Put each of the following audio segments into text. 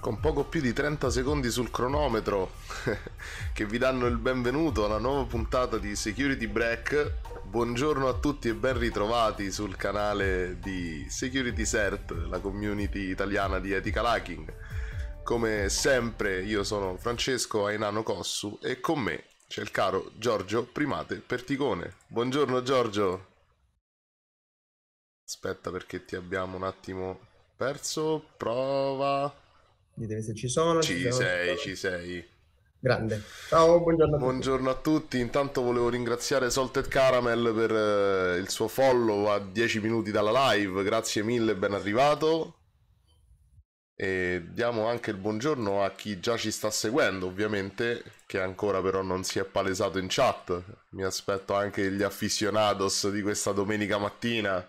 con poco più di 30 secondi sul cronometro che vi danno il benvenuto alla nuova puntata di Security Break. Buongiorno a tutti e ben ritrovati sul canale di Security Cert, la community italiana di Ethical Hacking. Come sempre io sono Francesco Ainano Cossu e con me c'è il caro Giorgio Primate Perticone. Buongiorno Giorgio. Aspetta perché ti abbiamo un attimo perso. Prova ditemi se ci sono. Ci, ci sei, ci sei. Grande. Ciao, buongiorno a tutti. Buongiorno a tutti. Intanto volevo ringraziare Salted Caramel per eh, il suo follow a 10 minuti dalla live. Grazie mille, ben arrivato. E diamo anche il buongiorno a chi già ci sta seguendo, ovviamente, che ancora però non si è palesato in chat. Mi aspetto anche gli affissionados di questa domenica mattina.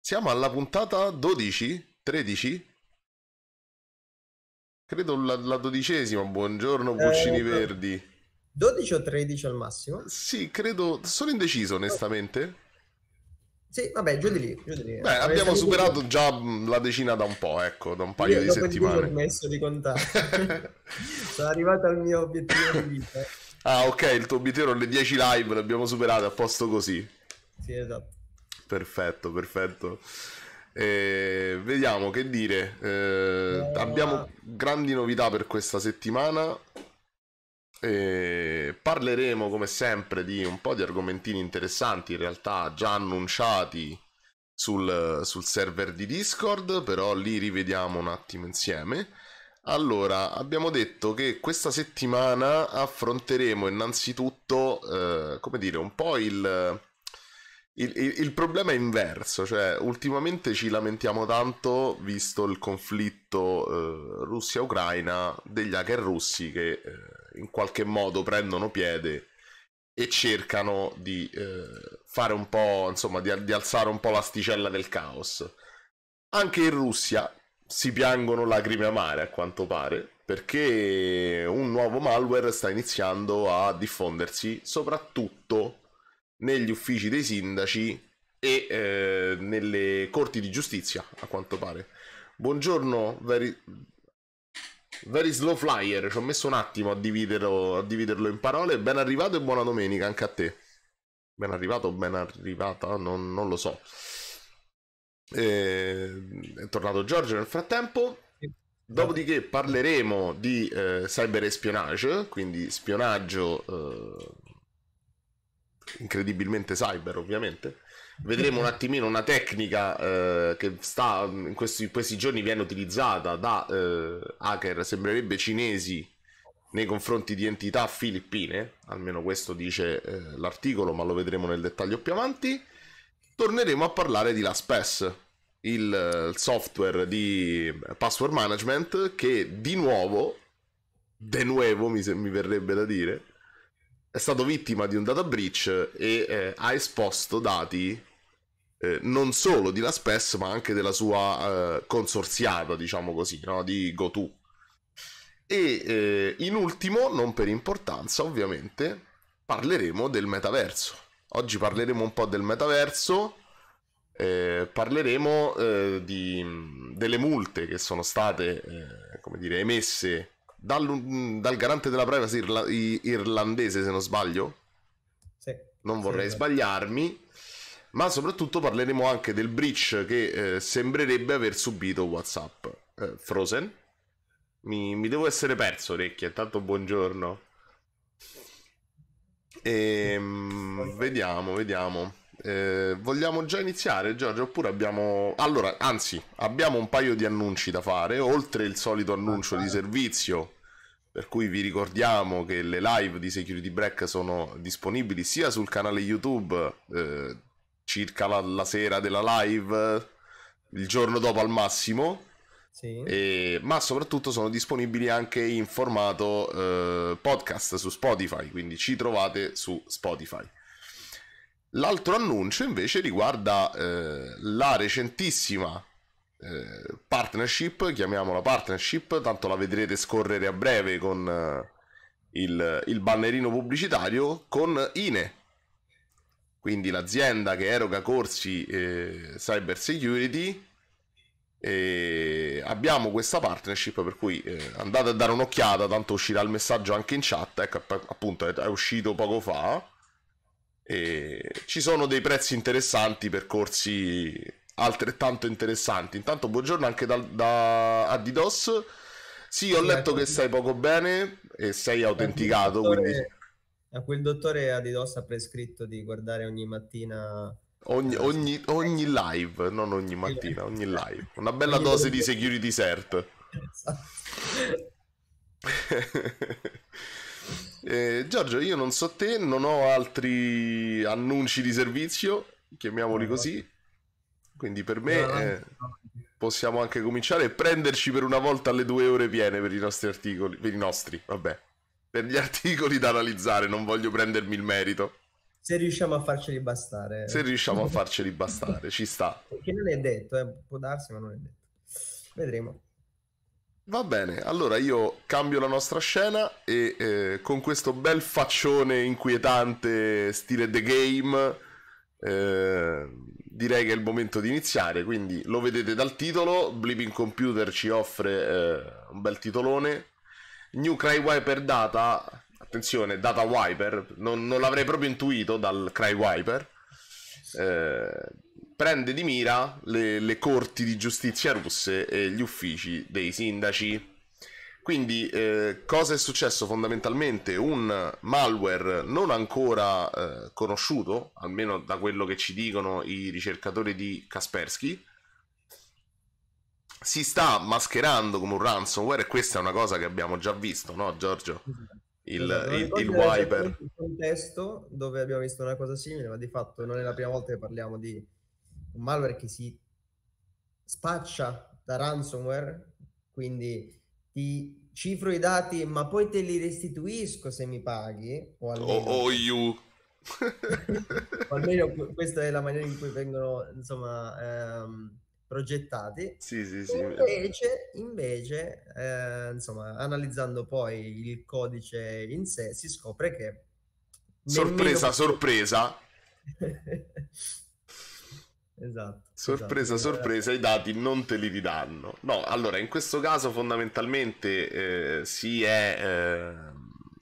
Siamo alla puntata 12? 13? credo la, la dodicesima, buongiorno eh, Pulcini eh, Verdi. 12 o 13 al massimo? Sì, credo, sono indeciso onestamente. Sì, vabbè, giù di lì. Giù di lì. Beh, abbiamo superato di... già mm, la decina da un po', ecco, da un paio Io di settimane. Io ho smesso di contare. sono arrivato al mio obiettivo di vita. Ah, ok, il tuo obiettivo erano le 10 live, l'abbiamo superato a posto così. Sì, esatto. Perfetto, perfetto. E eh, vediamo che dire. Eh, abbiamo grandi novità per questa settimana. E parleremo come sempre di un po' di argomentini interessanti, in realtà già annunciati sul, sul server di Discord, però li rivediamo un attimo insieme. Allora, abbiamo detto che questa settimana affronteremo innanzitutto, eh, come dire, un po' il il, il, il, problema è inverso, cioè ultimamente ci lamentiamo tanto, visto il conflitto eh, Russia-Ucraina, degli hacker russi che eh, in qualche modo prendono piede e cercano di eh, fare un po', insomma, di, di alzare un po' l'asticella del caos. Anche in Russia si piangono lacrime amare, a quanto pare, perché un nuovo malware sta iniziando a diffondersi, soprattutto negli uffici dei sindaci e eh, nelle corti di giustizia, a quanto pare. Buongiorno, very, very slow flyer, ci ho messo un attimo a dividerlo, a dividerlo in parole. Ben arrivato e buona domenica anche a te. Ben arrivato o ben arrivata, non, non lo so. Eh, è tornato Giorgio nel frattempo. Dopodiché parleremo di eh, cyber espionage, quindi spionaggio eh, incredibilmente cyber ovviamente vedremo un attimino una tecnica eh, che sta in questi, in questi, giorni viene utilizzata da eh, hacker sembrerebbe cinesi nei confronti di entità filippine almeno questo dice eh, l'articolo ma lo vedremo nel dettaglio più avanti torneremo a parlare di LastPass il, eh, il software di eh, password management che di nuovo de nuovo mi, mi verrebbe da dire è stato vittima di un data breach e eh, ha esposto dati eh, non solo di LastPass ma anche della sua eh, consorziata, diciamo così, no? di GoTo. E eh, in ultimo, non per importanza ovviamente, parleremo del metaverso. Oggi parleremo un po' del metaverso, eh, parleremo eh, di, delle multe che sono state come dire, emesse dal, dal garante della privacy irla- irlandese, se non sbaglio. Sì. Non vorrei sì, esatto. sbagliarmi. Ma soprattutto parleremo anche del breach che eh, sembrerebbe aver subito WhatsApp. Eh, Frozen? Mi, mi, devo essere perso, orecchie. Intanto buongiorno. E, ehm, vediamo, vediamo. Eh, vogliamo già iniziare, Giorgio? Oppure abbiamo. Allora, anzi, abbiamo un paio di annunci da fare. Oltre il solito annuncio di servizio per cui vi ricordiamo che le live di Security Break sono disponibili sia sul canale YouTube eh, circa la, la, sera della live, il giorno dopo al massimo, sì. e, ma soprattutto sono disponibili anche in formato eh, podcast su Spotify, quindi ci trovate su Spotify. L'altro annuncio invece riguarda eh, la recentissima eh, partnership, chiamiamola partnership, tanto la vedrete scorrere a breve con eh, il, il bannerino pubblicitario con INE, quindi l'azienda che eroga corsi eh, cyber security e abbiamo questa partnership per cui eh, andate a dare un'occhiata tanto uscirà il messaggio anche in chat ecco appunto è, è uscito poco fa e ci sono dei prezzi interessanti per corsi altrettanto interessanti. Intanto, buongiorno anche da, da Adidos. Sì, ho letto ecco. che stai poco bene e sei eh, autenticato. Dottore, quindi... Eh, A quel dottore Adidos ha prescritto di guardare ogni mattina. Ogni, eh, ogni, ogni live, non ogni mattina, ogni live. Una bella dose di security cert. Esatto. eh, Giorgio, io non so te, non ho altri annunci di servizio, chiamiamoli ah, così. Quindi per me eh, possiamo anche cominciare e prenderci per una volta le due ore piene per i nostri articoli, per i nostri, vabbè, per gli articoli da analizzare, non voglio prendermi il merito. Se riusciamo a farceli bastare. Se riusciamo a farceli bastare, ci sta. Perché non è detto, eh, può darsi ma non è detto. Vedremo. Va bene, allora io cambio la nostra scena e eh, con questo bel faccione inquietante stile The Game Ehm, direi che è il momento di iniziare, quindi lo vedete dal titolo, Bleeping Computer ci offre eh, un bel titolone, New Cry Wiper Data, attenzione, Data Wiper, non, non l'avrei proprio intuito dal Cry Wiper, eh, prende di mira le, le corti di giustizia russe e gli uffici dei sindaci quindi eh, cosa è successo fondamentalmente? Un malware non ancora eh, conosciuto, almeno da quello che ci dicono i ricercatori di Kaspersky, si sta mascherando come un ransomware e questa è una cosa che abbiamo già visto, no Giorgio? Il, esatto, il, il wiper. Un contesto dove abbiamo visto una cosa simile, ma di fatto non è la prima volta che parliamo di un malware che si spaccia da ransomware, quindi ti cifro i dati, ma poi te li restituisco se mi paghi. O almeno, oh, you. o almeno questa è la maniera in cui vengono insomma, ehm, progettati. Sì, sì, sì. Invece, invece eh, insomma, analizzando poi il codice in sé, si scopre che... Sorpresa, nemmeno... sorpresa. Esatto. Sorpresa, esatto. sorpresa, i dati non te li ridanno. No, allora, in questo caso fondamentalmente eh, si è... Eh,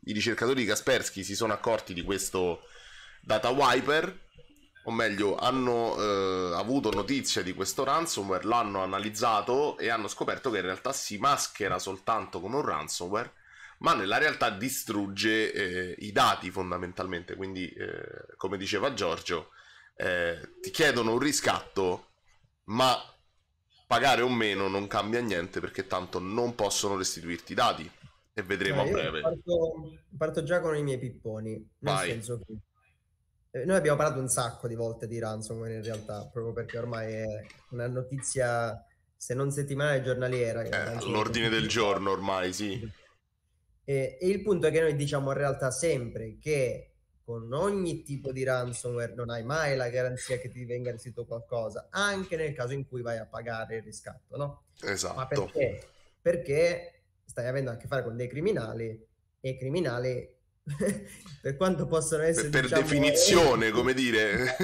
I ricercatori di Kaspersky si sono accorti di questo data wiper, o meglio, hanno eh, avuto notizia di questo ransomware, l'hanno analizzato e hanno scoperto che in realtà si maschera soltanto come un ransomware, ma nella realtà distrugge eh, i dati fondamentalmente. Quindi, eh, come diceva Giorgio eh, ti chiedono un riscatto, ma pagare o meno non cambia niente perché tanto non possono restituirti i dati. E vedremo no, a eh, breve. Parto, parto, già con i miei pipponi. Vai. senso che eh, noi abbiamo parlato un sacco di volte di ransomware in realtà, proprio perché ormai è una notizia, se non settimanale, giornaliera. Eh, all'ordine del giorno ormai, sì. E, eh, e, il punto è che noi diciamo in realtà sempre che con ogni tipo di ransomware non hai mai la garanzia che ti venga restituito qualcosa, anche nel caso in cui vai a pagare il riscatto, no? Esatto. Ma perché? Perché stai avendo a che fare con dei criminali e i criminali, per quanto possono essere... Per, diciamo, definizione, eh, come dire...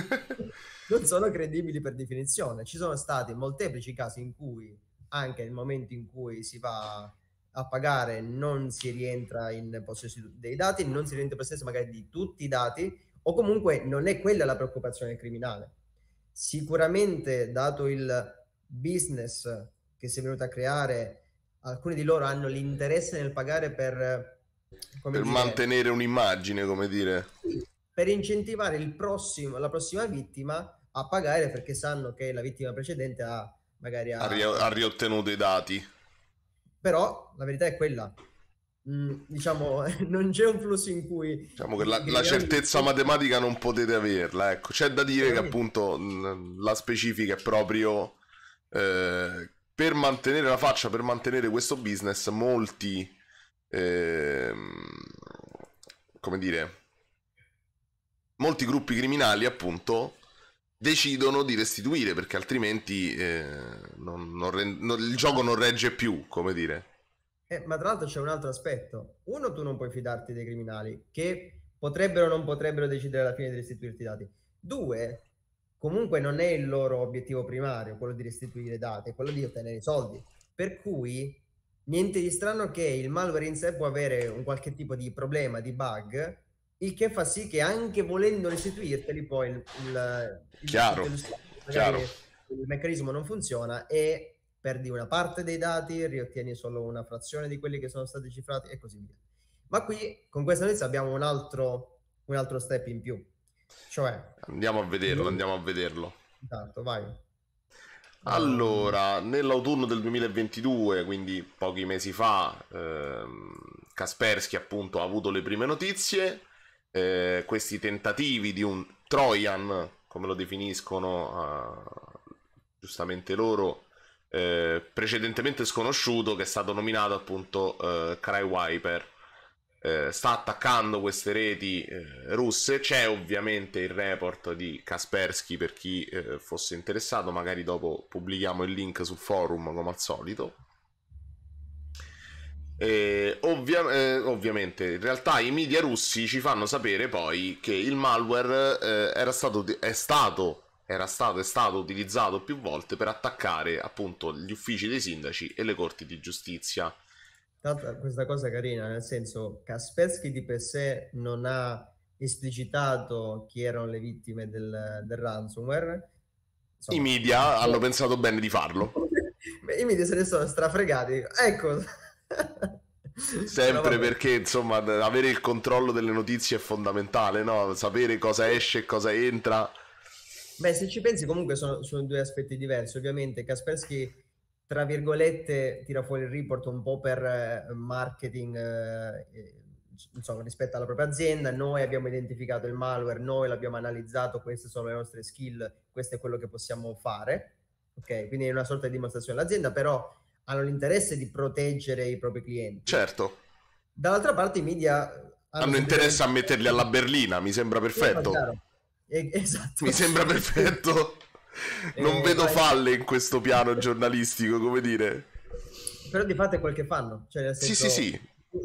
non sono credibili per definizione. Ci sono stati molteplici casi in cui, anche nel momento in cui si va a pagare non si rientra in possesso dei dati, non si rientra in possesso magari di tutti i dati, o comunque non è quella la preoccupazione criminale. Sicuramente, dato il business che si è venuto a creare, alcuni di loro hanno l'interesse nel pagare per, per dire, mantenere un'immagine, come dire. Per incentivare il prossimo, la prossima vittima a pagare perché sanno che la vittima precedente ha magari ha, ha, riottenuto i dati però la verità è quella. Mm, diciamo, non c'è un flusso in cui... Diciamo che la, la certezza matematica non potete averla, ecco. C'è da dire che appunto la specifica è proprio... Eh, per mantenere la faccia, per mantenere questo business, molti... Eh, come dire... Molti gruppi criminali appunto decidono di restituire perché altrimenti eh, non, non non, il gioco non regge più, come dire. Eh, ma tra l'altro c'è un altro aspetto. Uno, tu non puoi fidarti dei criminali che potrebbero o non potrebbero decidere alla fine di restituirti i dati. Due, comunque non è il loro obiettivo primario quello di restituire dati, è quello di ottenere i soldi. Per cui niente di strano che il malware in sé può avere un qualche tipo di problema, di bug, il che fa sì che anche volendo restituirteli poi il, il, chiaro, il, chiaro. il meccanismo non funziona e perdi una parte dei dati, riottieni solo una frazione di quelli che sono stati cifrati e così via. Ma qui con questa notizia abbiamo un altro, un altro step in più. Cioè, andiamo a vederlo, non... andiamo a vederlo. Intanto, vai. Allora, nell'autunno del 2022, quindi pochi mesi fa, ehm, Kaspersky appunto ha avuto le prime notizie, eh, questi tentativi di un Trojan, come lo definiscono eh, giustamente loro, eh, precedentemente sconosciuto, che è stato nominato appunto eh, Cry Wiper. Eh, sta attaccando queste reti russe. C'è ovviamente il report di Kaspersky per chi fosse interessato. Magari dopo pubblichiamo il link sul forum come al solito. Eh, ovvia- eh, ovviamente, in realtà i media russi ci fanno sapere poi che il malware eh, era stato, è stato, era stato, è stato utilizzato più volte per attaccare appunto gli uffici dei sindaci e le corti di giustizia. Tanto questa cosa è carina, nel senso Kaspersky di per sé non ha esplicitato chi erano le vittime del, del ransomware. Insomma, I media hanno pensato bene di farlo. I media se ne sono strafregati. Ecco, Sempre perché insomma avere il controllo delle notizie è fondamentale, no? Sapere cosa esce e cosa entra. Beh, se ci pensi comunque sono, sono due aspetti diversi. Ovviamente Kaspersky, tra virgolette, tira fuori il report un po' per eh, marketing, eh, insomma, rispetto alla propria azienda. Noi abbiamo identificato il malware, noi l'abbiamo analizzato, queste sono le nostre skill, questo è quello che possiamo fare. Ok, quindi è una sorta di dimostrazione all'azienda, però hanno l'interesse di proteggere i propri clienti. Certo. Dall'altra parte i media hanno, hanno interesse a metterli alla berlina, mi sembra perfetto. Eh, esatto. Mi sembra perfetto. non eh, vedo vai. falle in questo piano giornalistico, come dire. Però di fatto è quel che fanno. Cioè, senso, sì, sì, sì.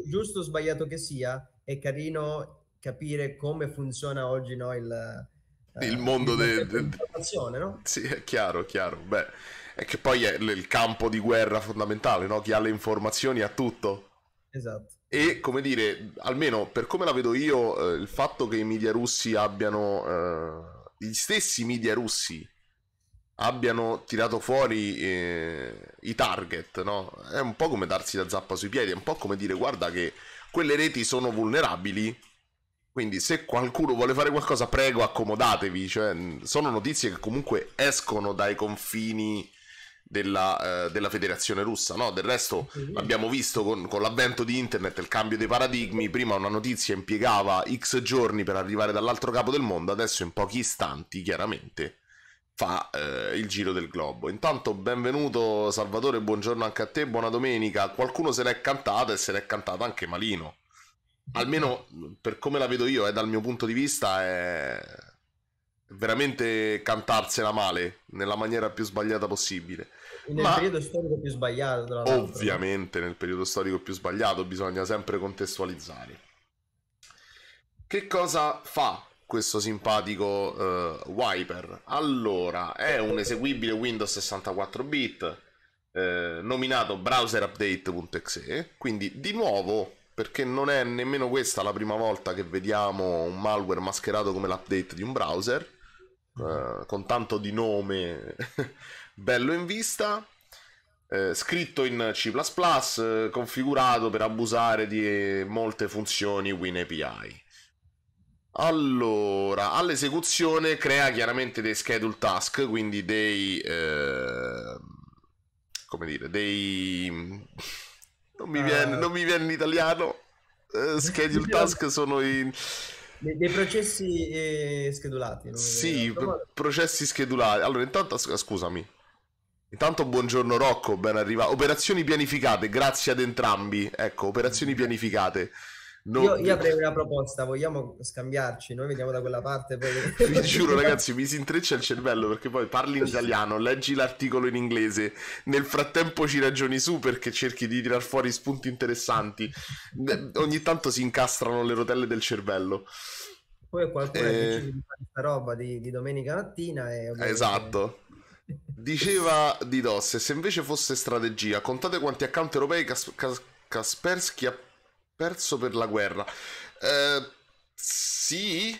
Giusto o sbagliato che sia, è carino capire come funziona oggi no, il, il eh, mondo dell'informazione, de, de, no? Sì, è chiaro, chiaro. Beh e che poi è il campo di guerra fondamentale, no? Chi ha le informazioni ha tutto. Esatto. E come dire, almeno per come la vedo io, eh, il fatto che i media russi abbiano, eh, gli stessi media russi abbiano tirato fuori eh, i target, no? È un po' come darsi la zappa sui piedi, è un po' come dire guarda che quelle reti sono vulnerabili, quindi se qualcuno vuole fare qualcosa prego accomodatevi, cioè, sono notizie che comunque escono dai confini della, eh, della federazione russa. No? Del resto abbiamo visto con, con, l'avvento di internet, il cambio dei paradigmi. Prima una notizia impiegava X giorni per arrivare dall'altro capo del mondo, adesso in pochi istanti, chiaramente, fa eh, il giro del globo. Intanto benvenuto Salvatore, buongiorno anche a te, buona domenica. Qualcuno se l'è cantata e se l'è cantata anche Malino. Almeno per come la vedo io, eh, dal mio punto di vista, è veramente cantarsela male nella maniera più sbagliata possibile. Nel Ma, periodo storico più sbagliato, ovviamente, nel periodo storico più sbagliato bisogna sempre contestualizzare. Che cosa fa questo simpatico uh, Wiper? Allora, è un eseguibile Windows 64 bit eh, nominato browserupdate.exe, quindi di nuovo perché non è nemmeno questa la prima volta che vediamo un malware mascherato come l'update di un browser eh, con tanto di nome bello in vista, eh, scritto in C++, eh, configurato per abusare di molte funzioni WinAPI. Allora, all'esecuzione crea chiaramente dei schedule task, quindi dei... Eh, come dire, dei... Non mi, ah. viene, non mi viene in italiano. Uh, schedule task sono i dei, dei processi eh, schedulati. sì, pro- processi schedulati. Allora, intanto, scusami. Intanto buongiorno Rocco, ben arrivato. Operazioni pianificate, grazie ad entrambi. Ecco, operazioni pianificate. No, io, io, avrei una proposta, vogliamo scambiarci? Noi vediamo da quella parte. Poi... Vi giuro, ragazzi, mi si intreccia il cervello perché poi parli in italiano, leggi l'articolo in inglese, nel frattempo ci ragioni su perché cerchi di tirar fuori spunti interessanti. Ogni tanto si incastrano le rotelle del cervello. Poi qualcuno eh... di fare questa roba di, di domenica mattina. E ovviamente... Esatto. Diceva Didos, se invece fosse strategia, contate quanti account europei Kas- Kas- Kaspersky ha Perso per la guerra. Eh, sì,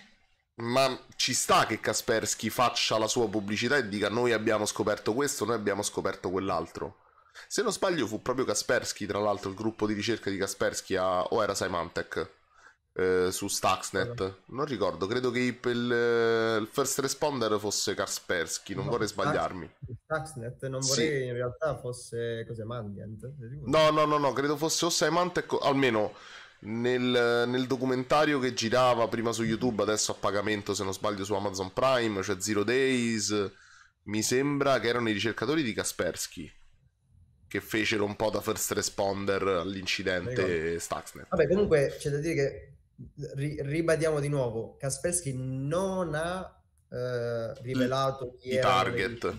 ma ci sta che Kaspersky faccia la sua pubblicità e dica noi abbiamo scoperto questo, noi abbiamo scoperto quell'altro. Se non sbaglio fu proprio Kaspersky, tra l'altro il gruppo di ricerca di Kaspersky a... o era Symantec? eh, su Stuxnet. Non ricordo, credo che il, eh, il, first responder fosse Kaspersky, non no, vorrei sbagliarmi. Stuxnet, non vorrei sì. in realtà fosse cos'è Mandiant. No, no, no, no, credo fosse o Symantec, almeno nel, nel, documentario che girava prima su YouTube, adesso a pagamento se non sbaglio su Amazon Prime, cioè Zero Days, mi sembra che erano i ricercatori di Kaspersky che fecero un po' da first responder all'incidente Staxnet. Vabbè, comunque c'è da dire che ri- ribadiamo di nuovo, Kaspersky non ha eh, rivelato chi I era target.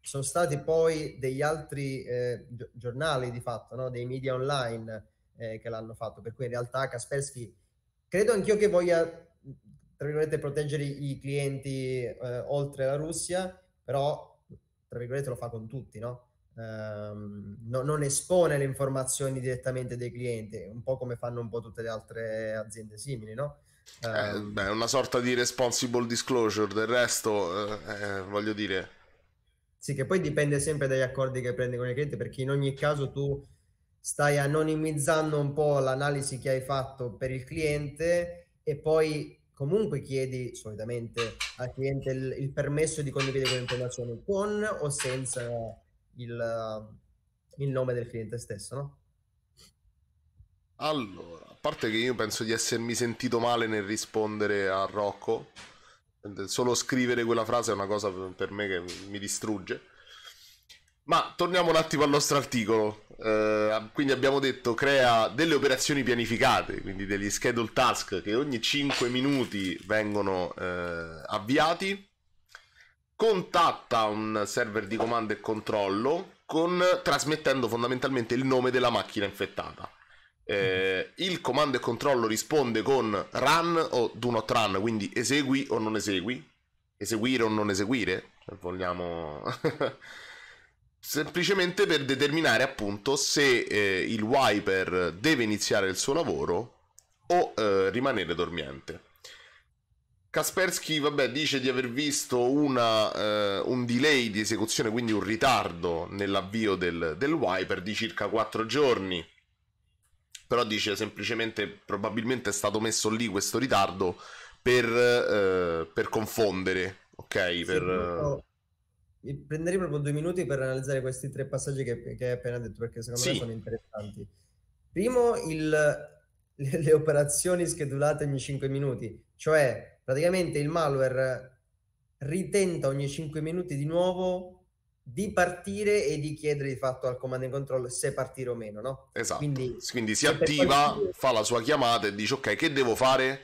Sono stati poi degli altri eh, giornali di fatto, no? dei media online eh, che l'hanno fatto, per cui in realtà Kaspersky credo anch'io che voglia tra virgolette proteggere i clienti eh, oltre la Russia, però tra virgolette lo fa con tutti, no? ehm, no, non espone le informazioni direttamente dei clienti, un po' come fanno un po' tutte le altre aziende simili, no? Eh, ehm, beh, una sorta di responsible disclosure, del resto, eh, eh, voglio dire. Sì, che poi dipende sempre dagli accordi che prendi con i clienti, perché in ogni caso tu stai anonimizzando un po' l'analisi che hai fatto per il cliente e poi comunque chiedi solitamente al cliente il, il permesso di condividere quelle informazioni con o senza il, ehm, il nome del cliente stesso, no? Allora, a parte che io penso di essermi sentito male nel rispondere a Rocco, eh, solo scrivere quella frase è una cosa per me che mi distrugge. Ma torniamo un attimo al nostro articolo. Eh, quindi abbiamo detto crea delle operazioni pianificate, quindi degli schedule task che ogni 5 minuti vengono eh, avviati contatta un server di comando e controllo con, trasmettendo fondamentalmente il nome della macchina infettata. Eh, Il comando e controllo risponde con run o do not run, quindi esegui o non esegui, eseguire o non eseguire, se vogliamo. Semplicemente per determinare appunto se eh, il wiper deve iniziare il suo lavoro o eh, rimanere dormiente. Kaspersky vabbè, dice di aver visto una, eh, un delay di esecuzione, quindi un ritardo nell'avvio del, del wiper di circa 4 giorni. Però dice semplicemente probabilmente è stato messo lì questo ritardo per, eh, per confondere, ok? Sì, per, eh, no. Prenderei proprio due minuti per analizzare questi tre passaggi che, che hai appena detto perché secondo sì. me sono interessanti. Primo, il, le, le operazioni schedulate ogni 5 minuti, cioè praticamente il malware ritenta ogni 5 minuti di nuovo di partire e di chiedere di fatto al command and control se partire o meno, no? Esatto. Quindi, Quindi si attiva, partire... fa la sua chiamata e dice ok, che devo fare?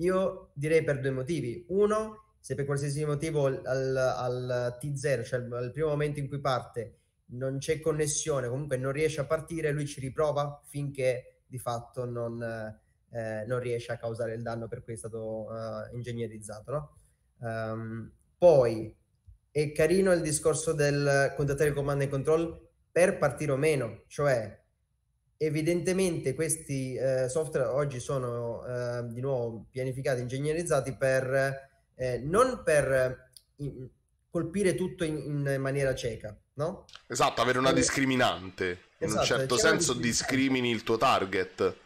Io direi per due motivi. Uno, se per qualsiasi motivo al, al T0, cioè al primo momento in cui parte, non c'è connessione, comunque non riesce a partire, lui ci riprova finché di fatto non eh, non riesce a causare il danno per cui è stato uh, ingegnerizzato. No? Um, poi è carino il discorso del contattare il command and control per partire o meno, cioè evidentemente questi eh, software oggi sono eh, di nuovo pianificati, ingegnerizzati per eh, non per in, colpire tutto in, in, maniera cieca, no? Esatto, avere una eh, discriminante. Esatto, in un esatto, certo senso discrimini il tuo target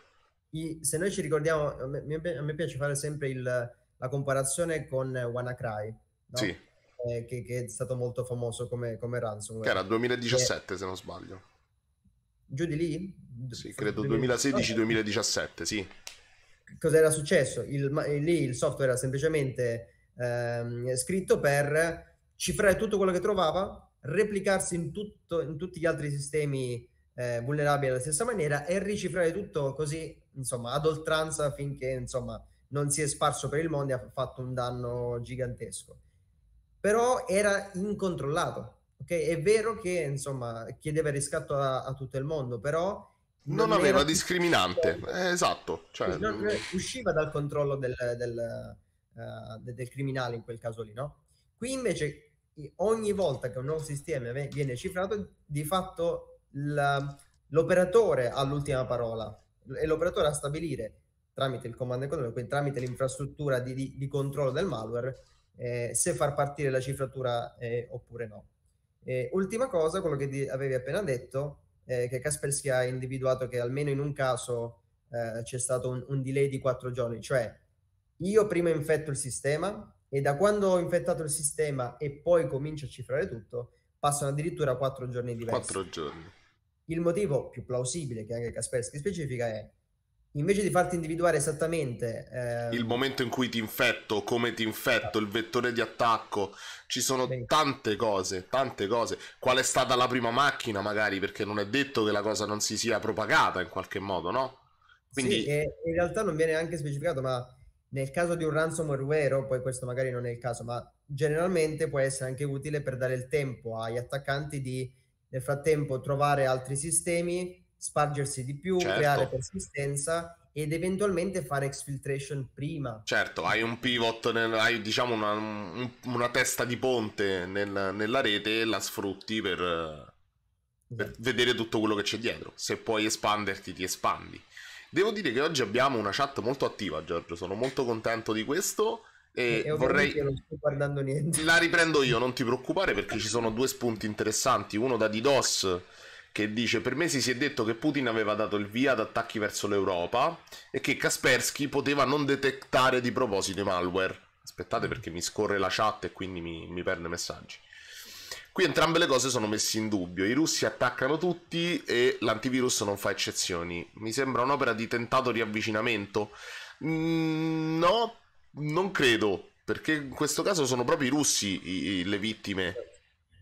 i, se noi ci ricordiamo, a me, a me piace fare sempre il, la comparazione con WannaCry, no? sì. eh, che, che, è stato molto famoso come, come ransomware. Che era 2017 eh, se non sbaglio. Giù di lì? Sì, credo 2016-2017, sì. Cos'era successo? Il, lì il software era semplicemente ehm, scritto per cifrare tutto quello che trovava, replicarsi in, tutto, in tutti gli altri sistemi eh, vulnerabili alla stessa maniera e ricifrare tutto così insomma, ad oltranza finché insomma, non si è sparso per il mondo e ha fatto un danno gigantesco. Però era incontrollato. Okay? È vero che insomma, chiedeva riscatto a, a tutto il mondo, però... Non, non aveva discriminante, eh, esatto. Cioè... Non, mm. usciva dal controllo del, del, uh, del criminale in quel caso lì, no? Qui invece ogni volta che un nuovo sistema viene cifrato, di fatto l'operatore ha l'ultima parola è l'operatore a stabilire tramite il comando economico, quindi tramite l'infrastruttura di, di, di controllo del malware, eh, se far partire la cifratura eh, oppure no. Eh, ultima cosa, quello che di, avevi appena detto, eh, che Kaspersky ha individuato che almeno in un caso eh, c'è stato un, un delay di quattro giorni, cioè io prima infetto il sistema e da quando ho infettato il sistema e poi comincio a cifrare tutto, passano addirittura quattro giorni diversi. Quattro giorni. Il motivo più plausibile che anche Kaspersky specifica è invece di farti individuare esattamente eh... il momento in cui ti infetto, come ti infetto, il vettore di attacco, ci sono tante cose, tante cose. Qual è stata la prima macchina, magari, perché non è detto che la cosa non si sia propagata in qualche modo, no? Quindi... Sì, in realtà non viene anche specificato, ma nel caso di un ransomware vero, poi questo magari non è il caso, ma generalmente può essere anche utile per dare il tempo agli attaccanti di nel frattempo trovare altri sistemi, spargersi di più, certo. creare persistenza ed eventualmente fare exfiltration prima. Certo, hai un pivot, nel, hai diciamo una, una, testa di ponte nel, nella rete e la sfrutti per, eh, per esatto. vedere tutto quello che c'è dietro. Se puoi espanderti, ti espandi. Devo dire che oggi abbiamo una chat molto attiva, Giorgio, sono molto contento di questo. E, e vorrei... non sto guardando niente. La riprendo io, non ti preoccupare perché ci sono due spunti interessanti. Uno da Didos che dice per mesi si è detto che Putin aveva dato il via ad attacchi verso l'Europa e che Kaspersky poteva non detectare di proposito i malware. Aspettate mm. perché mi scorre la chat e quindi mi, mi perde messaggi. Qui entrambe le cose sono messe in dubbio. I russi attaccano tutti e l'antivirus non fa eccezioni. Mi sembra un'opera di tentato riavvicinamento. Mm, no, non credo, perché in questo caso sono proprio i russi i, i, le vittime.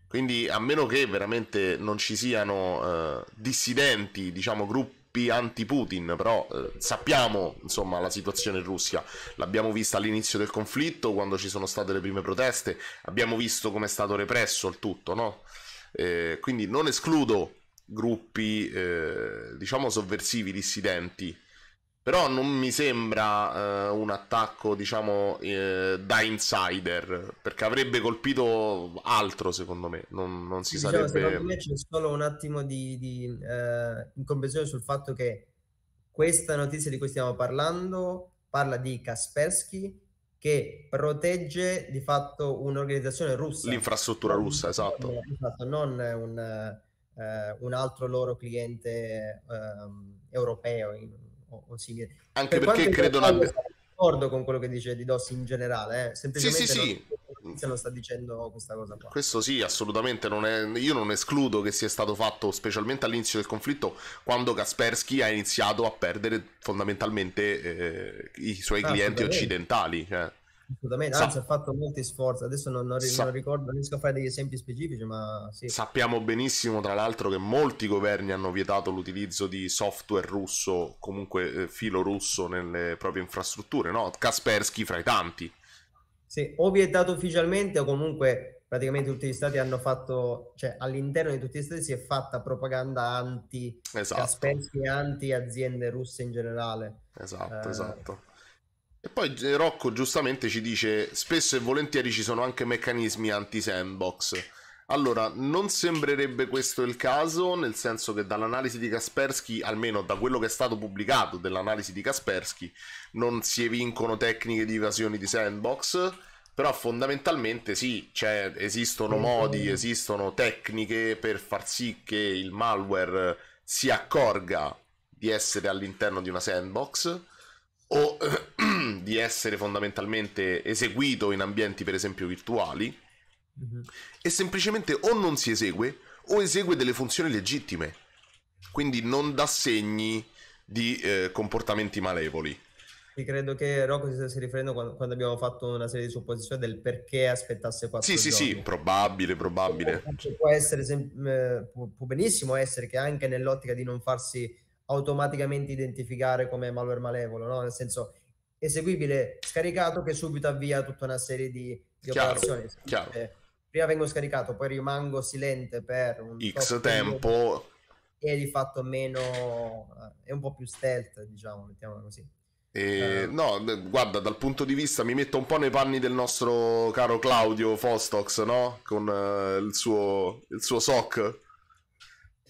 Quindi a meno che veramente non ci siano eh, dissidenti, diciamo gruppi anti-Putin, però eh, sappiamo insomma la situazione in Russia, l'abbiamo vista all'inizio del conflitto, quando ci sono state le prime proteste, abbiamo visto come è stato represso il tutto, no? Eh, quindi non escludo gruppi eh, diciamo sovversivi, dissidenti, però non mi sembra eh, un attacco, diciamo, eh, da insider, perché avrebbe colpito altro, secondo me. Non, non si diciamo, sarebbe... Secondo me c'è solo un attimo di, di eh, incomprensione sul fatto che questa notizia di cui stiamo parlando parla di Kaspersky che protegge di fatto un'organizzazione russa. L'infrastruttura russa, esatto. non esatto, un, eh, un altro loro cliente ehm, europeo, in, o, o simili. Anche per perché credo non abbia... d'accordo con quello che dice di Dossi in generale, eh? semplicemente sì, sì, non... sì. non sta dicendo questa cosa qua. Questo sì, assolutamente, non è... io non escludo che sia stato fatto, specialmente all'inizio del conflitto, quando Kaspersky ha iniziato a perdere fondamentalmente eh, i suoi ah, clienti occidentali. Eh. Assolutamente, Sa- anzi ha fatto molti sforzi, adesso non, non, Sa- non, ricordo, non riesco a fare degli esempi specifici, ma sì. Sappiamo benissimo tra l'altro che molti governi hanno vietato l'utilizzo di software russo, comunque eh, filo russo nelle proprie infrastrutture, no? Kaspersky fra i tanti. Sì, o vietato ufficialmente o comunque praticamente tutti gli stati hanno fatto, cioè all'interno di tutti gli stati si è fatta propaganda anti esatto. Kaspersky, anti aziende russe in generale. Esatto, eh, esatto e poi Rocco giustamente ci dice: spesso e volentieri ci sono anche meccanismi anti-sandbox. Allora, non sembrerebbe questo il caso, nel senso che dall'analisi di Kaspersky, almeno da quello che è stato pubblicato dell'analisi di Kaspersky, non si evincono tecniche di evasione di sandbox, però fondamentalmente sì, cioè, esistono modi, esistono tecniche per far sì che il malware si accorga di essere all'interno di una sandbox o di essere fondamentalmente eseguito in ambienti per esempio virtuali mm-hmm. e semplicemente o non si esegue o esegue delle funzioni legittime quindi non dà segni di eh, comportamenti malevoli e credo che Rocco si stesse riferendo quando, quando, abbiamo fatto una serie di supposizioni del perché aspettasse quattro sì, giorni. Sì, sì, probabile, probabile. Può, essere, eh, può benissimo essere che anche nell'ottica di non farsi automaticamente identificare come malware malevolo, no? nel senso eseguibile scaricato che subito avvia tutta una serie di, di chiaro, operazioni. Chiaro. Eh, prima vengo scaricato, poi rimango silente per un X tempo e di fatto meno eh, è un po' più stealth, diciamo, mettiamola così. Eh, uh, no, guarda, dal punto di vista mi metto un po' nei panni del nostro caro Claudio Fostox, no? Con uh, il, suo, il suo SOC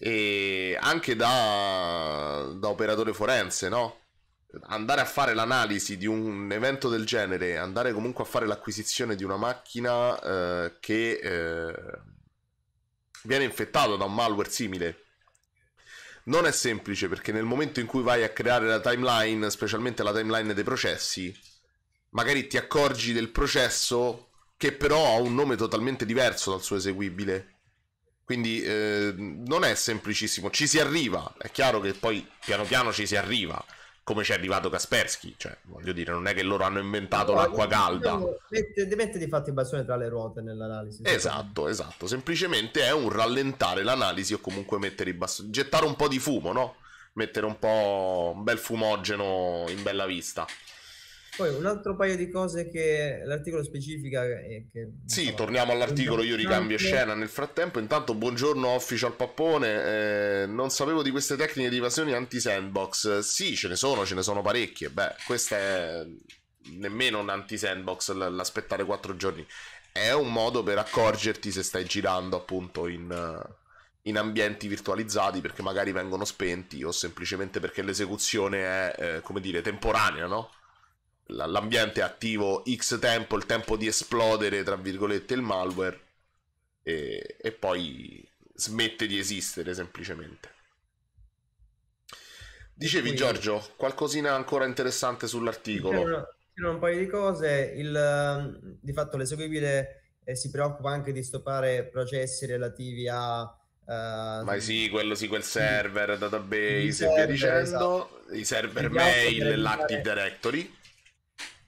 e anche da, da operatore forense, no? Andare a fare l'analisi di un evento del genere, andare comunque a fare l'acquisizione di una macchina eh, che eh, viene infettata da un malware simile. Non è semplice perché nel momento in cui vai a creare la timeline, specialmente la timeline dei processi, magari ti accorgi del processo che però ha un nome totalmente diverso dal suo eseguibile. Quindi eh, non è semplicissimo, ci si arriva, è chiaro che poi piano piano ci si arriva, come ci è arrivato Kaspersky, cioè voglio dire, non è che loro hanno inventato no, l'acqua calda. Mette, mette di fatto il bastone tra le ruote nell'analisi. Esatto, esatto, semplicemente è un rallentare l'analisi o comunque mettere i bastoni, gettare un po' di fumo, no? Mettere un po' un bel fumogeno in bella vista. Poi un altro paio di cose che l'articolo specifica. Che, che, sì, so, torniamo all'articolo, io ricambio scena nel frattempo. Intanto, buongiorno Official Pappone. Eh, non sapevo di queste tecniche di evasione anti-sandbox. Sì, ce ne sono, ce ne sono parecchie. Beh, questa è nemmeno un anti-sandbox l'aspettare quattro giorni. È un modo per accorgerti se stai girando appunto in, in ambienti virtualizzati perché magari vengono spenti o semplicemente perché l'esecuzione è, eh, come dire, temporanea, no? l'ambiente è attivo X tempo, il tempo di esplodere, tra virgolette, il malware e, e poi smette di esistere semplicemente. Dicevi Quindi, Giorgio, qualcosina ancora interessante sull'articolo? C'erano, un paio di cose, il, ehm, di fatto l'eseguibile eh, si preoccupa anche di stoppare processi relativi a... Uh, Ma sì, quello sì, quel server, database server, e via dicendo, esatto. i server mail, l'Active Directory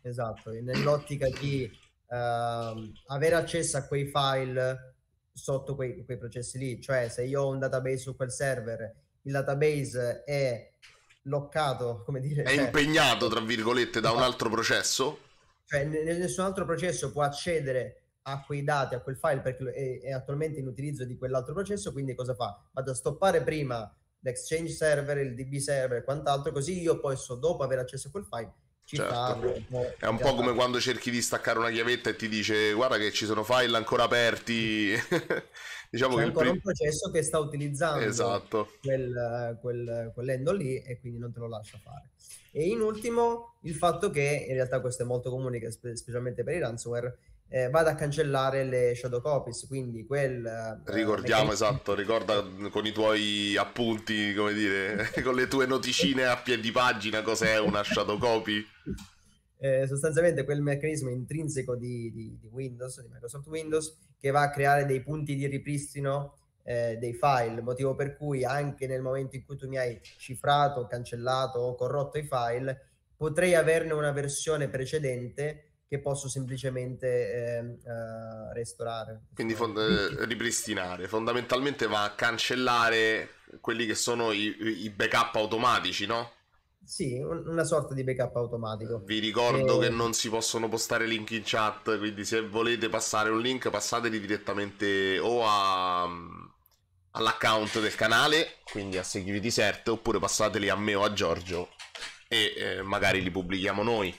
Esatto, nell'ottica di uh, avere accesso a quei file sotto quei, quei, processi lì, cioè se io ho un database su quel server, il database è bloccato, come dire... È cioè, impegnato, tra virgolette, da un altro processo? Cioè nessun altro processo può accedere a quei dati, a quel file, perché è, è attualmente in utilizzo di quell'altro processo, quindi cosa fa? Vado a stoppare prima l'exchange server, il DB server e quant'altro, così io posso, dopo aver accesso a quel file, ci certo. sta, è un po' come quando cerchi di staccare una chiavetta e ti dice guarda che ci sono file ancora aperti. diciamo C'è che ancora prim- un processo che sta utilizzando esatto. quel, quel, quell'handle lì e quindi non te lo lascia fare. E in ultimo il fatto che in realtà questo è molto comune, specialmente per i ransomware, eh, vada a cancellare le shadow copies, quindi quel... Eh, Ricordiamo, meccanismo... esatto, ricorda con i tuoi appunti, come dire, con le tue noticine a piedi pagina cos'è una shadow copy. Eh, sostanzialmente quel meccanismo intrinseco di, di, di, Windows, di Microsoft Windows, che va a creare dei punti di ripristino eh, dei file, motivo per cui anche nel momento in cui tu mi hai cifrato, cancellato o corrotto i file, potrei averne una versione precedente che posso semplicemente ehm, eh, eh, restaurare. Quindi fond- ripristinare, fondamentalmente va a cancellare quelli che sono i, i backup automatici, no? Sì, una sorta di backup automatico. Vi ricordo e... Eh, che non si possono postare link in chat, quindi se volete passare un link passateli direttamente o a, all'account del canale, quindi a Security Cert, oppure passateli a me o a Giorgio e eh, magari li pubblichiamo noi.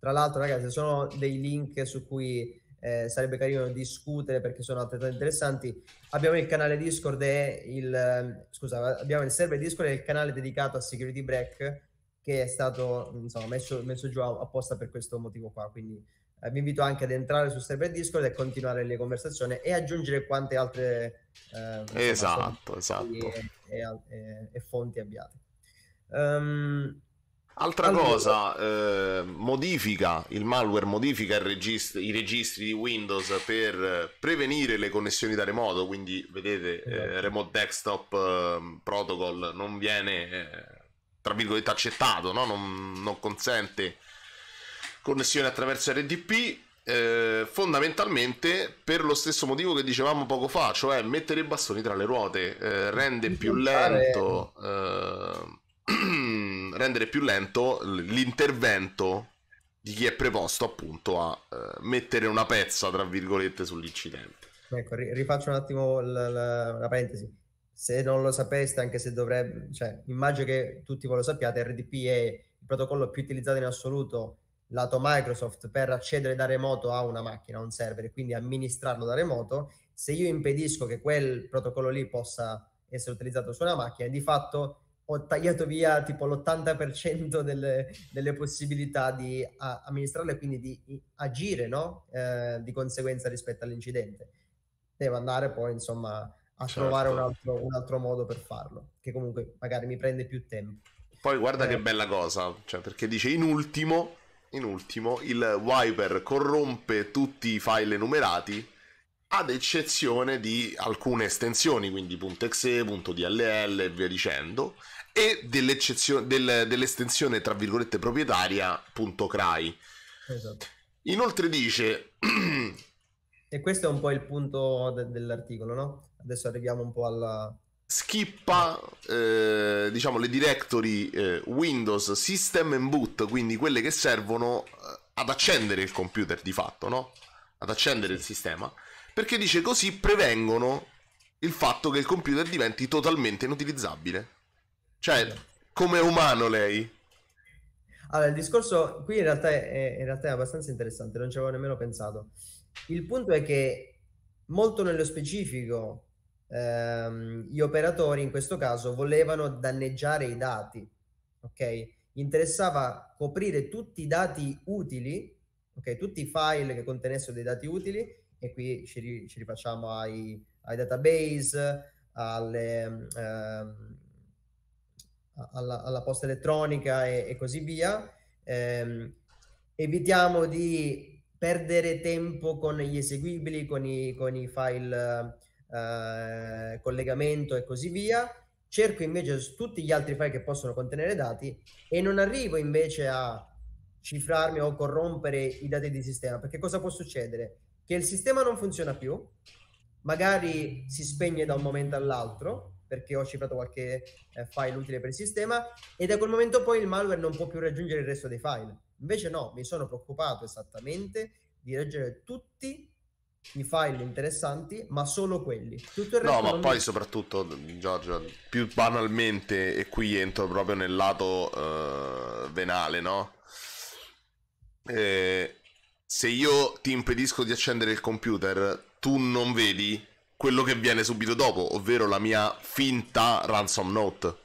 Tra l'altro, ragazzi, ci sono dei link su cui eh, sarebbe carino discutere perché sono altrettanto interessanti. Abbiamo il canale Discord e il scusa, abbiamo il server Discord e il canale dedicato a Security Break che è stato insomma, messo, messo giù apposta per questo motivo qua. Quindi eh, vi invito anche ad entrare su server Discord e continuare le conversazioni e aggiungere quante altre eh, esatto, esatto. E, e, e, fonti abbiate. Um, Altra allora. cosa, eh, modifica il malware, modifica registri, i registri di Windows per prevenire le connessioni da remoto, quindi vedete eh, esatto. Remote Desktop eh, Protocol non viene, eh, tra virgolette, accettato, no? non, non consente connessioni attraverso RDP. Eh, fondamentalmente per lo stesso motivo che dicevamo poco fa, cioè mettere i bastoni tra le ruote eh, rende più lento eh, rendere più lento l'intervento di chi è preposto appunto a uh, mettere una pezza, tra virgolette, sull'incidente. Ecco, rifaccio un attimo la, la, la parentesi. Se non lo sapeste, anche se dovrebbe, cioè, immagino che tutti voi lo sappiate, RDP è il protocollo più utilizzato in assoluto lato Microsoft per accedere da remoto a una macchina, a un server, e quindi amministrarlo da remoto, se io impedisco che quel protocollo lì possa essere utilizzato su una macchina, di fatto ho tagliato via tipo l'80% delle, delle possibilità di a, amministrarlo e quindi di agire no? eh, di conseguenza rispetto all'incidente. Devo andare poi insomma a certo. trovare un altro, un altro, modo per farlo, che comunque magari mi prende più tempo. Poi guarda eh. che bella cosa, cioè, perché dice in ultimo, in ultimo il wiper corrompe tutti i file numerati ad eccezione di alcune estensioni, quindi .exe, .dll e via dicendo, e del, dell'estensione tra virgolette proprietaria punto CRAI. Esatto. Inoltre dice... e questo è un po' il punto de- dell'articolo, no? Adesso arriviamo un po' alla... Schippa eh, diciamo, le directory eh, Windows System and Boot, quindi quelle che servono eh, ad accendere il computer di fatto, no? Ad accendere il sistema, perché dice così prevengono il fatto che il computer diventi totalmente inutilizzabile. Cioè, come umano lei? Allora, il discorso qui in realtà è, in realtà è abbastanza interessante, non ci avevo nemmeno pensato. Il punto è che molto nello specifico ehm, gli operatori in questo caso volevano danneggiare i dati, ok? Interessava coprire tutti i dati utili, ok? Tutti i file che contenessero dei dati utili e qui ci, ci rifacciamo ai, ai database, alle... Ehm, alla, alla posta elettronica e, e così via. Eh, evitiamo di perdere tempo con gli eseguibili, con i, con i file eh, collegamento e così via. Cerco invece su tutti gli altri file che possono contenere dati e non arrivo invece a cifrarmi o corrompere i dati di sistema, perché cosa può succedere? Che il sistema non funziona più, magari si spegne da un momento all'altro, perché ho cifrato qualche eh, file utile per il sistema e da quel momento poi il malware non può più raggiungere il resto dei file. Invece no, mi sono preoccupato esattamente di raggiungere tutti i file interessanti, ma solo quelli. no, ma poi mi... soprattutto, Giorgio, più banalmente, e qui entro proprio nel lato uh, venale, no? Eh, se io ti impedisco di accendere il computer, tu non vedi quello che viene subito dopo, ovvero la mia finta ransom note.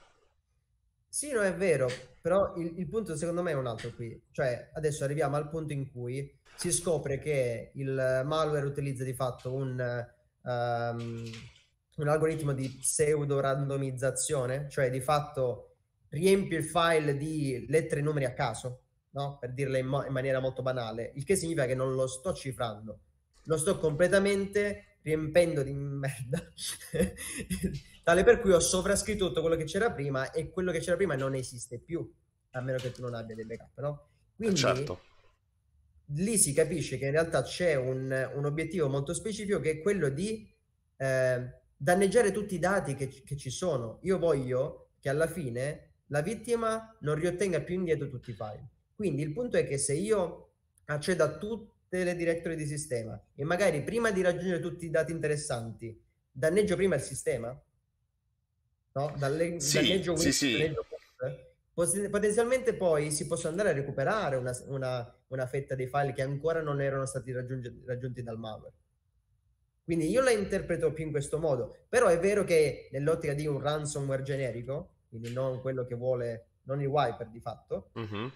Sì, no, è vero, però il, il, punto secondo me è un altro qui. Cioè, adesso arriviamo al punto in cui si scopre che il malware utilizza di fatto un, um, un algoritmo di pseudo-randomizzazione, cioè di fatto riempie il file di lettere e numeri a caso, no? per dirle in, mo- in maniera molto banale, il che significa che non lo sto cifrando, lo sto completamente riempendo di merda, tale per cui ho sovrascritto tutto quello che c'era prima e quello che c'era prima non esiste più, a meno che tu non abbia dei backup, no? Quindi certo. lì si capisce che in realtà c'è un, un obiettivo molto specifico che è quello di eh, danneggiare tutti i dati che, che ci sono. Io voglio che alla fine la vittima non riottenga più indietro tutti i file. Quindi il punto è che se io accedo a tutti teledirettore di sistema e magari prima di raggiungere tutti i dati interessanti danneggio prima il sistema? No? Dalle, sì, danneggio sì, sì. potenzialmente poi si possono andare a recuperare una, una, una fetta dei file che ancora non erano stati raggiunti dal malware. Quindi io la interpreto più in questo modo, però è vero che nell'ottica di un ransomware generico, quindi non quello che vuole, non il wiper di fatto, uh-huh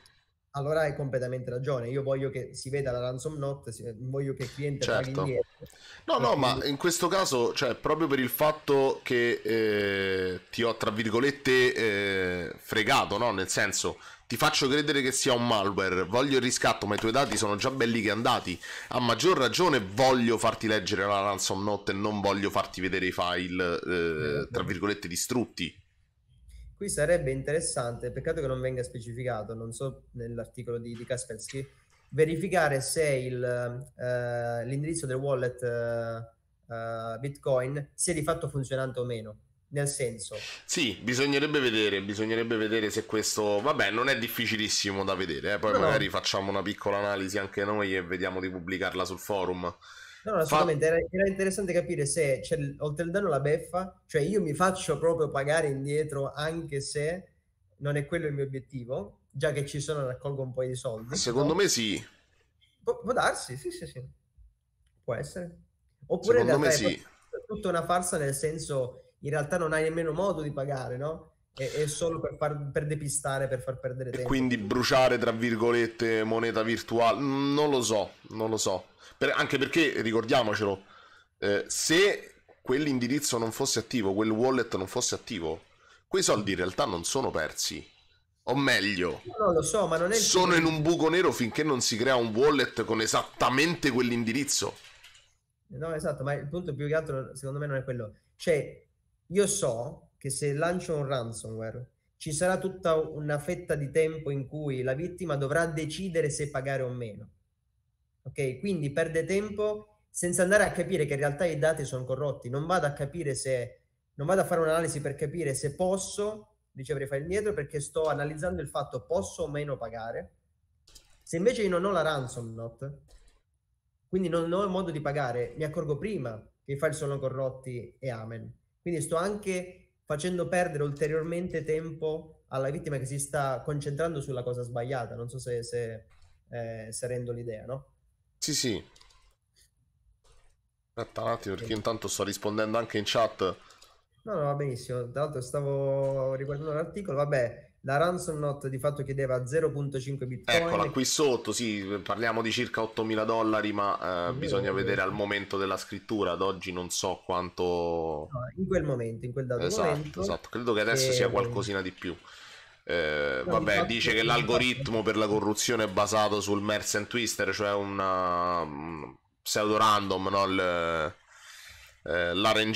allora hai completamente ragione. Io voglio che si veda la ransom note, voglio che il cliente certo. paghi indietro. No, no, ma in questo caso, cioè, proprio per il fatto che eh, ti ho, tra virgolette, eh, fregato, no? Nel senso, ti faccio credere che sia un malware, voglio il riscatto, ma i tuoi dati sono già belli che andati. A maggior ragione voglio farti leggere la ransom note e non voglio farti vedere i file, eh, tra virgolette, distrutti. Qui sarebbe interessante, peccato che non venga specificato, non so nell'articolo di, di Kaspersky, verificare se il, eh, l'indirizzo del wallet eh, eh, Bitcoin sia di fatto funzionante o meno. Nel senso, sì, bisognerebbe vedere, bisognerebbe vedere se questo, vabbè, non è difficilissimo da vedere. Eh. Poi no, magari no. facciamo una piccola analisi anche noi e vediamo di pubblicarla sul forum. No, assolutamente, Fa... era, era, interessante capire se c'è oltre il danno la beffa, cioè io mi faccio proprio pagare indietro anche se non è quello il mio obiettivo, già che ci sono raccolgo un po' di soldi. Ah, secondo no? me sì. Pu- può darsi, sì, sì, sì. Può essere. Oppure Secondo me è sì. tutta una farsa nel senso in realtà non hai nemmeno modo di pagare, no? è, solo per, far, per, depistare, per far perdere tempo. E quindi bruciare, tra virgolette, moneta virtuale, mm, non lo so, non lo so per, anche perché ricordiamocelo, eh, se quell'indirizzo non fosse attivo, quel wallet non fosse attivo, quei soldi in realtà non sono persi. O meglio, so, sono in un buco nero finché non si crea un wallet con esattamente quell'indirizzo. No, esatto, ma il punto più che altro secondo me non è quello. Cioè, io so che se lancio un ransomware ci sarà tutta una fetta di tempo in cui la vittima dovrà decidere se pagare o meno ok? Quindi perde tempo senza andare a capire che in realtà i dati sono corrotti, non vado a capire se, non vado a fare un'analisi per capire se posso ricevere file indietro perché sto analizzando il fatto posso o meno pagare. Se invece io non ho la ransom note, quindi non ho modo di pagare, mi accorgo prima che i file sono corrotti e amen. Quindi sto anche facendo perdere ulteriormente tempo alla vittima che si sta concentrando sulla cosa sbagliata. Non so se, se, eh, se rendo l'idea, no? Sì, sì. Aspetta un attimo perché intanto sto rispondendo anche in chat. No, no, va benissimo. Tra l'altro stavo riguardando l'articolo, vabbè, la ransom note di fatto chiedeva 0.5 bitcoin. Eccola, qui sotto, sì, parliamo di circa 8.000 dollari, ma eh, eh bisogna eh, vedere eh. al momento della scrittura, ad oggi non so quanto... No, in quel momento, in quel dato esatto, momento. Esatto, credo che adesso e... sia qualcosina di più. Eh, vabbè, dice che l'algoritmo per la corruzione è basato sul Merce Twister, cioè una um, pseudo random, no? L, eh, l'RNG.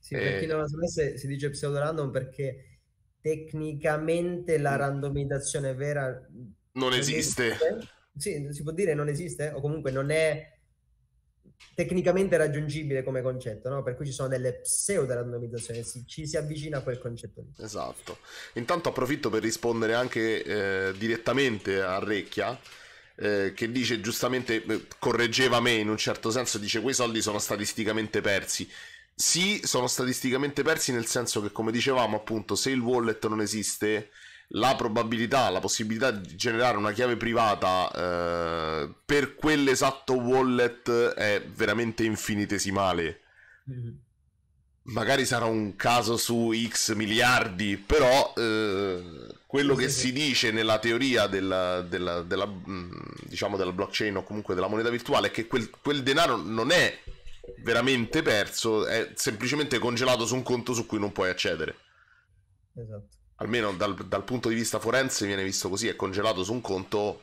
Sì, per chi eh. non si dice pseudo random perché tecnicamente la mm. randomizzazione vera non esiste. esiste. Sì, si può dire non esiste o comunque non è tecnicamente raggiungibile come concetto, no? per cui ci sono delle pseudo-randomizzazioni, si, ci si avvicina a quel concetto lì. Esatto. Intanto approfitto per rispondere anche eh, direttamente a Recchia. Eh, che dice giustamente, eh, correggeva me in un certo senso, dice quei soldi sono statisticamente persi. Sì, sono statisticamente persi nel senso che, come dicevamo, appunto, se il wallet non esiste, la probabilità, la possibilità di generare una chiave privata eh, per quell'esatto wallet è veramente infinitesimale. Mm-hmm. Magari sarà un caso su X miliardi, però eh, quello che si dice nella teoria della, della, della, mm, diciamo della, blockchain o comunque della moneta virtuale è che quel, quel denaro non è veramente perso, è semplicemente congelato su un conto su cui non puoi accedere. Esatto almeno dal, dal, punto di vista forense viene visto così, è congelato su un conto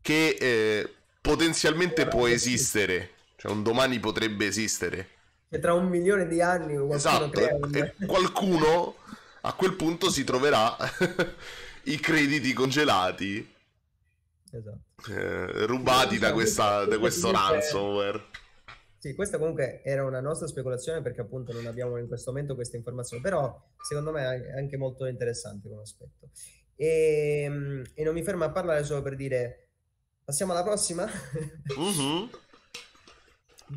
che eh, potenzialmente può esistere, cioè un domani potrebbe esistere. E tra un milione di anni qualcuno esatto, e, e qualcuno a quel punto si troverà i crediti congelati esatto. eh, rubati da, esatto. questa, da questo esatto. ransomware. Sì, questa comunque era una nostra speculazione perché appunto non abbiamo in questo momento questa informazione, però secondo me è anche molto interessante come aspetto. E, ehm, e non mi fermo a parlare solo per dire passiamo alla prossima. Mm-hmm.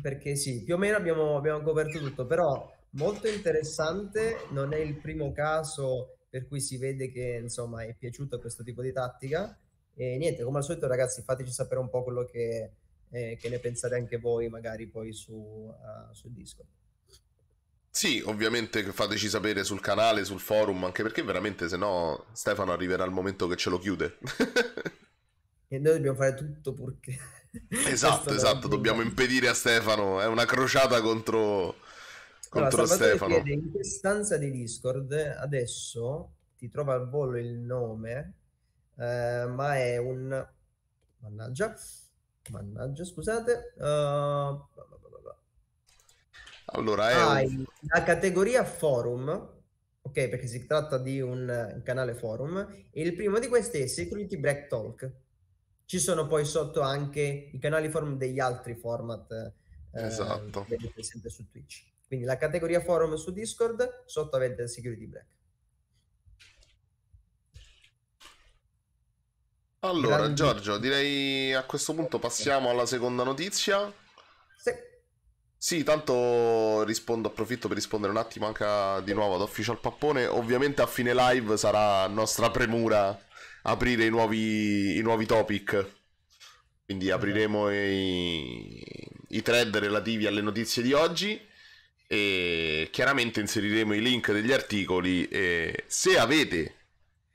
perché sì, più o meno abbiamo, abbiamo coperto tutto, però molto interessante, non è il primo caso per cui si vede che insomma è piaciuto questo tipo di tattica. E niente, come al solito ragazzi fateci sapere un po' quello che eh, che ne pensate anche voi magari poi su, uh, eh, su Discord. Sì, ovviamente fateci sapere sul canale, sul forum, anche perché veramente se no Stefano arriverà al momento che ce lo chiude. e noi dobbiamo fare tutto purché... Esatto, esatto, dobbiamo impedire a Stefano, è una crociata contro, contro allora, Stefano. Chiede, in che stanza di Discord adesso ti trova al volo il nome, eh, ma è un... Mannaggia. Mannaggia, scusate. Uh... Allora, è hai ah, un... la categoria forum, ok, perché si tratta di un, canale forum, e il primo di questi è Security Break Talk. Ci sono poi sotto anche i canali forum degli altri format eh, esatto. presente su Twitch. Quindi la categoria forum su Discord, sotto avete Security Break. Allora, Grande. Giorgio, direi a questo punto passiamo alla seconda notizia. Sì. Sì, tanto rispondo, approfitto per rispondere un attimo anche di nuovo ad Official Pappone. Ovviamente a fine live sarà nostra premura aprire i nuovi, i nuovi topic. Quindi esatto. apriremo i, i thread relativi alle notizie di oggi e chiaramente inseriremo i link degli articoli e se avete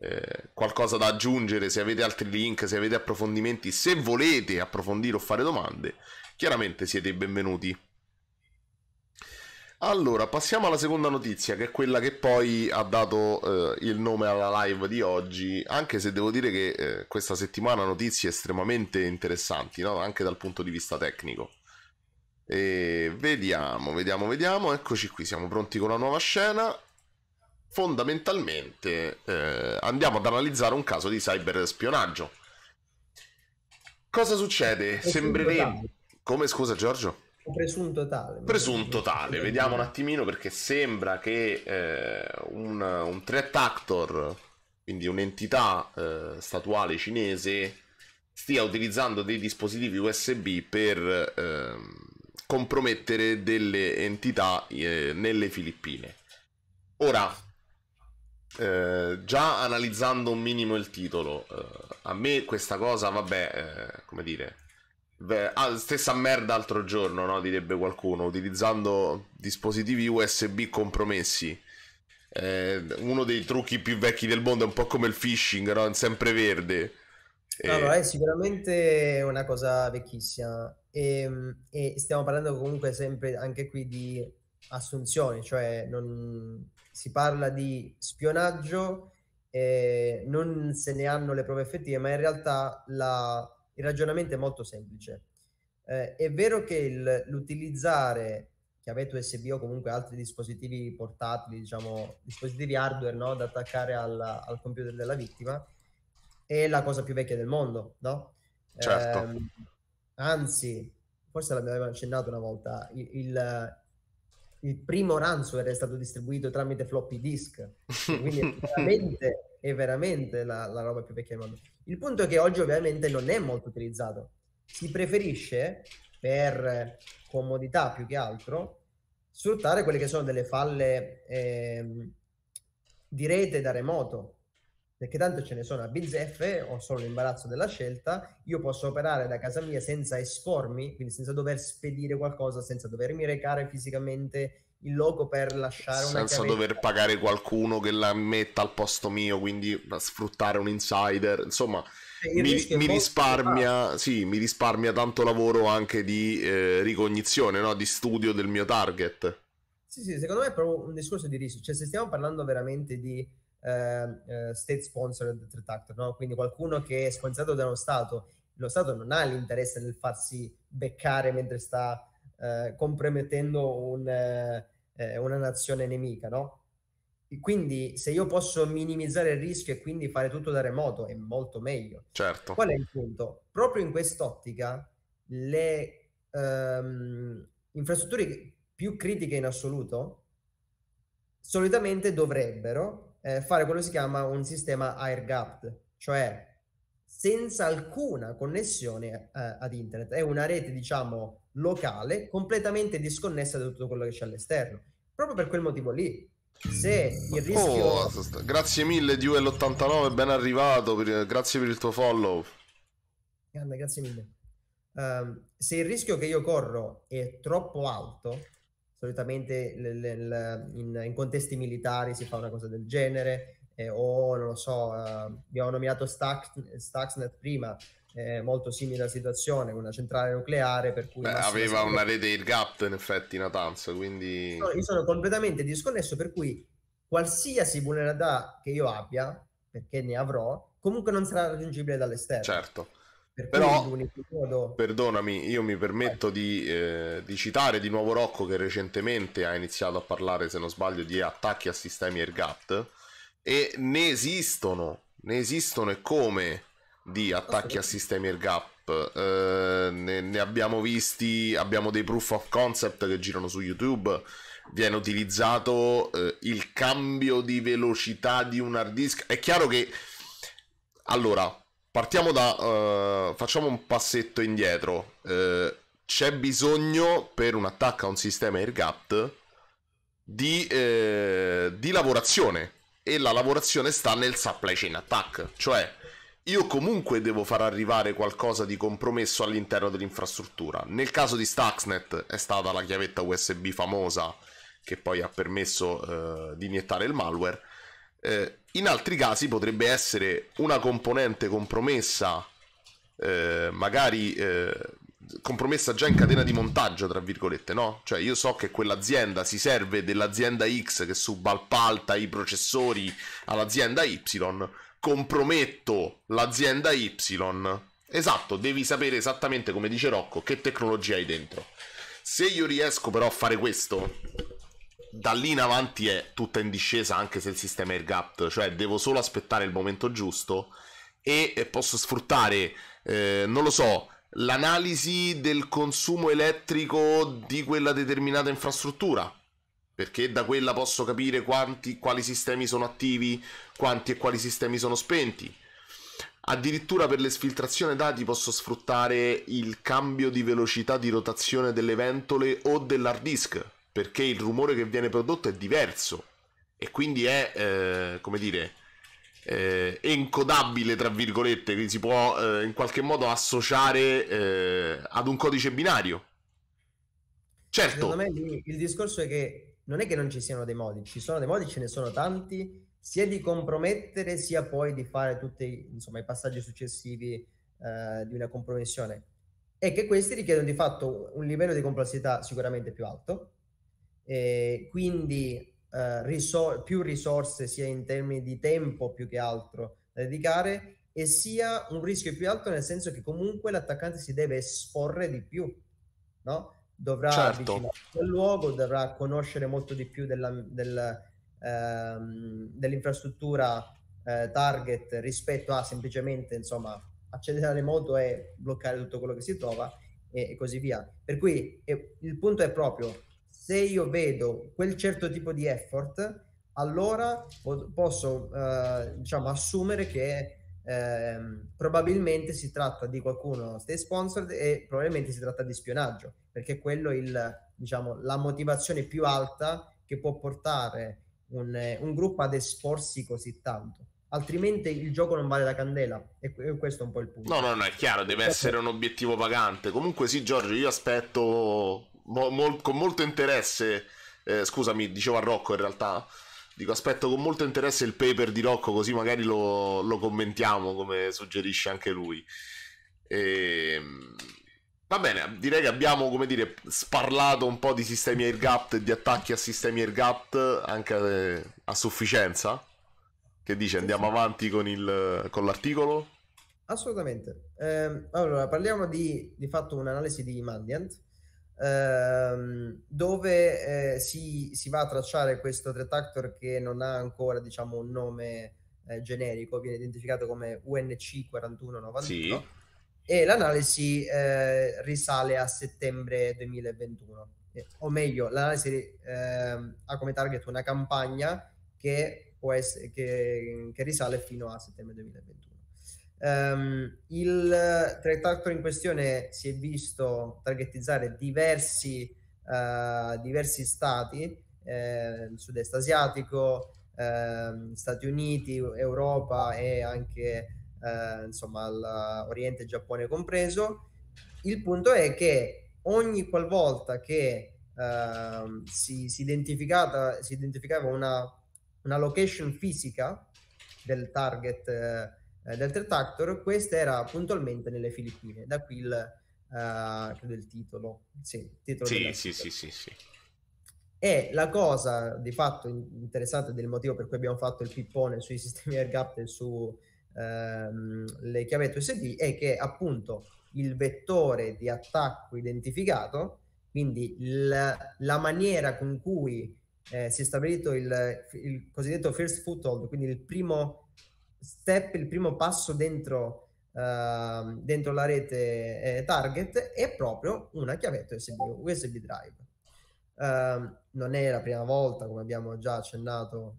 eh, qualcosa da aggiungere, se avete altri link, se avete approfondimenti, se volete approfondire o fare domande, chiaramente siete benvenuti. Allora, passiamo alla seconda notizia, che è quella che poi ha dato eh, il nome alla live di oggi, anche se devo dire che eh, questa settimana notizie estremamente interessanti, no? anche dal punto di vista tecnico. E vediamo, vediamo, vediamo, eccoci qui, siamo pronti con la nuova scena fondamentalmente eh, andiamo ad analizzare un caso di cyberspionaggio. Cosa succede? Sembrerebbe... Come scusa Giorgio? Presunto tale. Presunto tale, vediamo un attimino perché sembra che eh, un, un threat actor, quindi un'entità eh, statuale cinese, stia utilizzando dei dispositivi USB per eh, compromettere delle entità eh, nelle Filippine. Ora, eh, già analizzando un minimo il titolo, eh, a me questa cosa, vabbè, eh, come dire, beh, ah, stessa merda altro giorno, no? direbbe qualcuno, utilizzando dispositivi USB compromessi. Eh, uno dei trucchi più vecchi del mondo è un po' come il phishing, no? in sempreverde. E... No, no, è sicuramente una cosa vecchissima e, ehm, e stiamo parlando comunque sempre anche qui di assunzioni, cioè non, si parla di spionaggio, eh, non se ne hanno le prove effettive, ma in realtà la, il ragionamento è molto semplice. Eh, è vero che il, l'utilizzare chiavette USB o comunque altri dispositivi portatili, diciamo dispositivi hardware no? da attaccare al, al, computer della vittima, è la cosa più vecchia del mondo, no? Certo. Eh, anzi, forse l'abbiamo accennato una volta, il il primo ransomware è stato distribuito tramite floppy disk, quindi è veramente, è veramente la, la, roba più vecchia del mondo. Il punto è che oggi ovviamente non è molto utilizzato, si preferisce per comodità più che altro sfruttare quelle che sono delle falle eh, di rete da remoto, perché tanto ce ne sono a bizzeffe, ho solo l'imbarazzo della scelta, io posso operare da casa mia senza espormi, quindi senza dover spedire qualcosa, senza dovermi recare fisicamente in loco per lasciare una senza dover pagare qualcuno che la metta al posto mio, quindi sfruttare un insider, insomma cioè, mi, mi risparmia, sì, mi risparmia tanto lavoro anche di eh, ricognizione, no? di studio del mio target. Sì, sì, secondo me è proprio un discorso di rischio, cioè se stiamo parlando veramente di Ehm, eh, state sponsored tractor, no? quindi qualcuno che è sponsorizzato da uno Stato, lo Stato non ha l'interesse nel farsi beccare mentre sta eh, compromettendo un, eh, una nazione nemica, no? E Quindi se io posso minimizzare il rischio e quindi fare tutto da remoto è molto meglio. Certo. Qual è il punto? Proprio in quest'ottica le ehm, infrastrutture più critiche in assoluto solitamente dovrebbero eh, fare quello che si chiama un sistema air gapped, cioè senza alcuna connessione eh, ad internet. È una rete, diciamo, locale completamente disconnessa da tutto quello che c'è all'esterno. Proprio per quel motivo lì. Se il oh, rischio... Oh, grazie mille Duel89, ben arrivato, per... grazie per il tuo follow. Grande, grazie mille. Um, se il rischio che io corro è troppo alto, solitamente nel, nel, in, in, contesti militari si fa una cosa del genere, eh, o non lo so, uh, abbiamo nominato Stuxnet prima, eh, molto simile alla situazione, una centrale nucleare per cui... Beh, aveva una rete IRGAPT in effetti in Natanz, quindi... No, io sono completamente disconnesso, per cui qualsiasi vulnerabilità che io abbia, perché ne avrò, comunque non sarà raggiungibile dall'esterno. Certo. Per Però, modo... perdonami, io mi permetto di, eh, di, citare di nuovo Rocco che recentemente ha iniziato a parlare, se non sbaglio, di attacchi a sistemi air ergat e ne esistono, ne esistono e come di attacchi a sistemi ergat. Eh, ne, ne abbiamo visti, abbiamo dei proof of concept che girano su YouTube viene utilizzato eh, il cambio di velocità di un hard disk. È chiaro che allora Partiamo da... Uh, facciamo un passetto indietro. Uh, c'è bisogno per un attacco a un sistema air di, eh, di lavorazione. E la lavorazione sta nel supply chain attack. Cioè, io comunque devo far arrivare qualcosa di compromesso all'interno dell'infrastruttura. Nel caso di Stuxnet è stata la chiavetta USB famosa che poi ha permesso eh, di iniettare il malware. Eh, in altri casi potrebbe essere una componente compromessa, eh, magari eh, compromessa già in catena di montaggio, tra virgolette, no? Cioè io so che quell'azienda si serve dell'azienda X che subalpalta i processori all'azienda Y, comprometto l'azienda Y. Esatto, devi sapere esattamente come dice Rocco che tecnologia hai dentro. Se io riesco però a fare questo, da lì in avanti è tutta in discesa anche se il sistema è il GAPT, cioè devo solo aspettare il momento giusto e posso sfruttare, eh, non lo so, l'analisi del consumo elettrico di quella determinata infrastruttura, perché da quella posso capire quanti, quali sistemi sono attivi, quanti e quali sistemi sono spenti. Addirittura per l'esfiltrazione dati posso sfruttare il cambio di velocità di rotazione delle ventole o dell'hard disk, perché il rumore che viene prodotto è diverso e quindi è, eh, come dire, eh, encodabile, tra virgolette, quindi si può eh, in qualche modo associare eh, ad un codice binario. Certo. Secondo me il discorso è che non è che non ci siano dei modi, ci sono dei modi, ce ne sono tanti, sia di compromettere sia poi di fare tutti insomma, i passaggi successivi eh, di una compromissione. E che questi richiedono di fatto un livello di complessità sicuramente più alto, eh, quindi eh, risor- più risorse sia in termini di tempo più che altro da dedicare e sia un rischio più alto nel senso che comunque l'attaccante si deve esporre di più, no? dovrà certo. avvicinarsi al luogo, dovrà conoscere molto di più della, del, ehm, dell'infrastruttura eh, target rispetto a semplicemente insomma, accedere alle moto e bloccare tutto quello che si trova e, e così via. Per cui eh, il punto è proprio se io vedo quel certo tipo di effort, allora po- posso eh, diciamo, assumere che eh, probabilmente si tratta di qualcuno stay sponsored e probabilmente si tratta di spionaggio, perché quello è diciamo, la motivazione più alta che può portare un, un, gruppo ad esporsi così tanto. Altrimenti il gioco non vale la candela, e questo è un po' il punto. No, no, no, è chiaro, deve certo. essere un obiettivo pagante. Comunque, sì, Giorgio, io aspetto mo, con molto interesse, eh, scusami, dicevo a Rocco in realtà, dico aspetto con molto interesse il paper di Rocco così magari lo, lo commentiamo come suggerisce anche lui. E, ehm, va bene, direi che abbiamo, come dire, sparlato un po' di sistemi air gap e di attacchi a sistemi air gap anche a, eh, a sufficienza. Che dice, andiamo avanti con, il, con l'articolo? Assolutamente. Eh, allora, parliamo di, di fatto un'analisi di Mandiant, ehm, dove eh, si, si, va a tracciare questo threat actor che non ha ancora diciamo, un nome eh, generico, viene identificato come UNC4191 sì. e l'analisi eh, risale a settembre 2021, eh, o meglio l'analisi ehm, ha come target una campagna che, essere, che, che risale fino a settembre 2021. Um, il trade in questione si è visto targetizzare diversi, uh, diversi stati, eh, sud-est asiatico, eh, Stati Uniti, Europa e anche eh, insomma l'Oriente Giappone compreso. Il punto è che ogni qualvolta che ehm, si, si, identificava una, una, location fisica del target eh, eh, del Tractor, questa era puntualmente nelle Filippine, da qui il, uh, il titolo. Sì, titolo sì, sì, sì, sì, sì. E la cosa di fatto interessante del motivo per cui abbiamo fatto il pippone sui sistemi AirGap e sulle ehm, le chiavette USB è che appunto il vettore di attacco identificato, quindi la, la maniera con cui eh, si è stabilito il, il cosiddetto first foothold, quindi il primo step, il primo passo dentro, uh, dentro la rete eh, target è proprio una chiavetta USB, USB drive. Uh, non è la prima volta, come abbiamo già accennato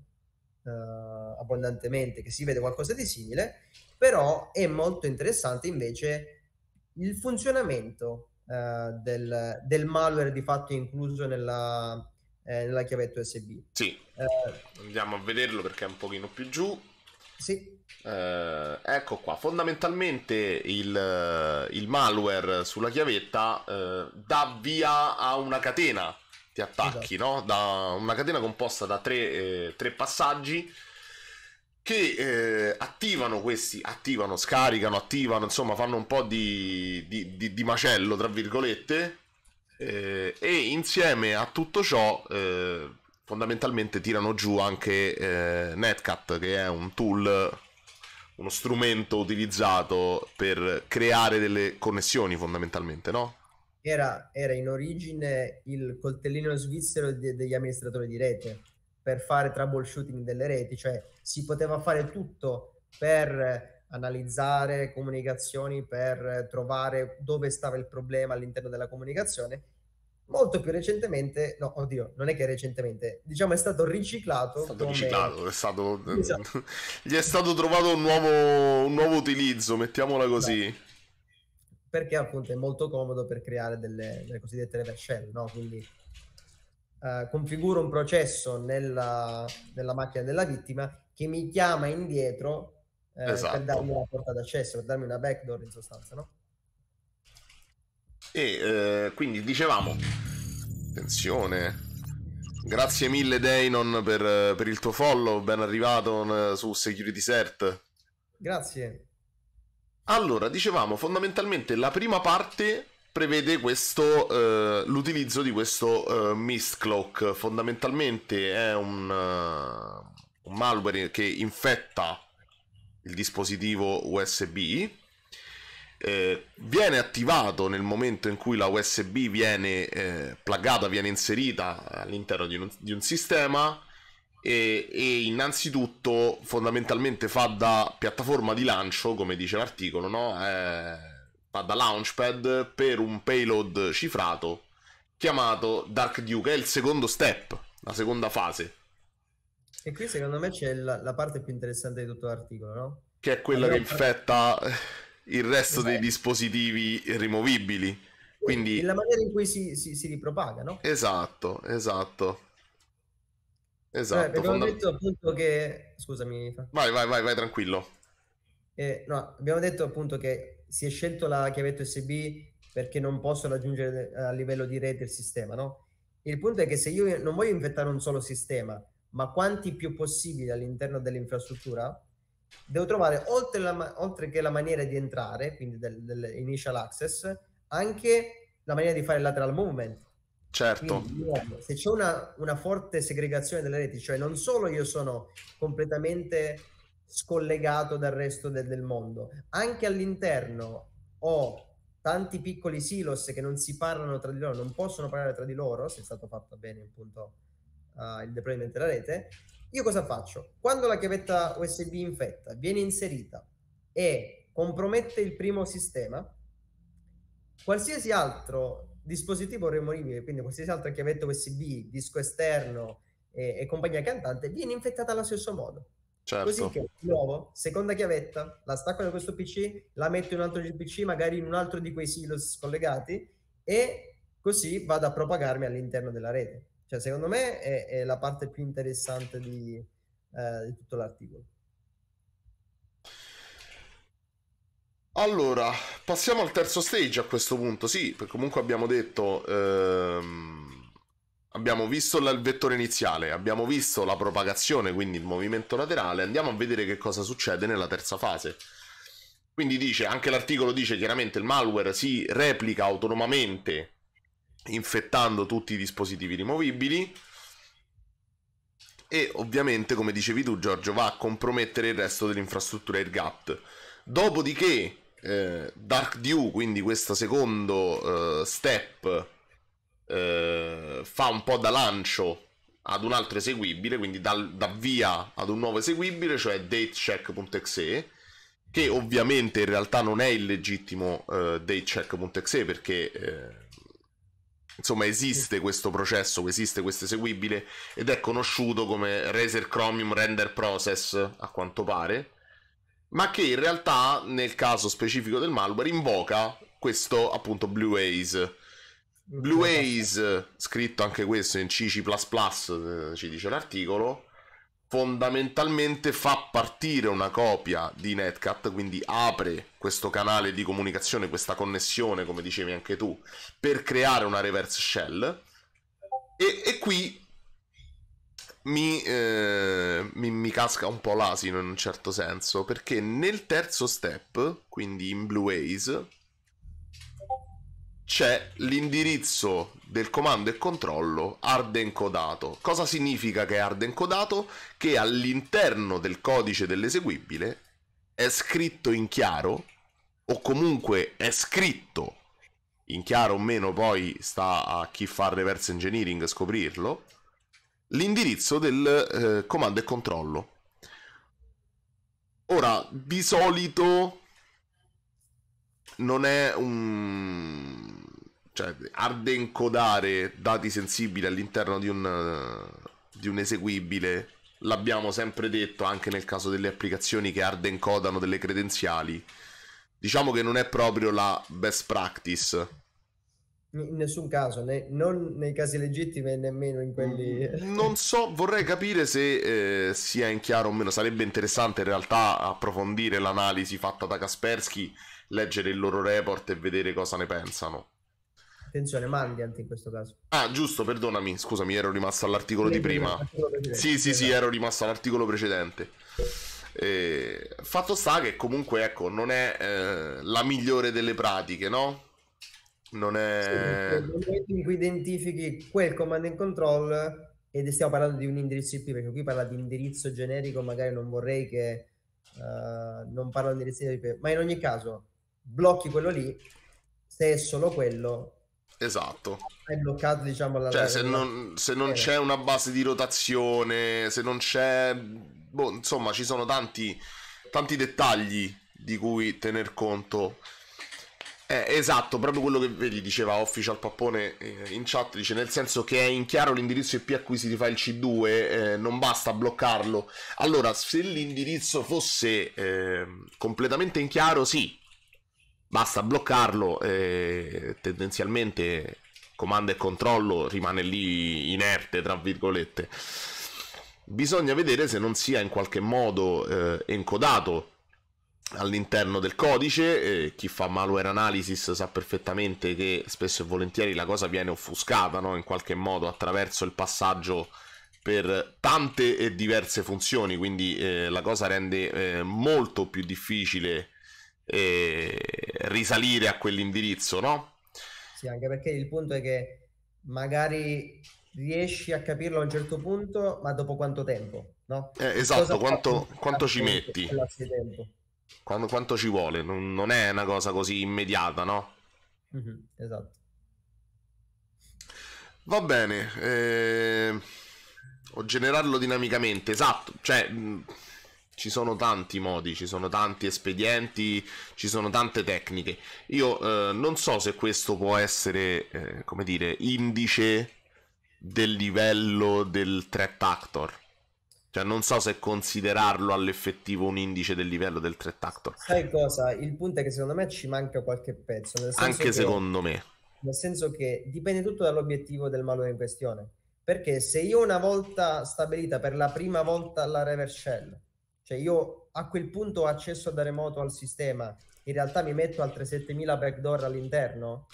uh, abbondantemente, che si vede qualcosa di simile, però è molto interessante invece il funzionamento uh, del, del, malware di fatto incluso nella, eh, nella chiavetta USB. Sì, eh, andiamo a vederlo perché è un pochino più giù. Sì, eh, ecco qua, fondamentalmente il, eh, il malware sulla chiavetta eh, dà via a una catena di attacchi, esatto. no? da una catena composta da tre, eh, tre passaggi che eh, attivano questi, attivano, scaricano, attivano, insomma fanno un po' di, di, di, di macello, tra virgolette, eh, e insieme a tutto ciò fondamentalmente tirano giù anche Netcat, che è un tool uno strumento utilizzato per creare delle connessioni fondamentalmente, no? Era, era in origine il coltellino svizzero de- degli amministratori di rete per fare troubleshooting delle reti, cioè si poteva fare tutto per analizzare comunicazioni, per trovare dove stava il problema all'interno della comunicazione Molto più recentemente, no, oddio, non è che recentemente, diciamo è stato riciclato. È stato come... riciclato, è stato... Esatto. gli è stato trovato un nuovo, un nuovo utilizzo, mettiamola così. Beh. Perché appunto è molto comodo per creare delle, delle cosiddette level shell, no? Quindi Uh, configuro un processo nella, nella, macchina della vittima che mi chiama indietro eh, esatto. per darmi una porta d'accesso, per darmi una backdoor in sostanza, no? E eh, quindi dicevamo, attenzione, grazie mille Dainon per, per, il tuo follow, ben arrivato su Security Cert. Grazie. Allora, dicevamo, fondamentalmente la prima parte prevede questo, eh, l'utilizzo di questo eh, Mist Cloak. Fondamentalmente è un, uh, un malware che infetta il dispositivo USB eh, viene attivato nel momento in cui la USB viene eh, pluggata, viene inserita all'interno di un, di un sistema e, e, innanzitutto fondamentalmente fa da piattaforma di lancio, come dice l'articolo, no? eh, fa da launchpad per un payload cifrato chiamato Dark Duke, è il secondo step, la seconda fase. E qui secondo me c'è la, la parte più interessante di tutto l'articolo, no? Che è quella allora, che infetta... Eh, il resto esatto. dei dispositivi rimovibili. Quindi... La maniera in cui si, si, si ripropaga, no? Esatto, esatto. Esatto. Vabbè, abbiamo fondam- detto appunto che... Scusami. Vai, vai, vai, vai tranquillo. Eh, no, abbiamo detto appunto che si è scelto la chiavetta USB perché non posso raggiungere eh, a livello di rete il sistema, no? Il punto è che se io non voglio infettare un solo sistema, ma quanti più possibili all'interno dell'infrastruttura, devo trovare, oltre, la, oltre che la maniera di entrare, quindi dell'initial access, anche la maniera di fare il lateral movement. Certo. Quindi, se c'è una, una, forte segregazione delle reti, cioè non solo io sono completamente scollegato dal resto de- del mondo, anche all'interno ho tanti piccoli silos che non si parlano tra di loro, non possono parlare tra di loro, se è stato fatto bene appunto uh, il deployment della rete, io cosa faccio? Quando la chiavetta USB infetta viene inserita e compromette il primo sistema, qualsiasi altro dispositivo removibile, quindi qualsiasi altra chiavetta USB, disco esterno e, e compagnia cantante, viene infettata allo stesso modo. Certo. Così che, di nuovo, seconda chiavetta, la stacco da questo PC, la metto in un altro PC, magari in un altro di quei silos scollegati, e così vado a propagarmi all'interno della rete. Cioè, secondo me è, è la parte più interessante di, eh, di tutto l'articolo. Allora, passiamo al terzo stage a questo punto, sì, comunque abbiamo detto, ehm, abbiamo visto il vettore iniziale, abbiamo visto la propagazione, quindi il movimento laterale, andiamo a vedere che cosa succede nella terza fase. Quindi dice, anche l'articolo dice chiaramente il malware si replica autonomamente infettando tutti i dispositivi rimovibili e ovviamente, come dicevi tu Giorgio, va a compromettere il resto dell'infrastruttura ERGAPT. Dopodiché eh, Dark Dew, quindi questo secondo eh, step, eh, fa un po' da lancio ad un altro eseguibile, quindi dal, dà via ad un nuovo eseguibile, cioè datecheck.exe, che ovviamente in realtà non è il legittimo eh, datecheck.exe perché eh, Insomma, esiste questo processo, esiste questo eseguibile ed è conosciuto come Razer Chromium Render Process, a quanto pare, ma che in realtà, nel caso specifico del malware, invoca questo appunto Blue Haze. Blue Haze, scritto anche questo in C++, eh, ci dice l'articolo, fondamentalmente fa partire una copia di Netcat, quindi apre questo canale di comunicazione, questa connessione, come dicevi anche tu, per creare una reverse shell. E, e qui mi, eh, mi, mi, casca un po' l'asino in un certo senso, perché nel terzo step, quindi in Blue Ace, c'è l'indirizzo del comando e controllo hard encodato. Cosa significa che è hard encodato? Che all'interno del codice dell'eseguibile è scritto in chiaro o comunque è scritto in chiaro o meno poi sta a chi fa reverse engineering scoprirlo l'indirizzo del eh, comando e controllo ora di solito non è un... cioè arde incodare dati sensibili all'interno di un, eh, di un eseguibile. L'abbiamo sempre detto anche nel caso delle applicazioni che hard encodano delle credenziali. Diciamo che non è proprio la best practice. In nessun caso, né, non nei casi legittimi e nemmeno in quelli... Mm, non so, vorrei capire se eh, sia in chiaro o meno. Sarebbe interessante in realtà approfondire l'analisi fatta da Kaspersky leggere il loro report e vedere cosa ne pensano. Attenzione, Mandiant in questo caso. Ah, giusto, perdonami, scusami, ero rimasto all'articolo di prima. Sì, sì, sì, esatto. ero rimasto all'articolo precedente. Eh, fatto sta che comunque, ecco, non è eh, la migliore delle pratiche, no? Non è... Sì, nel momento in cui identifichi quel command and control ed stiamo parlando di un indirizzo IP, perché qui parla di indirizzo generico, magari non vorrei che uh, non parla di indirizzo IP, ma in ogni caso blocchi quello lì, se è solo quello, Esatto. È bloccato, diciamo, la cioè, se non, se non eh. c'è una base di rotazione, se non c'è... Boh, insomma, ci sono tanti, tanti dettagli di cui tener conto. Eh, esatto, proprio quello che vedi diceva Official Pappone eh, in chat, dice nel senso che è in chiaro l'indirizzo IP a cui si rifà il C2, eh, non basta bloccarlo. Allora, se l'indirizzo fosse eh, completamente in chiaro, sì, Basta bloccarlo e tendenzialmente comando e controllo rimane lì inerte, tra virgolette. Bisogna vedere se non sia in qualche modo eh, encodato all'interno del codice. Eh, chi fa malware analysis sa perfettamente che spesso e volentieri la cosa viene offuscata no? in qualche modo attraverso il passaggio per tante e diverse funzioni, quindi eh, la cosa rende eh, molto più difficile risalire a quell'indirizzo, no? Sì, anche perché il punto è che magari riesci a capirlo a un certo punto, ma dopo quanto tempo, no? Eh, esatto, quanto, quanto ci metti? Quanto, quanto, ci vuole, non, non, è una cosa così immediata, no? Mm-hmm, esatto. Va bene, eh... o generarlo dinamicamente, esatto, cioè ci sono tanti modi, ci sono tanti espedienti, ci sono tante tecniche. Io eh, non so se questo può essere, eh, come dire, indice del livello del threat actor. Cioè, non so se considerarlo all'effettivo un indice del livello del threat actor. Sai cosa? Il punto è che secondo me ci manca qualche pezzo. Anche che, secondo me. Nel senso che dipende tutto dall'obiettivo del malware in questione. Perché se io una volta stabilita per la prima volta la reverse shell cioè io a quel punto ho accesso da remoto al sistema, in realtà mi metto altre 7000 backdoor all'interno?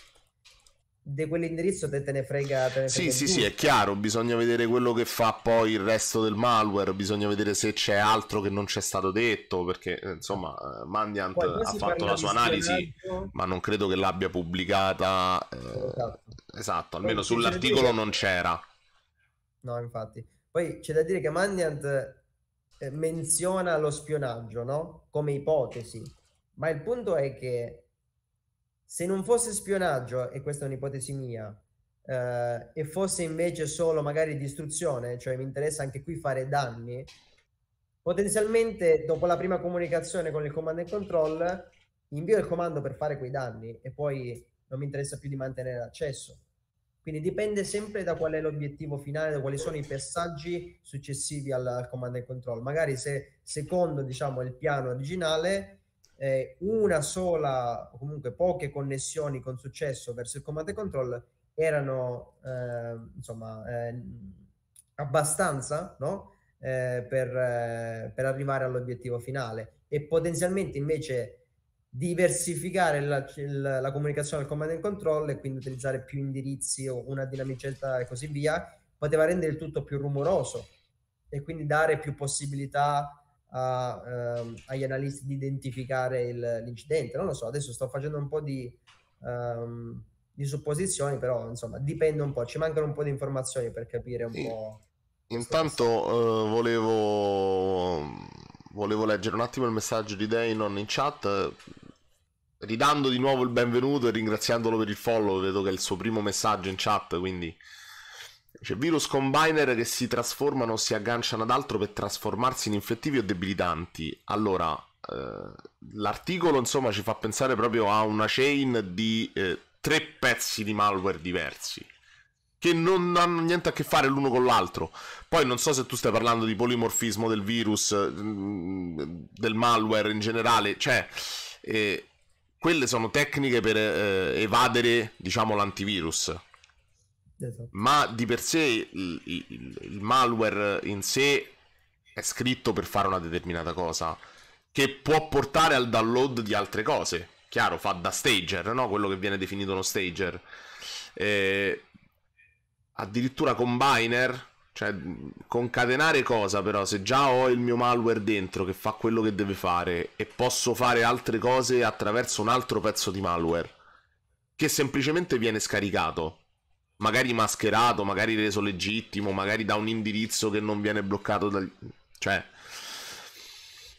Di quell'indirizzo te, te ne frega. Te ne frega sì, sì, sì, è chiaro, bisogna vedere quello che fa poi il resto del malware, bisogna vedere se c'è altro che non c'è stato detto, perché eh, insomma eh, Mandiant ha fatto la sua analisi, ma non credo che l'abbia pubblicata. Eh, esatto. esatto almeno poi sull'articolo non c'era. No, infatti. Poi c'è da dire che Mandiant eh, menziona lo spionaggio, no? Come ipotesi. Ma il punto è che se non fosse spionaggio, e questa è un'ipotesi mia, eh, e fosse invece solo magari distruzione, cioè mi interessa anche qui fare danni, potenzialmente dopo la prima comunicazione con il command and control invio il comando per fare quei danni e poi non mi interessa più di mantenere l'accesso. Quindi dipende sempre da qual è l'obiettivo finale, da quali sono i passaggi successivi al, al command and control. Magari se secondo diciamo, il piano originale eh, una sola o comunque poche connessioni con successo verso il command and control erano eh, insomma eh, abbastanza no? Eh, per, eh, per arrivare all'obiettivo finale e potenzialmente invece diversificare la, la, la comunicazione al command and control e quindi utilizzare più indirizzi o una dinamicetta e così via, poteva rendere il tutto più rumoroso e quindi dare più possibilità a, ehm, agli analisti di identificare il, l'incidente. Non lo so, adesso sto facendo un po' di, ehm, di, supposizioni, però insomma dipende un po', ci mancano un po' di informazioni per capire un sì. po'. Intanto eh, volevo volevo leggere un attimo il messaggio di Daynon in chat. Ridando di nuovo il benvenuto e ringraziandolo per il follow, vedo che è il suo primo messaggio in chat, quindi... C'è virus combiner che si trasformano o si agganciano ad altro per trasformarsi in infettivi o debilitanti. Allora, eh, l'articolo insomma ci fa pensare proprio a una chain di eh, tre pezzi di malware diversi che non hanno niente a che fare l'uno con l'altro. Poi non so se tu stai parlando di polimorfismo del virus, mm, del malware in generale, cioè eh, quelle sono tecniche per eh, evadere, diciamo, l'antivirus. Esatto. Ma di per sé il, il, il malware in sé è scritto per fare una determinata cosa che può portare al download di altre cose. Chiaro, fa da stager, no? Quello che viene definito uno stager. Eh, addirittura combiner. Cioè, concatenare cosa però? Se già ho il mio malware dentro che fa quello che deve fare e posso fare altre cose attraverso un altro pezzo di malware che semplicemente viene scaricato, magari mascherato, magari reso legittimo, magari da un indirizzo che non viene bloccato dal... cioè...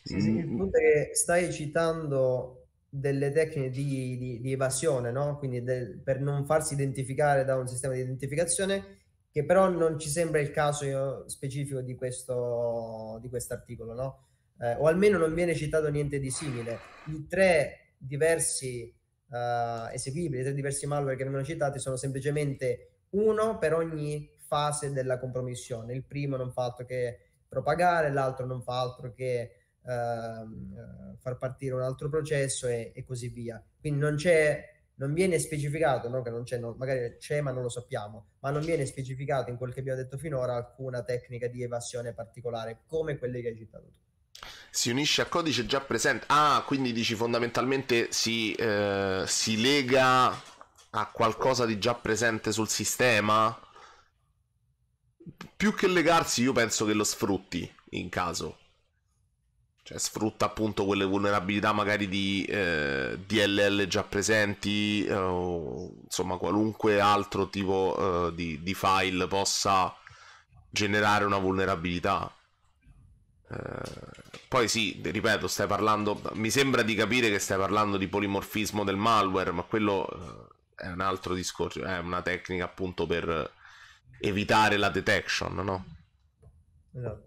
Sì, sì, il punto è che stai citando delle tecniche di, di, di evasione, no? quindi del, per non farsi identificare da un sistema di identificazione, che però non ci sembra il caso specifico di questo articolo, no? eh, o almeno non viene citato niente di simile. I tre diversi uh, eseguibili, i tre diversi malware che vengono citati sono semplicemente uno per ogni fase della compromissione. Il primo non fa altro che propagare, l'altro non fa altro che Ehm, eh, far partire un altro processo e, e, così via. Quindi non c'è, non viene specificato, no, che non c'è, no, magari c'è ma non lo sappiamo, ma non viene specificato in quel che abbiamo detto finora alcuna tecnica di evasione particolare come quelle che hai citato tu si unisce a codice già presente. Ah, quindi dici fondamentalmente si, eh, si, lega a qualcosa di già presente sul sistema. Più che legarsi, io penso che lo sfrutti in caso. Cioè, sfrutta appunto quelle vulnerabilità magari di eh, DLL già presenti, eh, o, insomma qualunque altro tipo eh, di, di, file possa generare una vulnerabilità. Eh, poi sì, ripeto, stai parlando, mi sembra di capire che stai parlando di polimorfismo del malware, ma quello eh, è un altro discorso, è una tecnica appunto per evitare la detection, no? Esatto.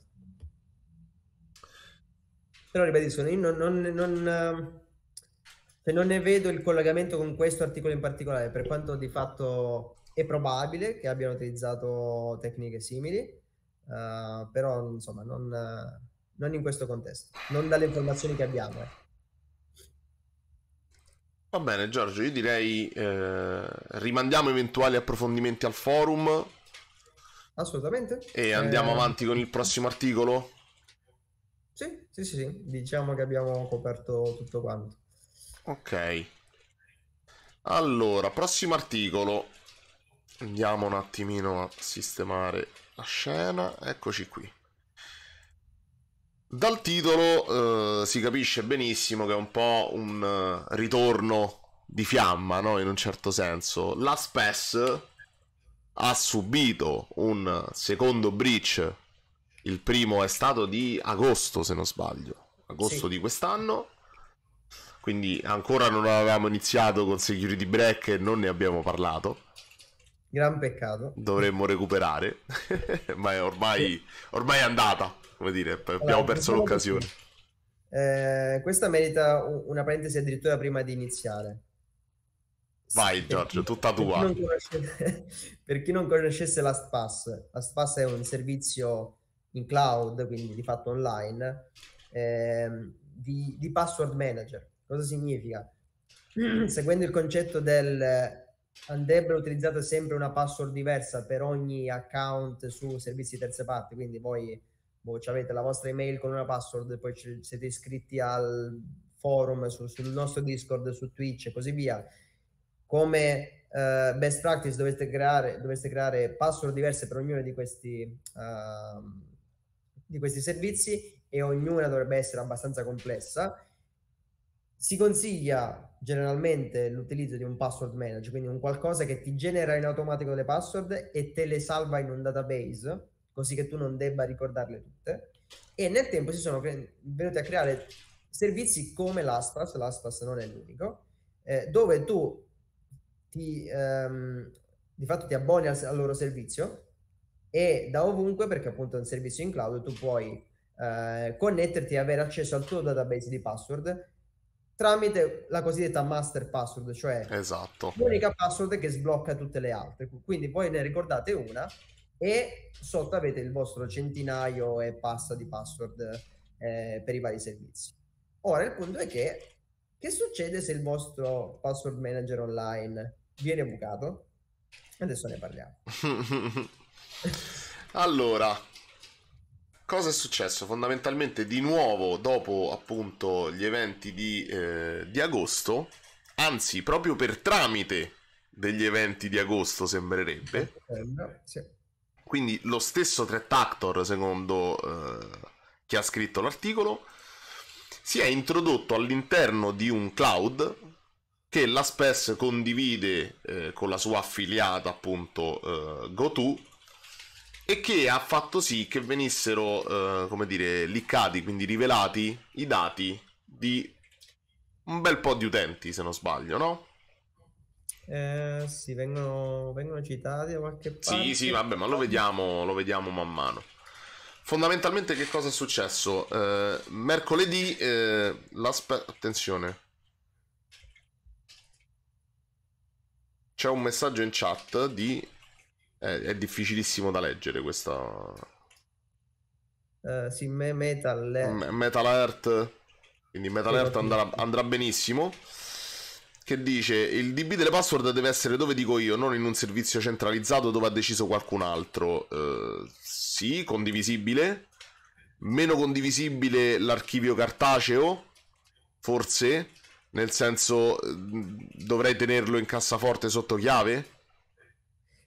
Però ribadisco, io non, non, non, ehm, cioè non, ne vedo il collegamento con questo articolo in particolare, per quanto di fatto è probabile che abbiano utilizzato tecniche simili, uh, però insomma non, in questo contesto, non dalle informazioni che abbiamo. Eh. Va bene Giorgio, io direi eh, rimandiamo eventuali approfondimenti al forum. Assolutamente. E andiamo eh... avanti con il prossimo articolo? Sì, sì, sì, diciamo che abbiamo coperto tutto quanto. Ok. Allora, prossimo articolo. Andiamo un attimino a sistemare la scena. Eccoci qui. Dal titolo eh, si capisce benissimo che è un po' un eh, ritorno di fiamma, no? In un certo senso. La SPES ha subito un secondo breach il primo è stato di agosto, se non sbaglio, agosto sì. di quest'anno. Quindi ancora non avevamo iniziato con Security Break e non ne abbiamo parlato. Gran peccato. Dovremmo recuperare, ma è ormai, ormai, è andata, come dire, abbiamo perso diciamo l'occasione. Eh, questa merita una parentesi addirittura prima di iniziare. Vai Giorgio, tutta tua. Per chi non conoscesse, per chi conoscesse LastPass, LastPass è un servizio in cloud, quindi di fatto online, ehm, di, di, password manager. Cosa significa? Seguendo il concetto del andrebbero utilizzate sempre una password diversa per ogni account su servizi terze parti, quindi voi boh, avete la vostra email con una password, poi c- siete iscritti al forum, su, sul nostro Discord, su Twitch e così via. Come Uh, best practice dovreste creare, dovreste creare password diverse per ognuno di questi uh, di questi servizi e ognuna dovrebbe essere abbastanza complessa. Si consiglia generalmente l'utilizzo di un password manager, quindi un qualcosa che ti genera in automatico le password e te le salva in un database, così che tu non debba ricordarle tutte. E nel tempo si sono venuti a creare servizi come l'Aspas, l'Aspas non è l'unico, eh, dove tu ti, ehm, di fatto ti abboni al, al loro servizio, e da ovunque perché appunto è un servizio in cloud tu puoi eh, connetterti e avere accesso al tuo database di password tramite la cosiddetta master password, cioè esatto. l'unica password che sblocca tutte le altre. Quindi voi ne ricordate una e sotto avete il vostro centinaio e passa di password eh, per i vari servizi. Ora il punto è che che succede se il vostro password manager online viene bucato? Adesso ne parliamo. Allora, cosa è successo? Fondamentalmente, di nuovo, dopo appunto gli eventi di, eh, di agosto, anzi, proprio per tramite degli eventi di agosto, sembrerebbe. Quindi lo stesso Threat Actor, secondo eh, chi ha scritto l'articolo, si è introdotto all'interno di un cloud che la SPES condivide eh, con la sua affiliata appunto eh, GoTo e che ha fatto sì che venissero, eh, come dire, liccati, quindi rivelati i dati di un bel po' di utenti, se non sbaglio, no? Eh, sì, vengono, vengono citati da qualche parte. Sì, sì, vabbè, ma lo vediamo, lo vediamo man mano. Fondamentalmente che cosa è successo? Eh, mercoledì, eh, attenzione, c'è un messaggio in chat di è, è difficilissimo da leggere questa... Uh, sì, me- Metal Earth. Metal Earth. Quindi Metal Earth andrà, andrà benissimo che dice il DB delle password deve essere dove dico io, non in un servizio centralizzato dove ha deciso qualcun altro. Uh, sì, condivisibile. Meno condivisibile l'archivio cartaceo, forse, nel senso eh, dovrei tenerlo in cassaforte sotto chiave.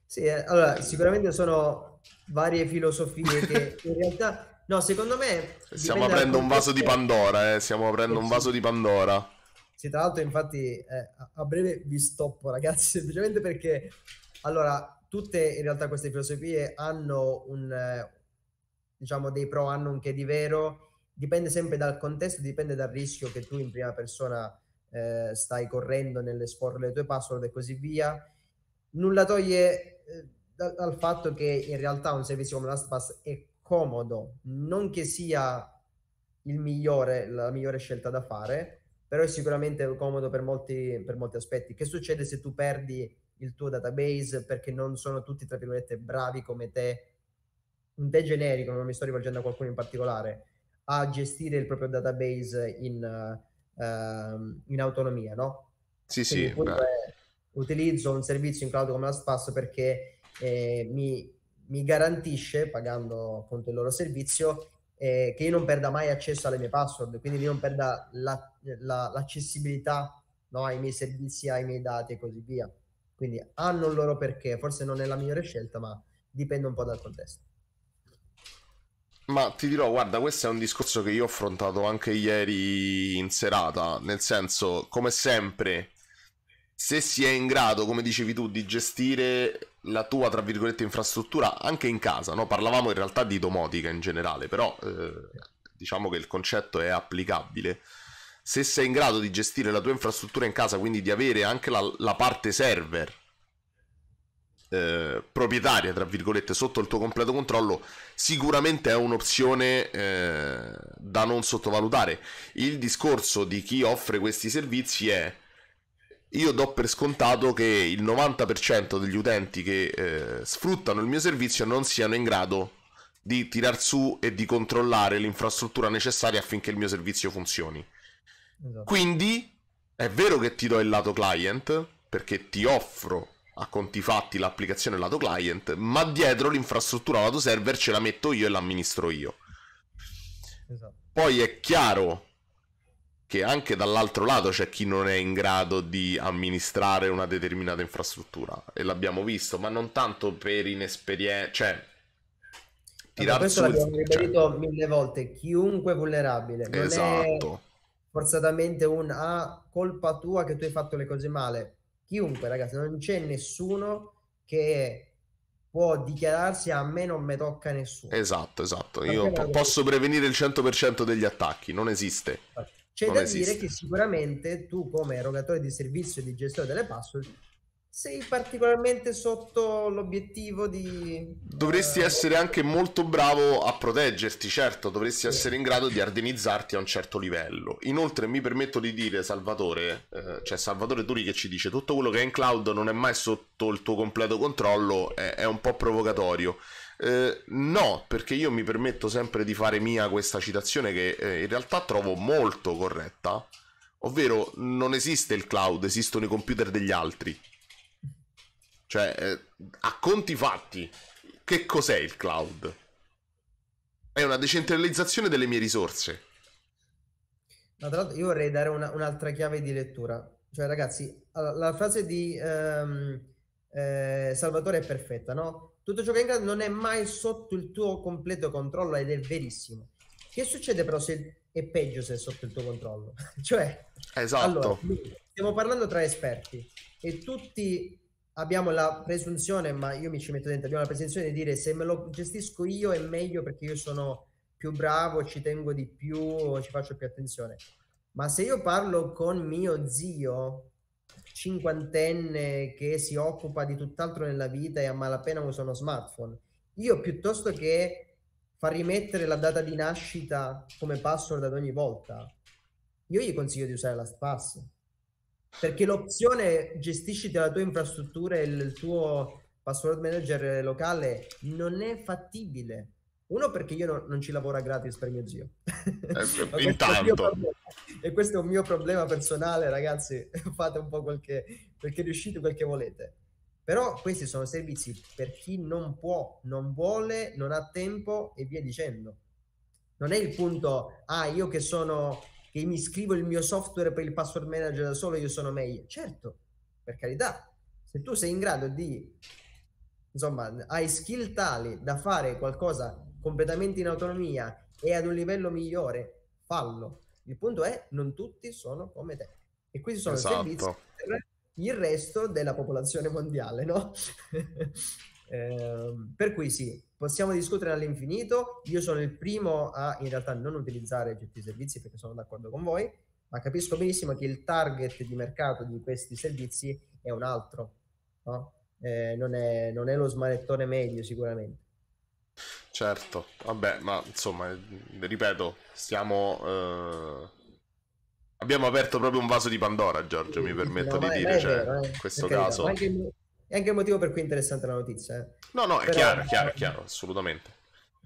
Sì, eh, allora sicuramente sono varie filosofie che in realtà, no, secondo me... Stiamo aprendo un vaso di Pandora, eh, stiamo aprendo un vaso di Pandora. Sì, tra l'altro infatti eh, a breve vi stoppo ragazzi, semplicemente perché, allora, tutte in realtà queste filosofie hanno un, eh, diciamo, dei pro, hanno un che di vero, dipende sempre dal contesto, dipende dal rischio che tu in prima persona eh, stai correndo nell'esporre le tue password e così via. Nulla toglie dal, dal fatto che in realtà un servizio come LastPass è comodo, non che sia il migliore, la migliore scelta da fare, però è sicuramente comodo per molti, per molti aspetti. Che succede se tu perdi il tuo database perché non sono tutti, tra virgolette, bravi come te, un te generico, non mi sto rivolgendo a qualcuno in particolare, a gestire il proprio database in, uh, in autonomia, no? Sì, Quindi sì utilizzo un servizio in cloud come LastPass perché eh, mi, mi, garantisce, pagando appunto il loro servizio, eh, che io non perda mai accesso alle mie password, quindi io non perda la, la, l'accessibilità no, ai miei servizi, ai miei dati e così via. Quindi hanno il loro perché, forse non è la migliore scelta, ma dipende un po' dal contesto. Ma ti dirò, guarda, questo è un discorso che io ho affrontato anche ieri in serata, nel senso, come sempre, se si è in grado, come dicevi tu, di gestire la tua, tra virgolette, infrastruttura anche in casa, no? parlavamo in realtà di domotica in generale, però eh, diciamo che il concetto è applicabile. Se sei in grado di gestire la tua infrastruttura in casa, quindi di avere anche la, la parte server eh, proprietaria, tra virgolette, sotto il tuo completo controllo, sicuramente è un'opzione eh, da non sottovalutare. Il discorso di chi offre questi servizi è io do per scontato che il 90% degli utenti che eh, sfruttano il mio servizio non siano in grado di tirar su e di controllare l'infrastruttura necessaria affinché il mio servizio funzioni. Esatto. Quindi è vero che ti do il lato client, perché ti offro a conti fatti l'applicazione lato client, ma dietro l'infrastruttura lato server ce la metto io e l'amministro io. Esatto. Poi è chiaro che anche dall'altro lato c'è chi non è in grado di amministrare una determinata infrastruttura e l'abbiamo visto, ma non tanto per inesperienza, cioè tirar questo su... l'abbiamo cioè ripetuto cioè... mille volte, chiunque vulnerabile, non esatto. forzatamente un ah, colpa tua che tu hai fatto le cose male. Chiunque, ragazzi, non c'è nessuno che può dichiararsi a me non mi tocca nessuno. Esatto, esatto. Io po- posso prevenire il 100% degli attacchi, non esiste. Esatto c'è da esiste. dire che sicuramente tu come erogatore di servizio e di gestore delle password sei particolarmente sotto l'obiettivo di... Dovresti uh, essere anche molto bravo a proteggerti, certo, dovresti sì. essere in grado di ardenizzarti a un certo livello. Inoltre mi permetto di dire, Salvatore, eh, cioè Salvatore Turi che ci dice tutto quello che è in cloud non è mai sotto il tuo completo controllo, è, è un po' provocatorio. Eh, no, perché io mi permetto sempre di fare mia questa citazione che eh, in realtà trovo molto corretta, ovvero non esiste il cloud, esistono i computer degli altri. Cioè, eh, a conti fatti, che cos'è il cloud? È una decentralizzazione delle mie risorse. No, tra l'altro io vorrei dare una, un'altra chiave di lettura. Cioè, ragazzi, la, la frase di... Um eh, Salvatore è perfetta, no? Tutto ciò che è in grado non è mai sotto il tuo completo controllo ed è verissimo. Che succede però se è peggio se è sotto il tuo controllo? cioè, esatto. Allora, stiamo parlando tra esperti e tutti abbiamo la presunzione, ma io mi ci metto dentro, abbiamo la presunzione di dire se me lo gestisco io è meglio perché io sono più bravo, ci tengo di più, ci faccio più attenzione. Ma se io parlo con mio zio cinquantenne che si occupa di tutt'altro nella vita e a malapena usa uno smartphone. Io piuttosto che far rimettere la data di nascita come password ad ogni volta, io gli consiglio di usare LastPass perché l'opzione gestisci la tua infrastruttura e il tuo password manager locale non è fattibile uno perché io no, non ci lavoro gratis per mio zio. Eh, intanto. e questo è un mio problema personale, ragazzi, fate un po' quel che, quel che riuscite, quel che volete. Però questi sono servizi per chi non può, non vuole, non ha tempo e via dicendo. Non è il punto, ah, io che sono, che mi scrivo il mio software per il password manager da solo, io sono meglio. Certo, per carità, se tu sei in grado di, insomma, hai skill tali da fare qualcosa completamente in autonomia e ad un livello migliore, fallo. Il punto è, non tutti sono come te. E questi sono esatto. servizi per il resto della popolazione mondiale, no? eh, per cui sì, possiamo discutere all'infinito. Io sono il primo a in realtà non utilizzare tutti i servizi perché sono d'accordo con voi, ma capisco benissimo che il target di mercato di questi servizi è un altro, no? eh, non, è, non è lo smanettone medio sicuramente certo. Vabbè, ma insomma, ripeto, stiamo... Eh... Abbiamo aperto proprio un vaso di Pandora, Giorgio, sì, mi permetto no, di dire, vero, cioè, eh, in questo caso... Anche, è anche il motivo per cui è interessante la notizia. Eh. No, no, è Però... chiaro, è chiaro, è chiaro, assolutamente.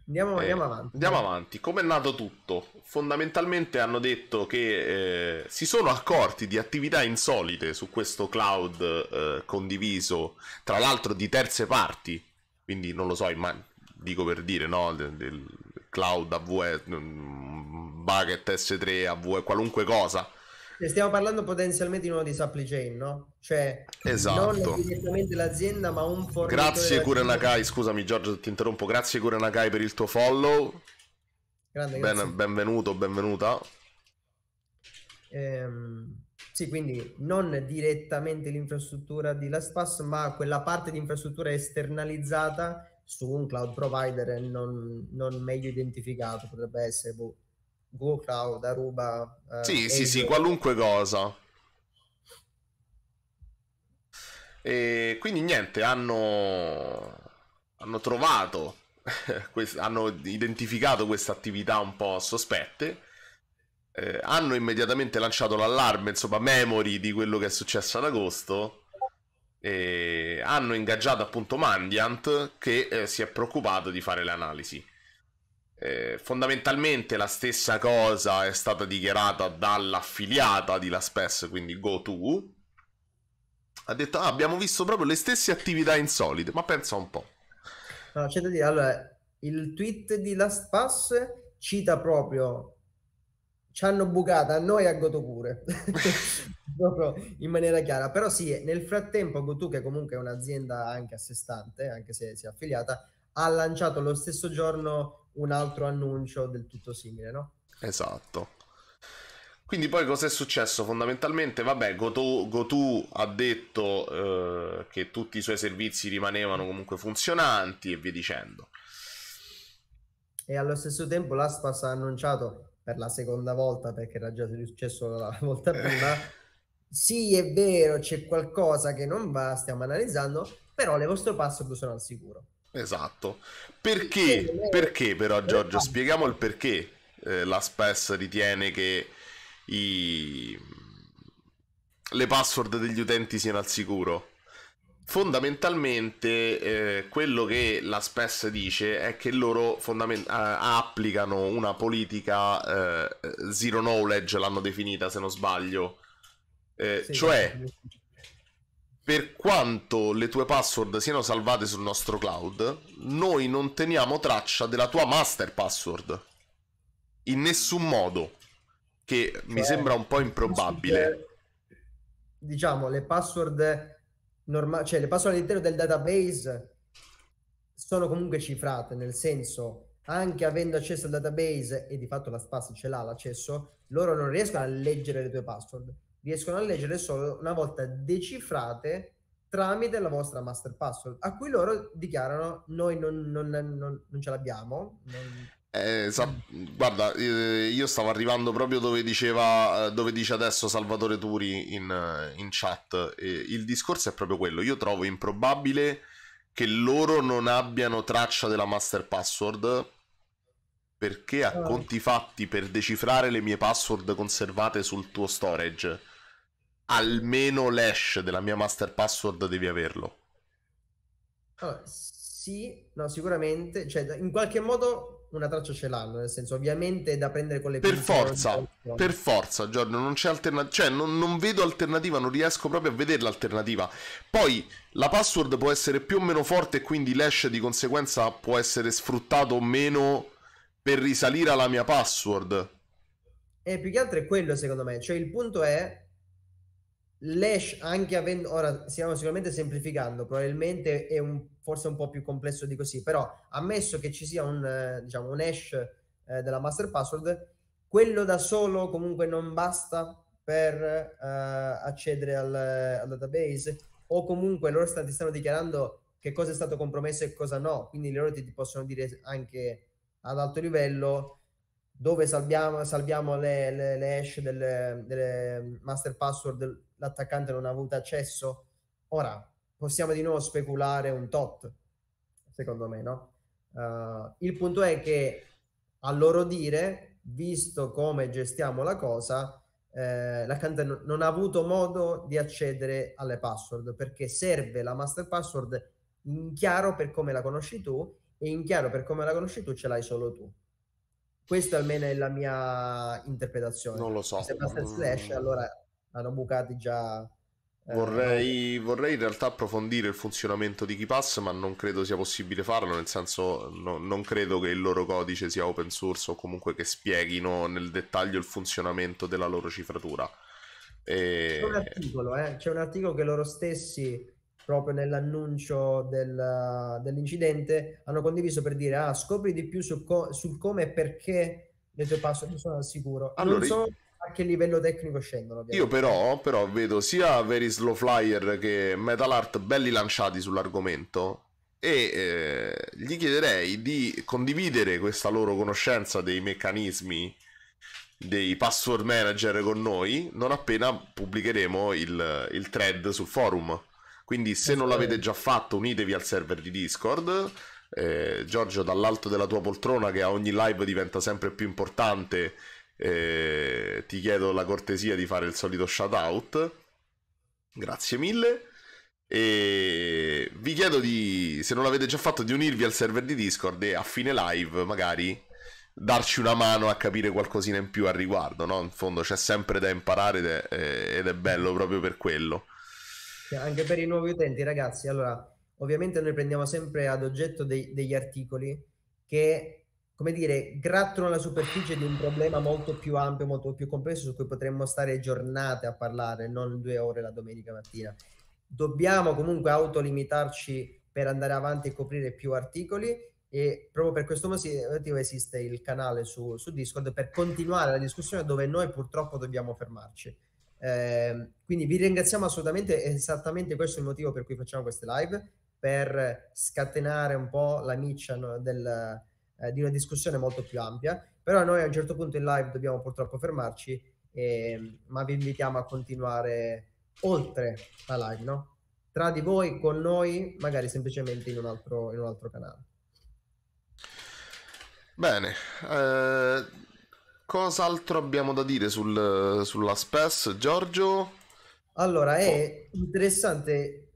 Andiamo, eh, andiamo, avanti. Andiamo avanti. Come è nato tutto? Fondamentalmente hanno detto che eh, si sono accorti di attività insolite su questo cloud eh, condiviso, tra l'altro di terze parti, quindi non lo so, immagino dico per dire, no? Del, del cloud, AV, mm, bucket S3, AV, qualunque cosa. Stiamo parlando potenzialmente di una di supply chain, no? Cioè, esatto. non direttamente l'azienda, ma un fornitore. Grazie Cure Nakai, scusami Giorgio se ti interrompo, grazie Cure Nakai per il tuo follow. Grande, ben, benvenuto, benvenuta. Ehm, sì, quindi non direttamente l'infrastruttura di LastPass, ma quella parte di infrastruttura esternalizzata su un cloud provider non, non meglio identificato, potrebbe essere boh, Google Cloud, Aruba. Eh, sì, sì, sì, qualunque cosa. E quindi niente, hanno, hanno trovato, hanno identificato queste attività un po' sospette. Eh, hanno immediatamente lanciato l'allarme, insomma, memory di quello che è successo ad agosto eh, hanno ingaggiato appunto Mandiant che eh, si è preoccupato di fare le analisi. Eh, fondamentalmente la stessa cosa è stata dichiarata dall'affiliata di LaSpes, quindi GoTo. Ha detto, ah, abbiamo visto proprio le stesse attività insolite, ma pensa un po'. No, c'è da dire, allora, il tweet di LastPass cita proprio ci hanno bucata a noi e a Goto pure in maniera chiara però sì nel frattempo Goto che comunque è un'azienda anche a sé stante anche se si è affiliata ha lanciato lo stesso giorno un altro annuncio del tutto simile no? esatto quindi poi cosa è successo? Fondamentalmente, vabbè, Gotu, Gotu ha detto eh, che tutti i suoi servizi rimanevano comunque funzionanti e via dicendo. E allo stesso tempo l'Aspas ha annunciato per la seconda volta perché era già successo la volta prima. sì, è vero, c'è qualcosa che non va, stiamo analizzando, però le vostre password sono al sicuro. Esatto. Perché? Perché, perché però Giorgio? Esatto. Spieghiamo il perché eh, la SPES ritiene che i... le password degli utenti siano al sicuro. Fondamentalmente eh, quello che la SPES dice è che loro fondament- eh, applicano una politica eh, zero knowledge, l'hanno definita se non sbaglio. Eh, sì, cioè, per quanto le tue password siano salvate sul nostro cloud, noi non teniamo traccia della tua master password. In nessun modo. Che cioè, mi sembra un po' improbabile. Diciamo, le password norma- cioè le password all'interno del database sono comunque cifrate, nel senso anche avendo accesso al database e di fatto la SPAS ce l'ha l'accesso, loro non riescono a leggere le tue password, riescono a leggere solo una volta decifrate tramite la vostra master password, a cui loro dichiarano noi non, non, non, non ce l'abbiamo. Eh, sa- mm. guarda, eh, io stavo arrivando proprio dove diceva eh, dove dice adesso Salvatore Turi in, eh, in chat. E il discorso è proprio quello. Io trovo improbabile che loro non abbiano traccia della master password perché a ah. conti fatti per decifrare le mie password conservate sul tuo storage almeno l'hash della mia master password devi averlo allora, ah, sì no sicuramente cioè in qualche modo una traccia ce l'hanno, nel senso ovviamente è da prendere con le Per forza, per forza Giorgio, non c'è alternativa, cioè non, non, vedo alternativa, non riesco proprio a vedere l'alternativa. Poi la password può essere più o meno forte e quindi l'hash di conseguenza può essere sfruttato o meno per risalire alla mia password. E eh, più che altro è quello secondo me, cioè il punto è Lash, anche avendo, ora stiamo sicuramente semplificando, probabilmente è un, forse un po' più complesso di così, però ammesso che ci sia un, eh, diciamo, un hash eh, della master password, quello da solo comunque non basta per eh, accedere al, al, database o comunque loro stanno, ti stanno dichiarando che cosa è stato compromesso e cosa no, quindi loro ti, ti possono dire anche ad alto livello dove salviamo, salviamo le, le, le hash delle, delle master password l'attaccante non ha avuto accesso. Ora, possiamo di nuovo speculare un tot, secondo me, no? Uh, il punto è che a loro dire, visto come gestiamo la cosa, eh, l'accante non ha avuto modo di accedere alle password perché serve la master password in chiaro per come la conosci tu e in chiaro per come la conosci tu ce l'hai solo tu. Questo almeno è la mia interpretazione. Non lo so. Se basta il slash, mm. allora hanno bucati già. Eh, vorrei, no. vorrei, in realtà approfondire il funzionamento di KeyPass, ma non credo sia possibile farlo, nel senso no, non credo che il loro codice sia open source o comunque che spieghino nel dettaglio il funzionamento della loro cifratura. E... C'è, un articolo, eh? C'è un articolo che loro stessi proprio nell'annuncio del, dell'incidente, hanno condiviso per dire: Ah, scopri di più sul, co- sul come e perché le tue password sono al sicuro. Allora, non sono a che livello tecnico scendono. Ovviamente. Io però, però, vedo sia Very Slow Flyer che Metal Art belli lanciati sull'argomento e eh, gli chiederei di condividere questa loro conoscenza dei meccanismi dei password manager con noi non appena pubblicheremo il, il thread sul forum. Quindi se non l'avete già fatto unitevi al server di Discord. Eh, Giorgio, dall'alto della tua poltrona che a ogni live diventa sempre più importante eh, ti chiedo la cortesia di fare il solito shout out. Grazie mille. E vi chiedo di, se non l'avete già fatto, di unirvi al server di Discord e a fine live magari darci una mano a capire qualcosina in più al riguardo, no? In fondo c'è sempre da imparare ed è, eh, ed è, bello proprio per quello. Anche per i nuovi utenti, ragazzi, allora, ovviamente noi prendiamo sempre ad oggetto dei, degli articoli che come dire, grattano la superficie di un problema molto più ampio, molto più complesso su cui potremmo stare giornate a parlare, non due ore la domenica mattina. Dobbiamo comunque autolimitarci per andare avanti e coprire più articoli e proprio per questo motivo esiste il canale su, su Discord per continuare la discussione dove noi purtroppo dobbiamo fermarci. Eh, quindi vi ringraziamo assolutamente, esattamente questo è il motivo per cui facciamo queste live, per scatenare un po' la miccia no, del eh, di una discussione molto più ampia, però noi a un certo punto in live dobbiamo purtroppo fermarci, e, ehm, ma vi invitiamo a continuare oltre la live, no? Tra di voi, con noi, magari semplicemente in un altro, in un altro canale. Bene, eh, cos'altro abbiamo da dire sul, sulla SPES, Giorgio? Allora, è oh. interessante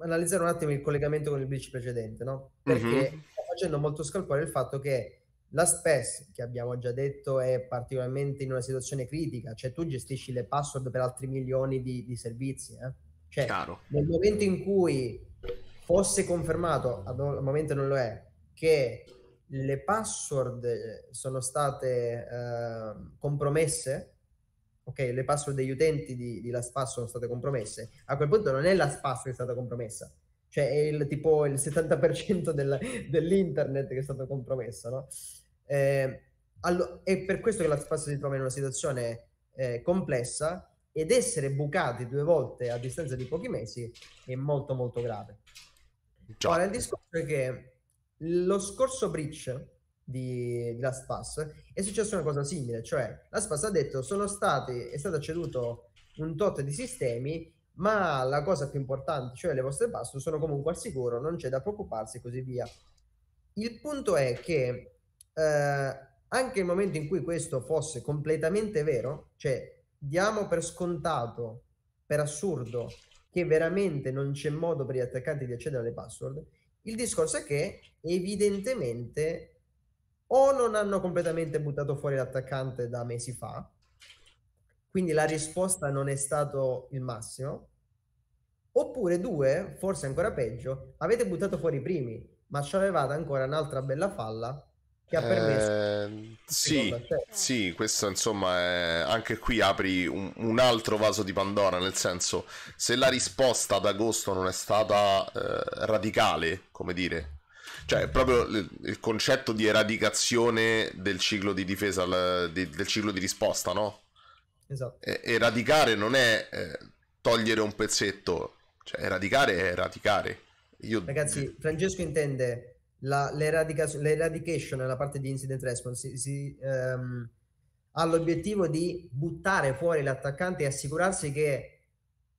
analizzare un attimo il collegamento con il glitch precedente, no? Mhm. Perché mm-hmm facendo molto scalpore il fatto che la SPES, che abbiamo già detto, è particolarmente in una situazione critica, cioè tu gestisci le password per altri milioni di, di servizi. Eh? Cioè, Caro. nel momento in cui fosse confermato, al momento non lo è, che le password eh, sono state eh, compromesse, ok, le password degli utenti di, di LastPass sono state compromesse, a quel punto non è LastPass che è stata compromessa, cioè è il, tipo il 70% del, dell'internet che è stato compromesso, no? Eh, allo- è per questo che la Spazio si trova in una situazione eh, complessa ed essere bucati due volte a distanza di pochi mesi è molto molto grave. Già. Ora il discorso è che lo scorso breach di, di LastPass è successa una cosa simile, cioè LastPass ha detto sono stati, è stato ceduto un tot di sistemi ma la cosa più importante, cioè le vostre password, sono comunque al sicuro, non c'è da preoccuparsi e così via. Il punto è che eh, anche nel momento in cui questo fosse completamente vero, cioè diamo per scontato, per assurdo, che veramente non c'è modo per gli attaccanti di accedere alle password, il discorso è che evidentemente o non hanno completamente buttato fuori l'attaccante da mesi fa, quindi la risposta non è stato il massimo. Oppure due, forse ancora peggio, avete buttato fuori i primi, ma ci avevate ancora un'altra bella falla che ha permesso. Eh, sì, sì, questo insomma è... anche qui apri un, un, altro vaso di Pandora, nel senso se la risposta ad agosto non è stata eh, radicale, come dire, cioè proprio il, il, concetto di eradicazione del ciclo di difesa, l, di, del ciclo di risposta, no? esatto. E, non è eh, togliere un pezzetto, cioè eradicare è eradicare Io... Ragazzi, eh, Francesco intende la, l'eradication nella parte di incident response si, si, um, ha l'obiettivo di buttare fuori l'attaccante e assicurarsi che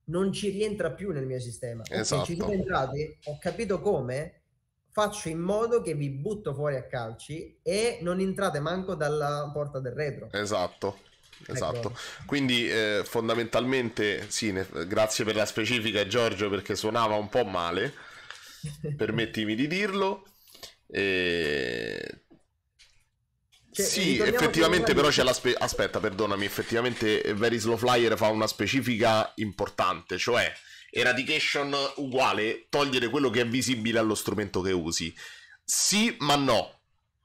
non ci rientra più nel mio sistema. Esatto. Okay, ci esatto. siete entrati, ho capito come, faccio in modo che vi butto fuori a calci e non entrate manco dalla porta del retro. Esatto esatto. Quindi eh, fondamentalmente sì, ne, grazie per la specifica Giorgio perché suonava un po' male, permettimi di dirlo. E... Cioè, sì, effettivamente però c'è la spe- aspetta, perdonami, effettivamente eh, Very Slow Flyer fa una specifica importante, cioè eradication uguale togliere quello che è visibile allo strumento che usi. Sì, ma no.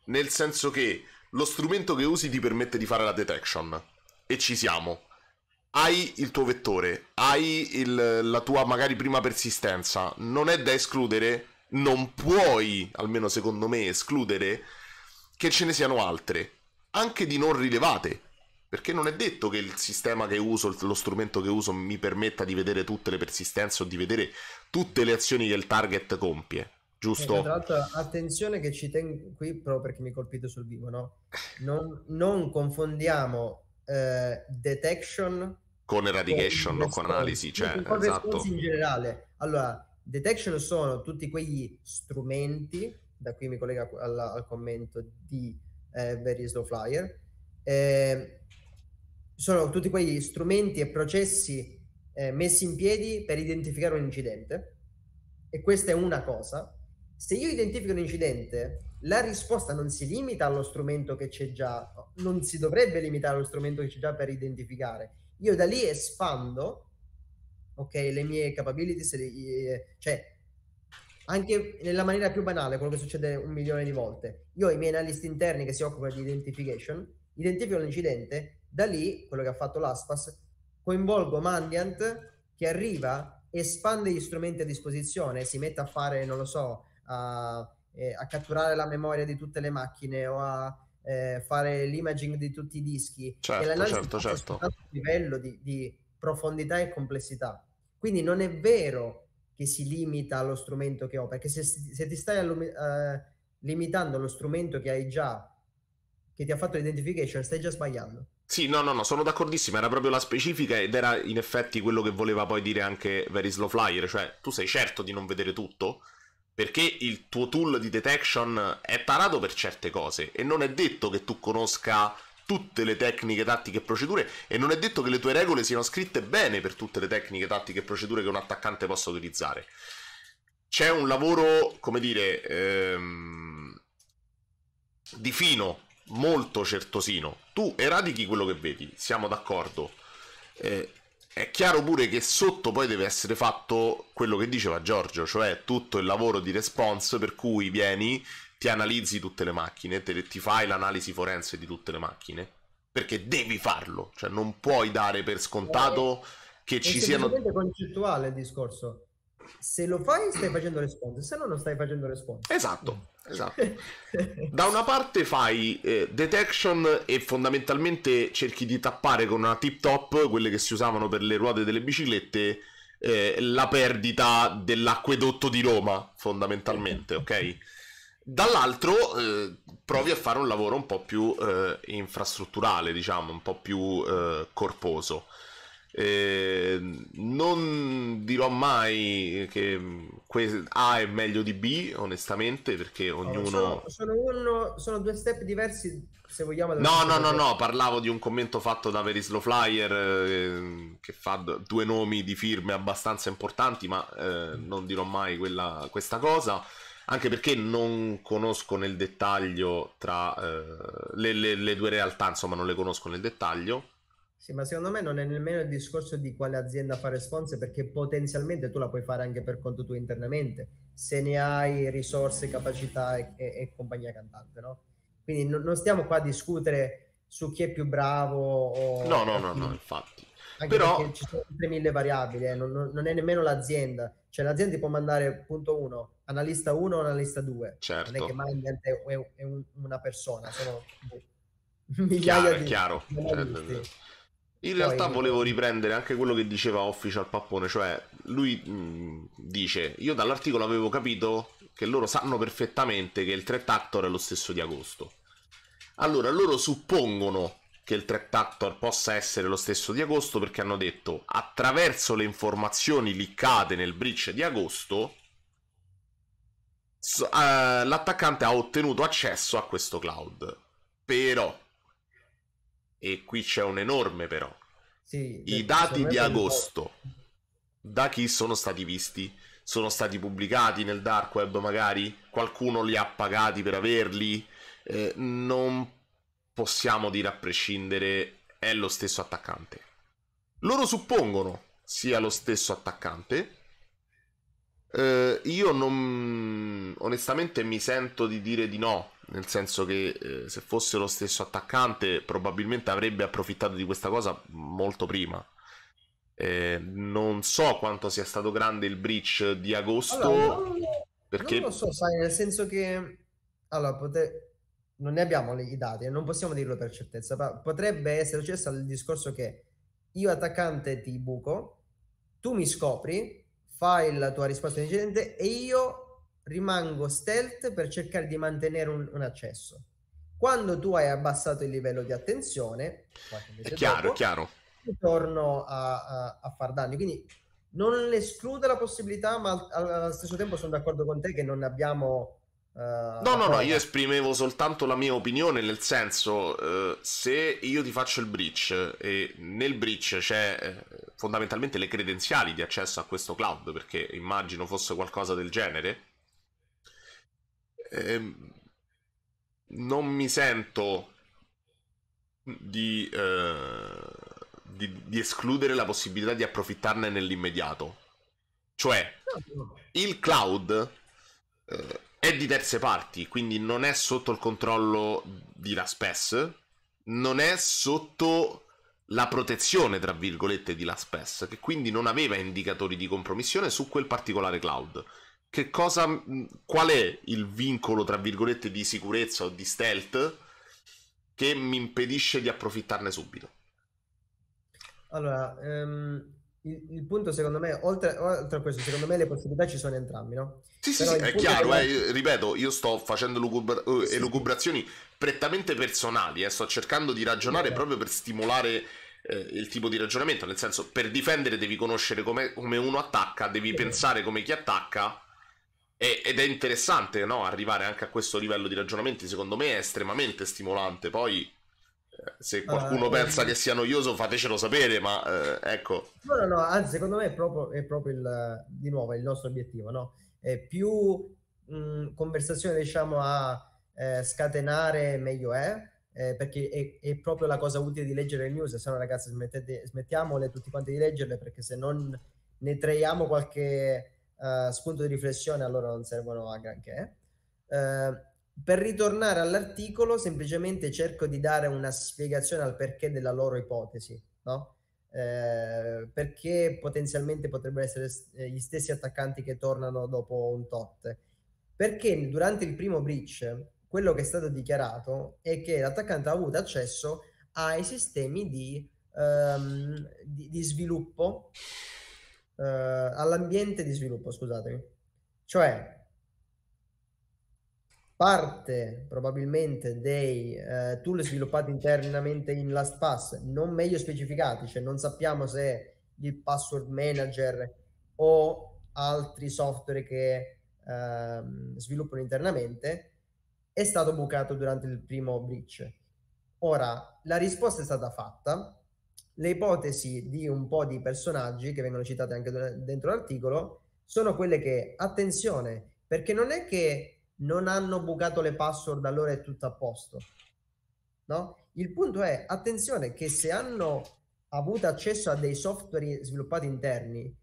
Nel senso che lo strumento che usi ti permette di fare la detection e ci siamo. Hai il tuo vettore, hai il, la tua magari prima persistenza, non è da escludere, non puoi, almeno secondo me, escludere che ce ne siano altre, anche di non rilevate, perché non è detto che il sistema che uso, lo strumento che uso mi permetta di vedere tutte le persistenze o di vedere tutte le azioni che il target compie giusto? Tra l'altro, attenzione che ci tengo qui proprio perché mi colpite sul vivo, no? Non, non confondiamo eh, detection con eradication, con, non con analisi, cioè, esatto. in generale. Allora, detection sono tutti quegli strumenti, da qui mi collega al, al commento di eh, Very Slow Flyer, eh, sono tutti quegli strumenti e processi eh, messi in piedi per identificare un incidente, e questa è una cosa. Se io identifico un incidente, la risposta non si limita allo strumento che c'è già, non si dovrebbe limitare allo strumento che c'è già per identificare. Io da lì espando, ok, le mie capabilities, le, eh, cioè anche nella maniera più banale, quello che succede un milione di volte. Io ho i miei analisti interni che si occupano di identification, identifico l'incidente, da lì, quello che ha fatto l'ASPAS, coinvolgo Mandiant che arriva, espande gli strumenti a disposizione, si mette a fare, non lo so, a eh, a catturare la memoria di tutte le macchine o a eh, fare l'imaging di tutti i dischi. Certo, e l'analisi certo, certo. un livello di, di profondità e complessità. Quindi non è vero che si limita allo strumento che ho, perché se, se ti stai allumi- eh, limitando allo strumento che hai già, che ti ha fatto l'identification, stai già sbagliando. Sì, no, no, no, sono d'accordissimo, era proprio la specifica ed era in effetti quello che voleva poi dire anche Very Slow Flyer, cioè tu sei certo di non vedere tutto, perché il tuo tool di detection è tarato per certe cose e non è detto che tu conosca tutte le tecniche, tattiche e procedure e non è detto che le tue regole siano scritte bene per tutte le tecniche, tattiche e procedure che un attaccante possa utilizzare. C'è un lavoro, come dire, ehm, di fino, molto certosino. Tu eradichi quello che vedi, siamo d'accordo. Eh, è chiaro pure che sotto poi deve essere fatto quello che diceva Giorgio, cioè tutto il lavoro di response per cui vieni, ti analizzi tutte le macchine, te, ti fai l'analisi forense di tutte le macchine, perché devi farlo, cioè non puoi dare per scontato eh, che ci siano... È concettuale il discorso, se lo fai stai facendo response, se no non stai facendo response. Esatto, esatto. da una parte fai eh, detection e fondamentalmente cerchi di tappare con una tip top, quelle che si usavano per le ruote delle biciclette, eh, la perdita dell'acquedotto di Roma, fondamentalmente, ok? Dall'altro eh, provi a fare un lavoro un po' più eh, infrastrutturale, diciamo, un po' più eh, corposo. Eh, non dirò mai che A è meglio di B, onestamente, perché ognuno. Sono, sono, uno, sono due step diversi, se vogliamo. No, no, no, no, parlavo di un commento fatto da Verislo Flyer eh, che fa due nomi di firme abbastanza importanti, ma eh, non dirò mai quella, questa cosa. Anche perché non conosco nel dettaglio tra ehm, le, le, le due realtà, insomma, non le conosco nel dettaglio. Sì, ma secondo me non è nemmeno il discorso di quale azienda fare sponsor, perché potenzialmente tu la puoi fare anche per conto tuo internamente, se ne hai risorse, capacità e, e, e compagnia cantante, no? Quindi non, non stiamo qua a discutere su chi è più bravo No, no, no, no, infatti. Anche Però... ci sono sempre mille variabili, eh, non, non, è nemmeno l'azienda. Cioè l'azienda ti può mandare, punto uno, analista uno o analista due. Certo. Non è certo. che Mindent è, è, è un, una persona, sono migliaia chiaro, di... Chiaro, chiaro. In Poi... realtà volevo riprendere anche quello che diceva Official Pappone, cioè lui mh, dice, io dall'articolo avevo capito che loro sanno perfettamente che il threat actor è lo stesso di agosto. Allora loro suppongono che il threat actor possa essere lo stesso di agosto perché hanno detto attraverso le informazioni liccate nel breach di agosto so, uh, l'attaccante ha ottenuto accesso a questo cloud. Però e qui c'è un enorme però. Sì, I dati di agosto, da chi sono stati visti? Sono stati pubblicati nel dark web magari? Qualcuno li ha pagati per averli? Eh, non possiamo dire a prescindere, è lo stesso attaccante. Loro suppongono sia lo stesso attaccante. Eh, io non... onestamente mi sento di dire di no, nel senso che eh, se fosse lo stesso attaccante probabilmente avrebbe approfittato di questa cosa molto prima. Eh, non so quanto sia stato grande il breach di agosto. Allora, non, perché... Non lo so, sai, nel senso che allora, pote... non ne abbiamo i dati, e eh, non possiamo dirlo per certezza. ma potrebbe essere successo il discorso che io attaccante ti buco, tu mi scopri, fai la tua risposta incidente e io rimango stealth per cercare di mantenere un, un accesso. Quando tu hai abbassato il livello di attenzione, è chiaro, dopo, è chiaro. Torno a, a, a far danni. Quindi non esclude la possibilità, ma allo stesso tempo sono d'accordo con te che non abbiamo. Uh, no, no, no, io esprimevo soltanto la mia opinione, nel senso, uh, se io ti faccio il breach e nel breach c'è eh, fondamentalmente le credenziali di accesso a questo cloud, perché immagino fosse qualcosa del genere, eh, non mi sento di, eh, di, di, escludere la possibilità di approfittarne nell'immediato. Cioè, il cloud eh, è di terze parti, quindi non è sotto il controllo di la SPES, non è sotto la protezione, tra virgolette, di la SPES, che quindi non aveva indicatori di compromissione su quel particolare cloud che cosa, qual è il vincolo, tra virgolette, di sicurezza o di stealth che mi impedisce di approfittarne subito? Allora, um, il, il, punto secondo me, oltre, oltre, a questo, secondo me le possibilità ci sono entrambi, no? Sì, Però sì, è chiaro, è... Eh, ripeto, io sto facendo lucubra- eh, sì. elucubrazioni prettamente personali, eh, sto cercando di ragionare Beh, proprio per stimolare eh, il tipo di ragionamento, nel senso, per difendere devi conoscere come, come uno attacca, devi sì. pensare come chi attacca ed è interessante no? arrivare anche a questo livello di ragionamenti, secondo me è estremamente stimolante. Poi eh, se qualcuno uh, pensa eh. che sia noioso fatecelo sapere, ma eh, ecco. No, no, no, anzi secondo me è proprio, è proprio il, di nuovo il nostro obiettivo, no? È più mh, mm, conversazione diciamo a eh, scatenare meglio è, eh, perché è, è, proprio la cosa utile di leggere le news, se no ragazzi smettete, smettiamole tutti quanti di leggerle perché se non ne traiamo qualche eh, spunto di riflessione, allora non servono a granché. Uh, per ritornare all'articolo, semplicemente cerco di dare una spiegazione al perché della loro ipotesi, no? Eh, perché potenzialmente potrebbero essere eh, gli stessi attaccanti che tornano dopo un tot. Perché durante il primo breach quello che è stato dichiarato è che l'attaccante ha avuto accesso ai sistemi di, um, di, di sviluppo eh, all'ambiente di sviluppo, scusatemi. Cioè, parte probabilmente dei eh, tool sviluppati internamente in LastPass non meglio specificati, cioè non sappiamo se il password manager o altri software che eh, sviluppano internamente è stato bucato durante il primo breach. Ora, la risposta è stata fatta, le ipotesi di un po' di personaggi che vengono citate anche dentro l'articolo sono quelle che, attenzione, perché non è che non hanno bucato le password, allora è tutto a posto. No? Il punto è, attenzione, che se hanno avuto accesso a dei software sviluppati interni,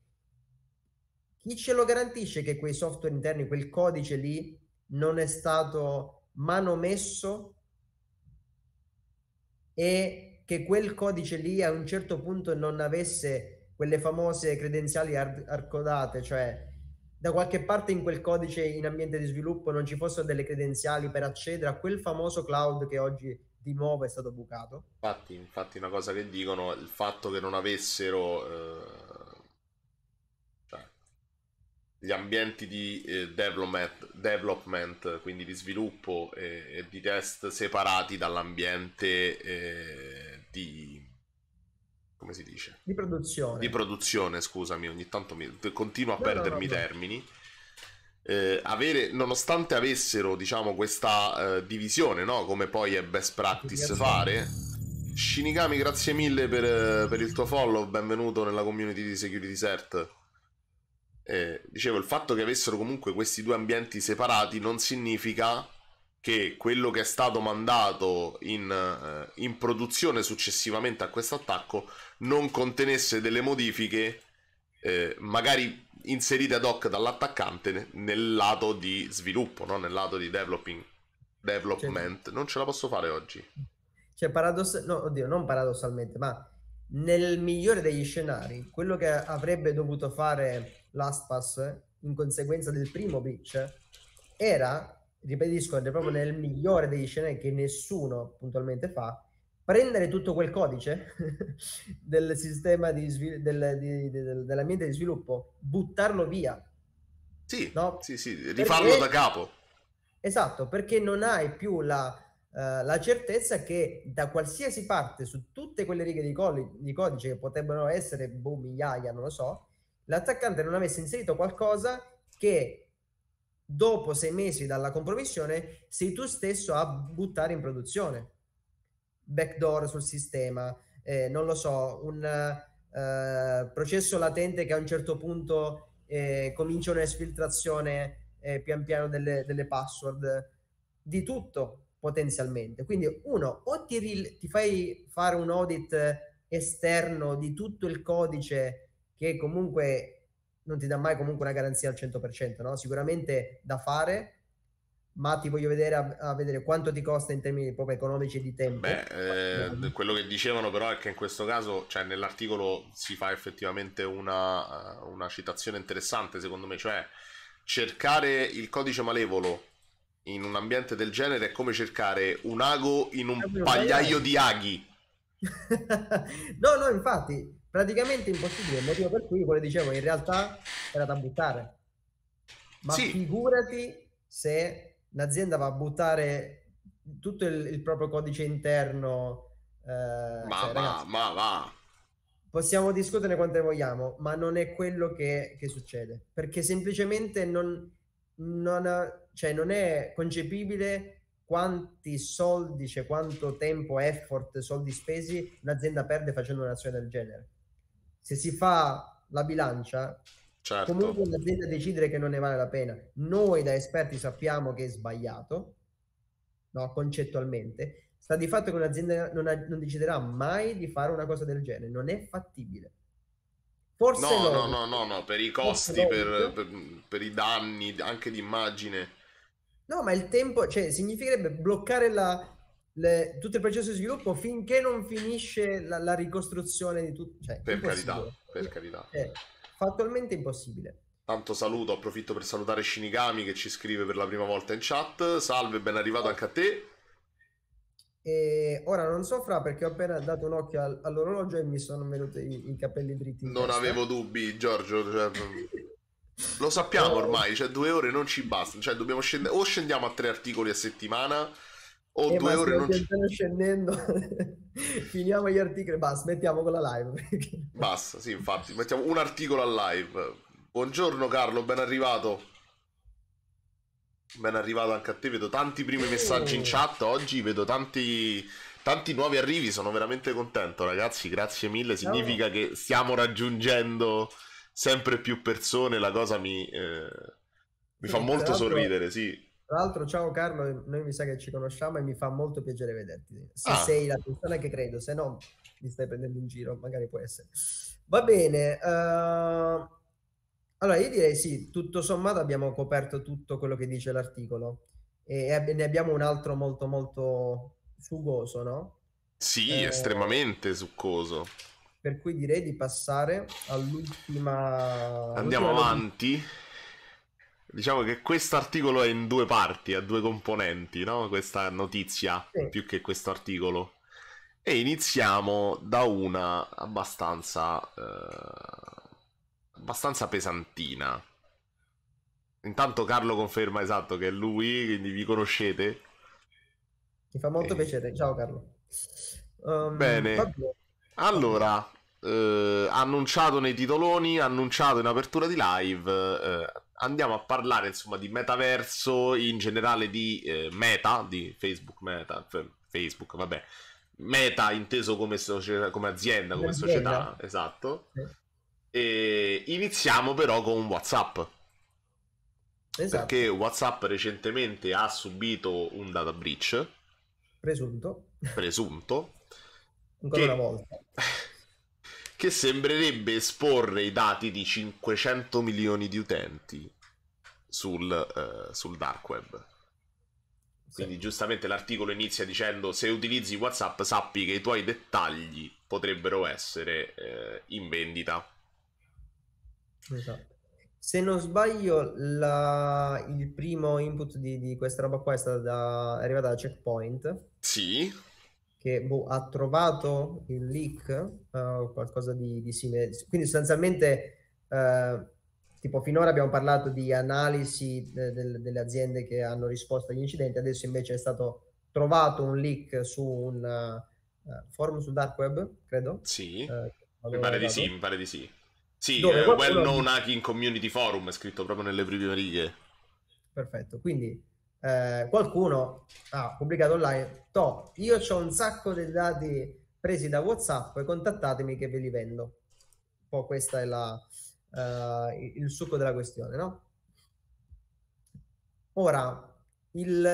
chi ce lo garantisce che quei software interni, quel codice lì, non è stato manomesso e che quel codice lì a un certo punto non avesse quelle famose credenziali ar- arcodate, cioè da qualche parte in quel codice in ambiente di sviluppo non ci fossero delle credenziali per accedere a quel famoso cloud che oggi di nuovo è stato bucato. Infatti, infatti una cosa che dicono il fatto che non avessero eh, cioè, gli ambienti di eh, development, development, quindi di sviluppo e, e, di test separati dall'ambiente eh, di come si dice? Di produzione. Di produzione, scusami, ogni tanto mi, continuo a no, perdermi no, no, termini. Eh, avere, nonostante avessero, diciamo, questa eh, divisione, come poi è best practice fare. Shinigami, grazie mille per, per, il tuo follow, benvenuto nella community di Security Cert. Eh, dicevo, il fatto che avessero comunque questi due ambienti separati non significa che quello che è stato mandato in, eh, in produzione successivamente a questo attacco non contenesse delle modifiche eh, magari inserite ad hoc dall'attaccante nel lato di sviluppo, no? nel lato di development. Cioè, non ce la posso fare oggi. Cioè, paradoss- no, oddio, non paradossalmente, ma nel migliore degli scenari, quello che avrebbe dovuto fare LastPass in conseguenza del primo glitch era ripetisco, entra proprio nel migliore degli scenari che nessuno puntualmente fa, prendere tutto quel codice del sistema di svil- del, di, del, dell'ambiente di sviluppo, buttarlo via. Sì, no? sì, sì, rifarlo perché... da capo. Esatto, perché non hai più la, uh, la, certezza che da qualsiasi parte, su tutte quelle righe di, col- di codice che potrebbero essere boh, migliaia, non lo so, l'attaccante non avesse inserito qualcosa che dopo sei mesi dalla compromissione sei tu stesso a buttare in produzione backdoor sul sistema, eh, non lo so, un eh, processo latente che a un certo punto eh, comincia un'esfiltrazione eh, pian piano delle, delle, password, di tutto potenzialmente. Quindi uno, o ti, ri- ti fai fare un audit esterno di tutto il codice che comunque non ti dà mai comunque una garanzia al 100%, no? Sicuramente da fare, ma ti voglio vedere a, a, vedere quanto ti costa in termini proprio economici e di tempo. Beh, eh, quello che dicevano però è che in questo caso, cioè nell'articolo si fa effettivamente una, eh, una citazione interessante secondo me, cioè cercare il codice malevolo in un ambiente del genere è come cercare un ago in un pagliaio di aghi. no, no, infatti, praticamente impossibile, il motivo per cui come dicevo in realtà era da buttare. Ma sì. figurati se l'azienda va a buttare tutto il, il proprio codice interno. Eh, ma, cioè, va, ragazzi, ma va. Possiamo discutere quante vogliamo, ma non è quello che, che succede. Perché semplicemente non, non, ha, cioè non è concepibile quanti soldi, cioè quanto tempo, effort, soldi spesi l'azienda perde facendo un'azione del genere se si fa la bilancia, certo. comunque l'azienda decide che non ne vale la pena. Noi da esperti sappiamo che è sbagliato, no? concettualmente. Sta di fatto che un'azienda non, ha, non deciderà mai di fare una cosa del genere, non è fattibile. Forse no, no, no, no, no, per i costi, per, per, per, i danni anche di immagine. No, ma il tempo, cioè, significherebbe bloccare la, le, tutto il processo di sviluppo finché non finisce la, la ricostruzione di tutto. Cioè, per carità, per carità. È cioè, fattualmente impossibile. Tanto saluto, approfitto per salutare Shinigami che ci scrive per la prima volta in chat. Salve, ben arrivato anche a te. E ora non so fra perché ho appena dato un occhio all- all'orologio e mi sono venuti i, i capelli dritti. Non testa. avevo dubbi, Giorgio. Cioè, lo sappiamo ormai, cioè due ore non ci bastano. Cioè, dobbiamo scendere o scendiamo a tre articoli a settimana o eh, due ore non c'è scendendo finiamo gli articoli basta mettiamo con la live basta sì infatti mettiamo un articolo a live buongiorno Carlo ben arrivato ben arrivato anche a te vedo tanti primi messaggi in eh. chat oggi vedo tanti tanti nuovi arrivi sono veramente contento ragazzi grazie mille significa no. che stiamo raggiungendo sempre più persone la cosa mi eh, mi fa molto sorridere sì tra l'altro, ciao Carlo, noi mi sa che ci conosciamo e mi fa molto piacere vederti. Se ah. sei la persona che credo, se no mi stai prendendo in giro, magari può essere. Va bene. Uh... Allora, io direi sì, tutto sommato abbiamo coperto tutto quello che dice l'articolo e ne abbiamo un altro molto molto sugoso, no? Sì, eh, estremamente succoso. Per cui direi di passare all'ultima... Andiamo avanti. Notizia Diciamo che questo articolo è in due parti, ha due componenti, no? Questa notizia, sì. più che questo articolo. E iniziamo da una abbastanza... Eh, abbastanza pesantina. Intanto Carlo conferma esatto che è lui, quindi vi conoscete. Mi fa molto e... Eh. piacere, ciao Carlo. Um, Bene. Vabbè. Allora, eh, annunciato nei titoloni, annunciato in apertura di live, eh, andiamo a parlare insomma di metaverso, in generale di eh, meta, di Facebook meta, Facebook, vabbè, meta inteso come, società, come azienda, come l'azienda. società, esatto. E iniziamo però con WhatsApp. Esatto. Perché WhatsApp recentemente ha subito un data breach. Presunto. Presunto. Ancora che... una volta. che sembrerebbe esporre i dati di 500 milioni di utenti sul, uh, sul dark web. Quindi sì. giustamente l'articolo inizia dicendo se utilizzi WhatsApp sappi che i tuoi dettagli potrebbero essere eh, in vendita. Esatto. Se non sbaglio, la... il primo input di, di, questa roba qua è, stata da... è arrivata da Checkpoint. Sì che boh, ha trovato il leak uh, qualcosa di, di, simile. Quindi sostanzialmente, uh, tipo finora abbiamo parlato di analisi de, de, delle aziende che hanno risposto agli incidenti, adesso invece è stato trovato un leak su un uh, forum sul dark web, credo. Sì, mi pare di sì, mi pare di sì. Sì, eh, well known hacking community forum, è scritto proprio nelle prime righe. Perfetto, quindi eh, qualcuno ha pubblicato online, to, io ho un sacco di dati presi da Whatsapp, contattatemi che ve li vendo. Un po' questo è la, eh, il succo della questione, no? Ora, il,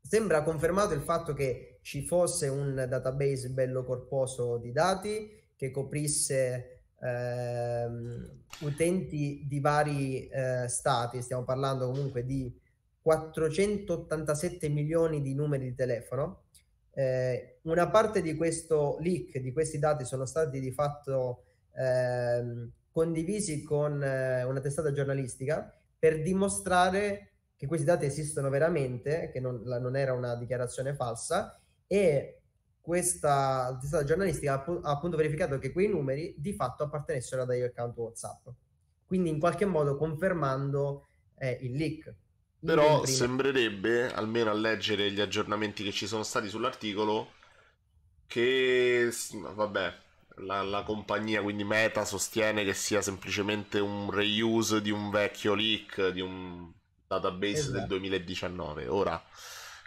sembra confermato il fatto che ci fosse un database bello corposo di dati che coprisse ehm, utenti di vari eh, stati, stiamo parlando comunque di 487 milioni di numeri di telefono. Eh, una parte di questo leak, di questi dati, sono stati di fatto ehm, condivisi con eh, una testata giornalistica per dimostrare che questi dati esistono veramente, che non, la, non era una dichiarazione falsa, e questa testata giornalistica ha appunto verificato che quei numeri di fatto appartenessero ad account WhatsApp. Quindi in qualche modo confermando eh, il leak. Però sembrerebbe, almeno a leggere gli aggiornamenti che ci sono stati sull'articolo, che vabbè, la, la, compagnia, quindi Meta, sostiene che sia semplicemente un reuse di un vecchio leak, di un database esatto. del 2019. Ora,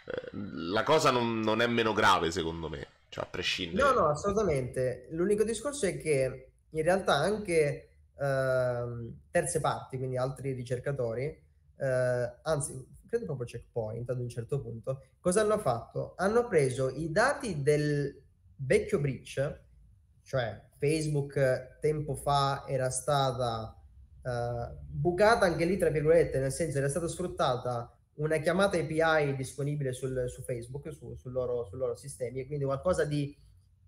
eh, la cosa non, non è meno grave secondo me cioè, a prescindere. No, no, assolutamente. L'unico discorso è che in realtà anche eh, terze parti, quindi altri ricercatori, eh, anzi, credo proprio Checkpoint ad un certo punto, cosa hanno fatto? Hanno preso i dati del vecchio breach, cioè Facebook tempo fa era stata eh, bucata anche lì, tra virgolette, nel senso era stata sfruttata una chiamata API disponibile sul, su Facebook, su, sul, loro, sul, loro, sistemi, e quindi qualcosa di,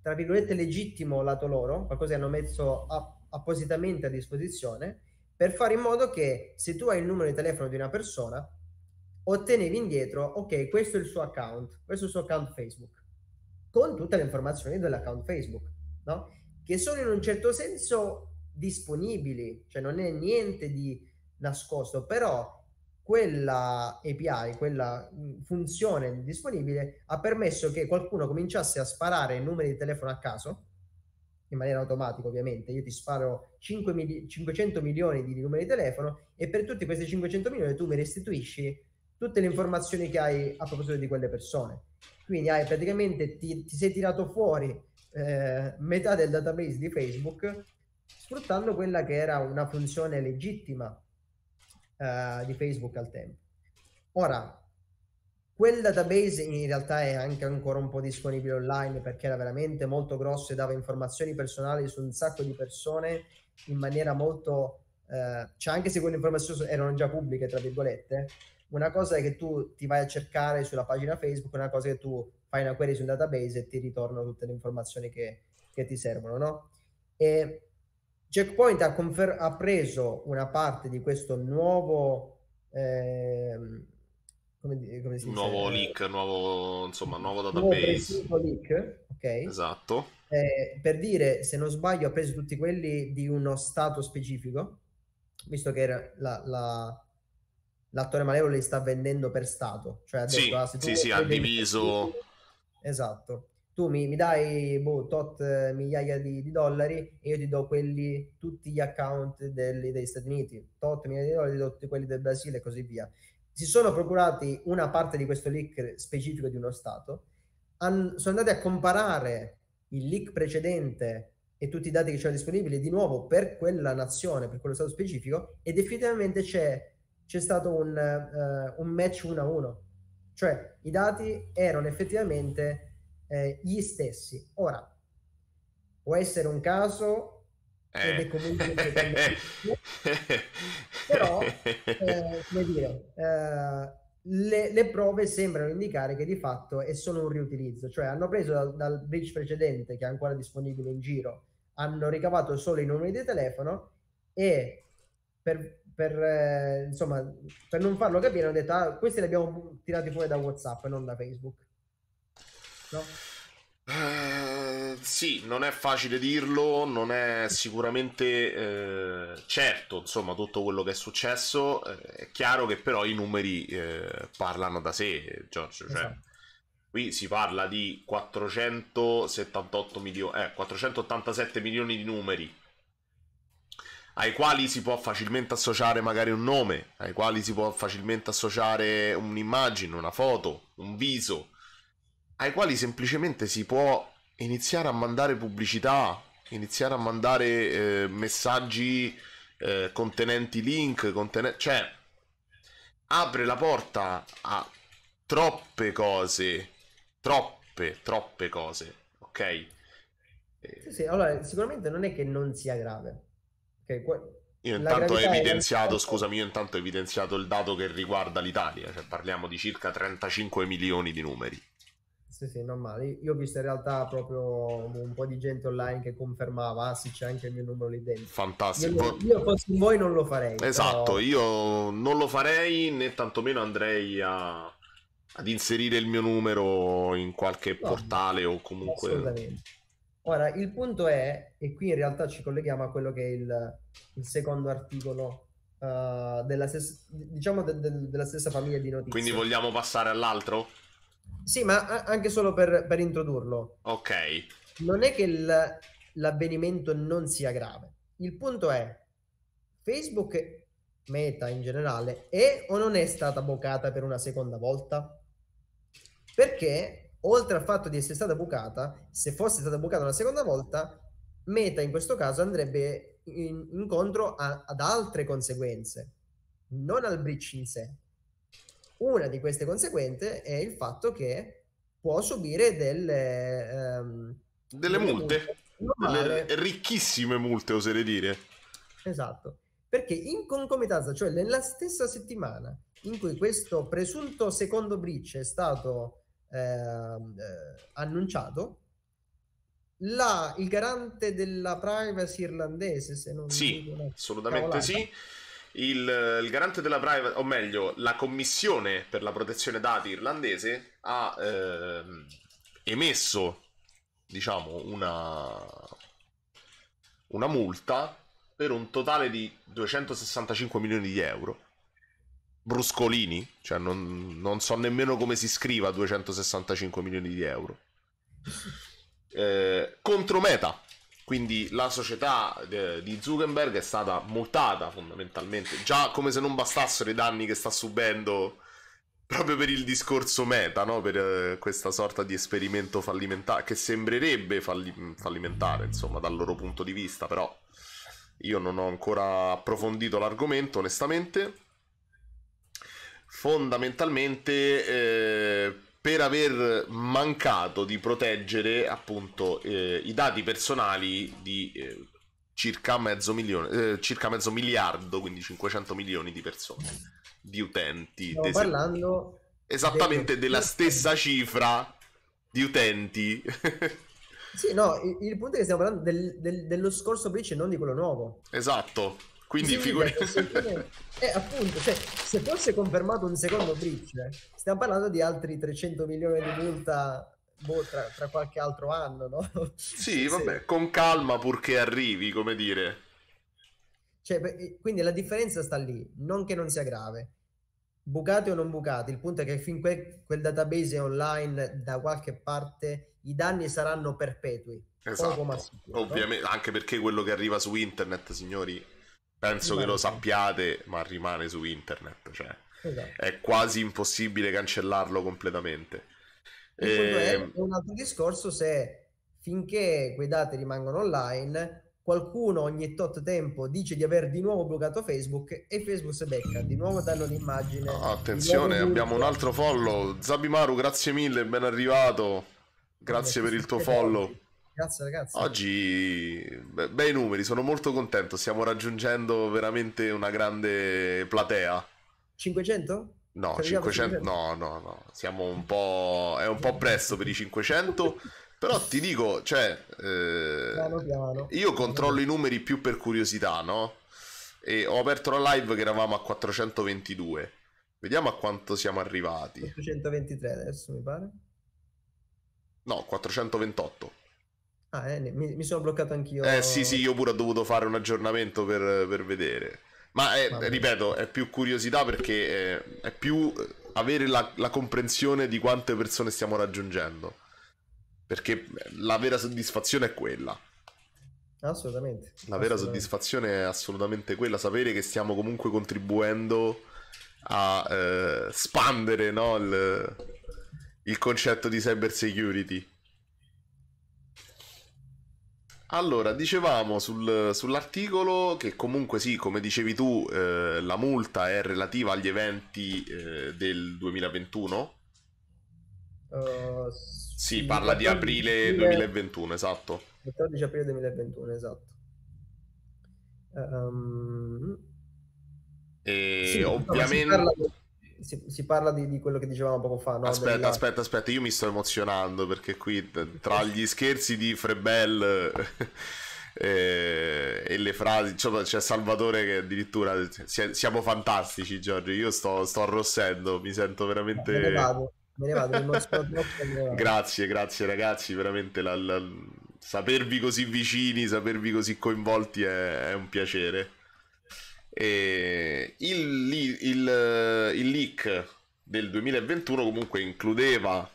tra virgolette, legittimo lato loro, qualcosa che hanno messo a, appositamente a disposizione, per fare in modo che se tu hai il numero di telefono di una persona, ottenevi indietro, ok, questo è il suo account, questo è il suo account Facebook, con tutte le informazioni dell'account Facebook, no? che sono in un certo senso disponibili, cioè non è niente di nascosto, però quella API, quella funzione disponibile ha permesso che qualcuno cominciasse a sparare numeri di telefono a caso, in maniera automatica ovviamente, io ti sparo 5 mili- 500 milioni di numeri di telefono e per tutti questi 500 milioni tu mi restituisci tutte le informazioni che hai a proposito di quelle persone. Quindi hai praticamente, ti, ti sei tirato fuori eh, metà del database di Facebook sfruttando quella che era una funzione legittima eh, di Facebook al tempo. Ora, quel database in realtà è anche ancora un po' disponibile online perché era veramente molto grosso e dava informazioni personali su un sacco di persone in maniera molto... Eh, cioè anche se quelle informazioni erano già pubbliche, tra virgolette, una cosa è che tu ti vai a cercare sulla pagina Facebook, una cosa è che tu fai una query sul database e ti ritornano tutte le informazioni che, che ti servono, no? E Checkpoint ha, confer- ha preso una parte di questo nuovo... Ehm, come, come si dice? Nuovo leak, nuovo, insomma, nuovo database. Nuovo leak, ok? Esatto. Eh, per dire, se non sbaglio, ha preso tutti quelli di uno stato specifico, visto che la, la, l'attore malevole li sta vendendo per stato. Cioè ha detto, sì, ah, sì, sì, ha diviso... Esatto tu mi, mi dai boh, tot eh, migliaia di, di, dollari e io ti do quelli, tutti gli account del, degli Stati Uniti, tot migliaia di dollari, ti do tutti quelli del Brasile e così via. Si sono procurati una parte di questo leak specifico di uno Stato, han, sono andati a comparare il leak precedente e tutti i dati che c'erano disponibili di nuovo per quella nazione, per quello Stato specifico, ed effettivamente c'è, c'è stato un, uh, un match 1 a 1. Cioè i dati erano effettivamente eh, gli stessi. Ora, può essere un caso ed è comunque però eh, come dire eh, le, le, prove sembrano indicare che di fatto è solo un riutilizzo cioè hanno preso dal, dal bridge precedente che è ancora disponibile in giro hanno ricavato solo i numeri di telefono e per, per eh, insomma per non farlo capire hanno detto ah, questi li abbiamo tirati fuori da whatsapp non da facebook No? Uh, sì, non è facile dirlo, non è sicuramente eh, certo, insomma, tutto quello che è successo. Eh, è chiaro che però i numeri eh, parlano da sé, Giorgio. Cioè, esatto. Qui si parla di 478 milioni, 487 milioni di numeri, ai quali si può facilmente associare magari un nome, ai quali si può facilmente associare un'immagine, una foto, un viso ai quali semplicemente si può iniziare a mandare pubblicità, iniziare a mandare eh, messaggi eh, contenenti link, conten- cioè apre la porta a troppe cose, troppe, troppe cose, ok? Eh... Sì, sì, allora sicuramente non è che non sia grave. Okay, que- io intanto ho evidenziato, scusami, io intanto ho evidenziato il dato che riguarda l'Italia, cioè parliamo di circa 35 milioni di numeri. Sì, sì, normale. Io ho visto in realtà proprio un po' di gente online che confermava, ah sì, c'è anche il mio numero lì dentro. Fantastico. Io, io fossi voi non lo farei. Esatto, però... io non lo farei né tantomeno andrei a, ad inserire il mio numero in qualche no, portale o comunque... Assolutamente. Ora, il punto è, e qui in realtà ci colleghiamo a quello che è il, il secondo articolo uh, della, stes- diciamo de- de- della stessa famiglia di notizie. Quindi vogliamo passare all'altro? Sì, ma anche solo per, per introdurlo. Ok. Non è che il, l'avvenimento non sia grave. Il punto è, Facebook, Meta in generale, è o non è stata bucata per una seconda volta? Perché, oltre al fatto di essere stata bucata, se fosse stata bucata una seconda volta, Meta in questo caso andrebbe in, incontro a, ad altre conseguenze, non al breach in sé. Una di queste conseguenze è il fatto che può subire delle... Ehm, delle, multe, delle ricchissime multe oserei dire. Esatto, perché in concomitanza, cioè nella stessa settimana in cui questo presunto secondo breach è stato ehm, eh, annunciato, la, il garante della privacy irlandese, se non sì, assolutamente cavolata, sì il, il, garante della privacy, o meglio, la commissione per la protezione dati irlandese ha eh, emesso, diciamo, una, una multa per un totale di 265 milioni di euro. Bruscolini, cioè non, non so nemmeno come si scriva 265 milioni di euro. Eh, contro Meta, quindi la società eh, di Zuckerberg è stata multata fondamentalmente, già come se non bastassero i danni che sta subendo proprio per il discorso meta, no? per eh, questa sorta di esperimento fallimentare, che sembrerebbe falli- fallimentare, insomma, dal loro punto di vista, però io non ho ancora approfondito l'argomento, onestamente. Fondamentalmente... Eh, per aver mancato di proteggere appunto eh, i dati personali di eh, circa, mezzo milione, eh, circa mezzo miliardo, quindi 500 milioni di persone, di utenti. Stiamo parlando esattamente delle... della stessa cifra di utenti. sì, no, il, il, punto è che stiamo parlando del, del, dello scorso bridge e non di quello nuovo. Esatto. Quindi sì, figuriamoci. Eh, appunto, cioè, se fosse confermato un secondo bridge, eh, stiamo parlando di altri 300 milioni di multa boh, tra, tra, qualche altro anno, no? Sì, vabbè, sì. con calma purché arrivi, come dire. Cioè, eh, quindi la differenza sta lì, non che non sia grave. Bucati o non bucati, il punto è che fin quel, quel database online da qualche parte i danni saranno perpetui. Esatto, sicuro, ovviamente, no? anche perché quello che arriva su internet, signori, penso rimane. che lo sappiate, ma rimane su internet. Cioè, esatto. È quasi impossibile cancellarlo completamente. E... È ehm, un altro discorso se finché quei dati rimangono online qualcuno ogni tot tempo dice di aver di nuovo bloccato Facebook e Facebook si becca, di nuovo danno l'immagine. Ah, attenzione, abbiamo un altro follow. Zabimaru, grazie mille, ben arrivato. Grazie allora, per il tuo follow. Grazie ragazzi. Oggi bei numeri, sono molto contento, stiamo raggiungendo veramente una grande platea. 500? No, 500, no, no, no, siamo un po'... è un po' presto per i 500, però ti dico, cioè... Eh, piano, piano. Io controllo i numeri più per curiosità, no? E ho aperto la live che eravamo a 422. Vediamo a quanto siamo arrivati. 423 adesso mi pare. No, 428. Ah, eh, mi, mi, sono bloccato anch'io. Eh sì, sì, io pure ho dovuto fare un aggiornamento per, per vedere. Ma eh, è, ripeto, è più curiosità perché è, eh, è più eh, avere la, la, comprensione di quante persone stiamo raggiungendo. Perché la vera soddisfazione è quella. Assolutamente. La vera soddisfazione è assolutamente quella, sapere che stiamo comunque contribuendo a eh, spandere no, il, il concetto di cyber security. Allora, dicevamo sul, sull'articolo che comunque sì, come dicevi tu, eh, la multa è relativa agli eventi eh, del 2021? Uh, eh, sì, sì, parla di aprile 2021, esatto. 14 aprile 2021, esatto. Um... E sì, ovviamente si, si parla di, di, quello che dicevamo poco fa. No? Aspetta, Della... aspetta, aspetta, io mi sto emozionando perché qui tra gli scherzi di Frebel e, eh, e, le frasi, cioè, c'è Salvatore che addirittura siamo fantastici Giorgio, io sto, sto arrossendo, mi sento veramente... Me ne vado, me ne vado. grazie, grazie ragazzi, veramente la, la... sapervi così vicini, sapervi così coinvolti è, è un piacere. E eh, il, il, il, eh, il leak del 2021 comunque includeva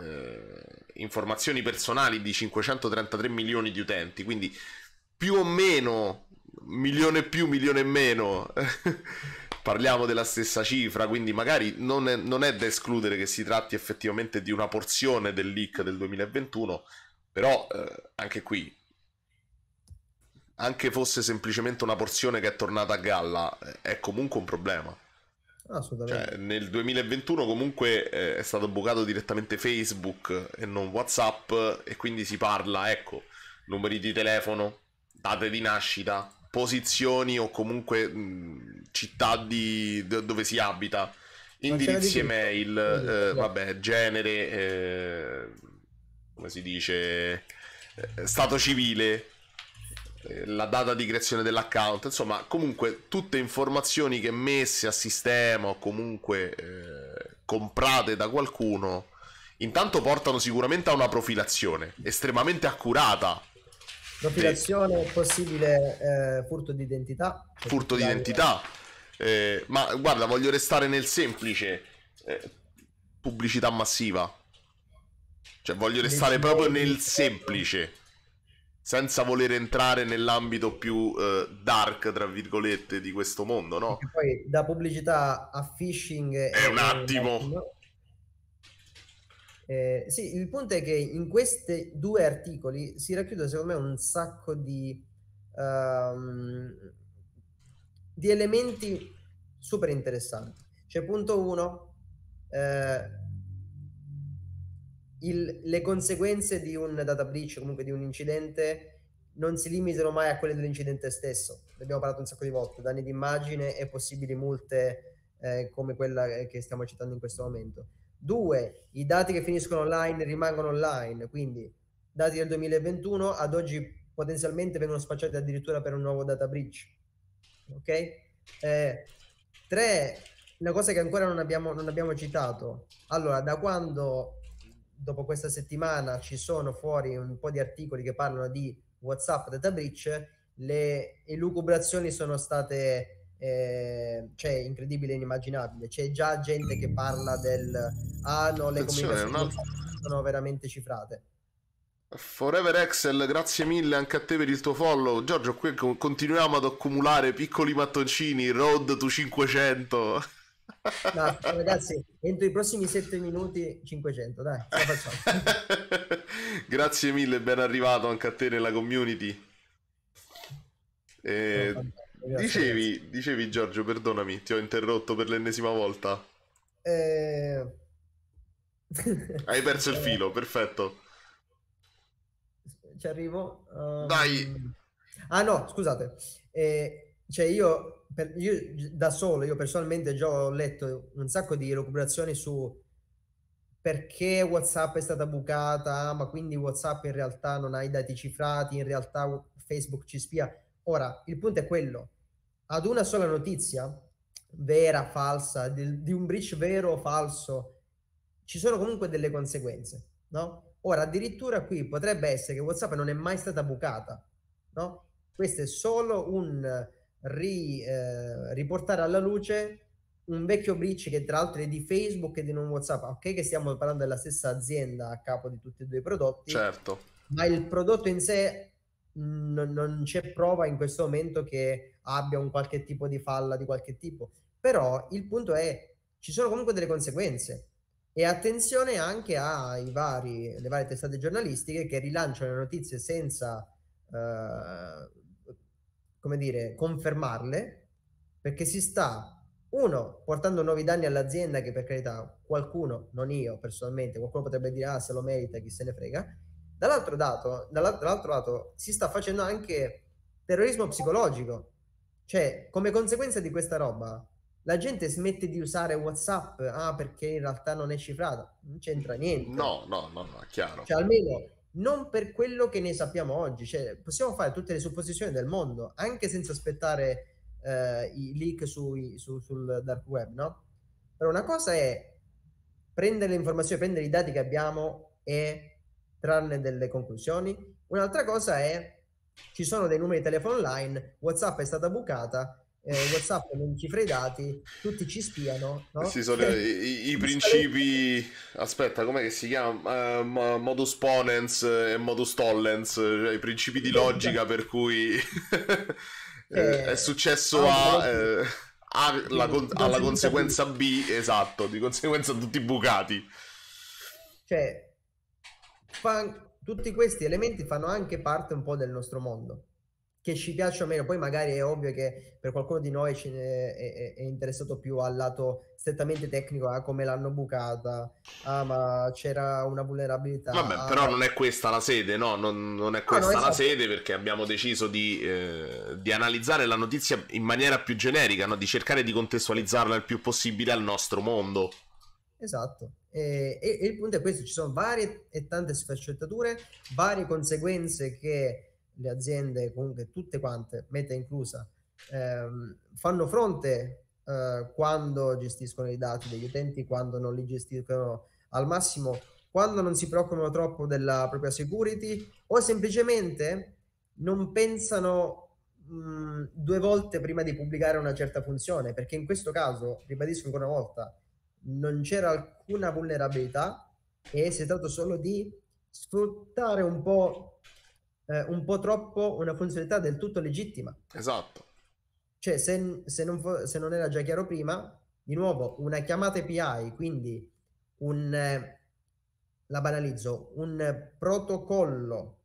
eh, informazioni personali di 533 milioni di utenti, quindi più o meno, milione più, milione meno, parliamo della stessa cifra, quindi magari non è, non è da escludere che si tratti effettivamente di una porzione del leak del 2021, però eh, anche qui anche fosse semplicemente una porzione che è tornata a galla, eh, è comunque un problema. Assolutamente. Cioè, nel 2021 comunque eh, è stato bucato direttamente Facebook e non Whatsapp e quindi si parla, ecco, numeri di telefono, date di nascita, posizioni o comunque mh, città di, d- dove si abita, indirizzi email, eh, vabbè, genere, eh, come si dice, eh, stato civile eh, la data di creazione dell'account, insomma, comunque tutte informazioni che messe a sistema o comunque eh, comprate da qualcuno, intanto portano sicuramente a una profilazione estremamente accurata. Profilazione, eh, possibile eh, furto d'identità. Furto d'identità. Eh, ma guarda, voglio restare nel semplice. Eh, pubblicità massiva. Cioè, voglio restare proprio nel semplice senza voler entrare nell'ambito più eh, dark, tra virgolette, di questo mondo, no? Perché poi da pubblicità a phishing... È, un attimo... Eh, sì, il punto è che in questi due articoli si racchiude secondo me un sacco di, um, di elementi super interessanti. C'è punto 1, eh, il, le conseguenze di un data breach, comunque di un incidente, non si limitano mai a quelle dell'incidente stesso. Ne abbiamo parlato un sacco di volte, danni di immagine e possibili multe eh, come quella eh, che stiamo citando in questo momento. Due, i dati che finiscono online rimangono online, quindi dati del 2021 ad oggi potenzialmente vengono spacciati addirittura per un nuovo data breach. Ok? Eh, tre, una cosa che ancora non abbiamo, non abbiamo citato. Allora, da quando dopo questa settimana ci sono fuori un po' di articoli che parlano di WhatsApp data breach, le elucubrazioni sono state eh, cioè incredibile e inimmaginabile. C'è già gente che parla del ah no, le comunicazioni altro... sono veramente cifrate. Forever Excel, grazie mille anche a te per il tuo follow. Giorgio, qui continuiamo ad accumulare piccoli mattoncini, road to 500. No, eh, ragazzi, entro i prossimi 7 minuti 500, dai, Grazie mille, ben arrivato anche a te nella community. Eh, Grazie, dicevi, ragazzi. dicevi Giorgio, perdonami, ti ho interrotto per l'ennesima volta. Eh... Hai perso il filo, perfetto. Ci arrivo. Um... Dai. Ah no, scusate. Eh, cioè io per, io da solo, io personalmente già ho letto un sacco di recuperazioni su perché WhatsApp è stata bucata, ma quindi WhatsApp in realtà non ha i dati cifrati, in realtà Facebook ci spia. Ora, il punto è quello, ad una sola notizia, vera, falsa, di, di un breach vero o falso, ci sono comunque delle conseguenze, no? Ora, addirittura qui potrebbe essere che WhatsApp non è mai stata bucata, no? Questo è solo un ri, eh, riportare alla luce un vecchio bridge che tra l'altro è di Facebook e di non WhatsApp, ok che stiamo parlando della stessa azienda a capo di tutti e due i prodotti, certo. ma il prodotto in sé n- non c'è prova in questo momento che abbia un qualche tipo di falla di qualche tipo, però il punto è ci sono comunque delle conseguenze e attenzione anche alle varie testate giornalistiche che rilanciano le notizie senza eh, come dire, confermarle, perché si sta, uno, portando nuovi danni all'azienda che per carità qualcuno, non io personalmente, qualcuno potrebbe dire ah se lo merita, chi se ne frega, dall'altro, dato, dall'altro, dall'altro lato si sta facendo anche terrorismo psicologico, cioè come conseguenza di questa roba la gente smette di usare WhatsApp ah, perché in realtà non è cifrata, non c'entra niente. No, no, no, no chiaro. Cioè, almeno non per quello che ne sappiamo oggi. Cioè, possiamo fare tutte le supposizioni del mondo, anche senza aspettare eh, i leak su, su, sul dark web, no? Però una cosa è prendere le informazioni, prendere i dati che abbiamo e trarne delle conclusioni. Un'altra cosa è ci sono dei numeri di telefono online, WhatsApp è stata bucata, eh, WhatsApp non cifra i dati, tutti ci spiano. No? Sì, sono i, i, principi. Aspetta, com'è che si chiama? Uh, modus ponens e modus tollens, cioè i principi di logica per cui eh, è eh, successo ah, A. Eh, a la con- alla conseguenza B, esatto, di conseguenza tutti bucati. Cioè, fan- tutti questi elementi fanno anche parte un po' del nostro mondo che ci piaccia o meno, poi magari è ovvio che per qualcuno di noi è, è, è, interessato più al lato strettamente tecnico, a ah, come l'hanno bucata, ah ma c'era una vulnerabilità. Vabbè, ah, però non è questa la sede, no, non, non è ah, questa no, no, esatto. la sede perché abbiamo deciso di, eh, di, analizzare la notizia in maniera più generica, no? di cercare di contestualizzarla il più possibile al nostro mondo. Esatto. E, e, e il punto è questo, ci sono varie e tante sfaccettature, varie conseguenze che le aziende, comunque tutte quante, Meta inclusa, ehm, fanno fronte eh, quando gestiscono i dati degli utenti, quando non li gestiscono al massimo, quando non si preoccupano troppo della propria security o semplicemente non pensano mh, mm, due volte prima di pubblicare una certa funzione, perché in questo caso, ribadisco ancora una volta, non c'era alcuna vulnerabilità e si è trattato solo di sfruttare un po' eh, un po' troppo una funzionalità del tutto legittima. Esatto. Cioè, se, se, non, se non era già chiaro prima, di nuovo, una chiamata API, quindi un, eh, la banalizzo, un protocollo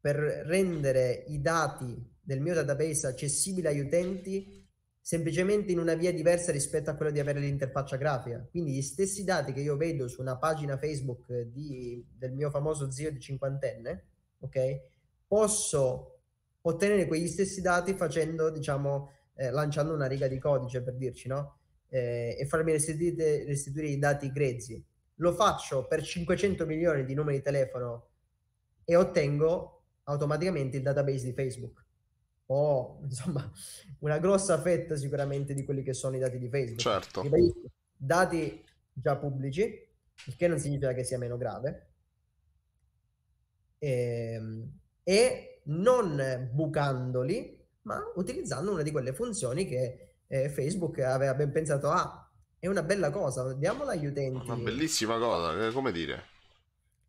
per rendere i dati del mio database accessibile agli utenti semplicemente in una via diversa rispetto a quella di avere l'interfaccia grafica. Quindi gli stessi dati che io vedo su una pagina Facebook di, del mio famoso zio di cinquantenne, ok? Posso ottenere quegli stessi dati facendo, diciamo, eh, lanciando una riga di codice per dirci, no? Eh, e farmi restituire, restituire i dati grezzi. Lo faccio per 500 milioni di numeri di telefono e ottengo automaticamente il database di Facebook. O, oh, insomma, una grossa fetta sicuramente di quelli che sono i dati di Facebook. Certo. Dati già pubblici, il che non significa che sia meno grave, ehm, e non bucandoli, ma utilizzando una di quelle funzioni che eh, Facebook aveva ben pensato, ah, è una bella cosa, diamola agli utenti. Una bellissima cosa, eh, come dire?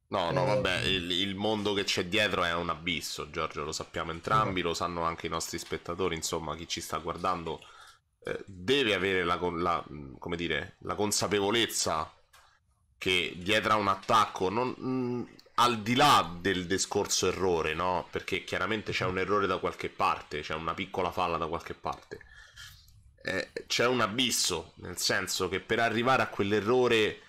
No, no, eh. vabbè, il, il, mondo che c'è dietro è un abisso, Giorgio, lo sappiamo entrambi, lo sanno anche i nostri spettatori, insomma, chi ci sta guardando eh, deve avere la, la, dire, la, consapevolezza che dietro a un attacco non, mm, al di là del discorso errore, no? Perché chiaramente c'è un errore da qualche parte, c'è una piccola falla da qualche parte. Eh, c'è un abisso, nel senso che per arrivare a quell'errore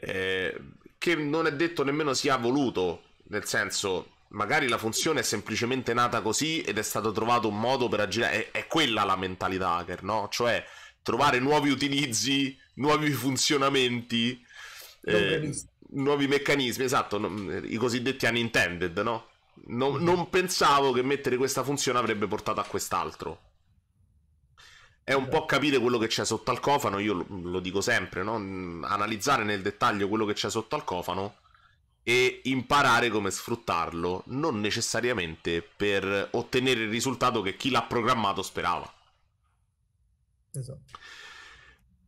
eh, che non è detto nemmeno sia voluto, nel senso magari la funzione è semplicemente nata così ed è stato trovato un modo per agire, è, è quella la mentalità hacker, no? Cioè trovare nuovi utilizzi, nuovi funzionamenti. Non eh, nuovi meccanismi, esatto, non, i cosiddetti unintended, no? Non, non pensavo che mettere questa funzione avrebbe portato a quest'altro. È un po' esatto. capire quello che c'è sotto al cofano, io lo, lo dico sempre, no? analizzare nel dettaglio quello che c'è sotto al cofano e imparare come sfruttarlo, non necessariamente per ottenere il risultato che chi l'ha programmato sperava. Esatto.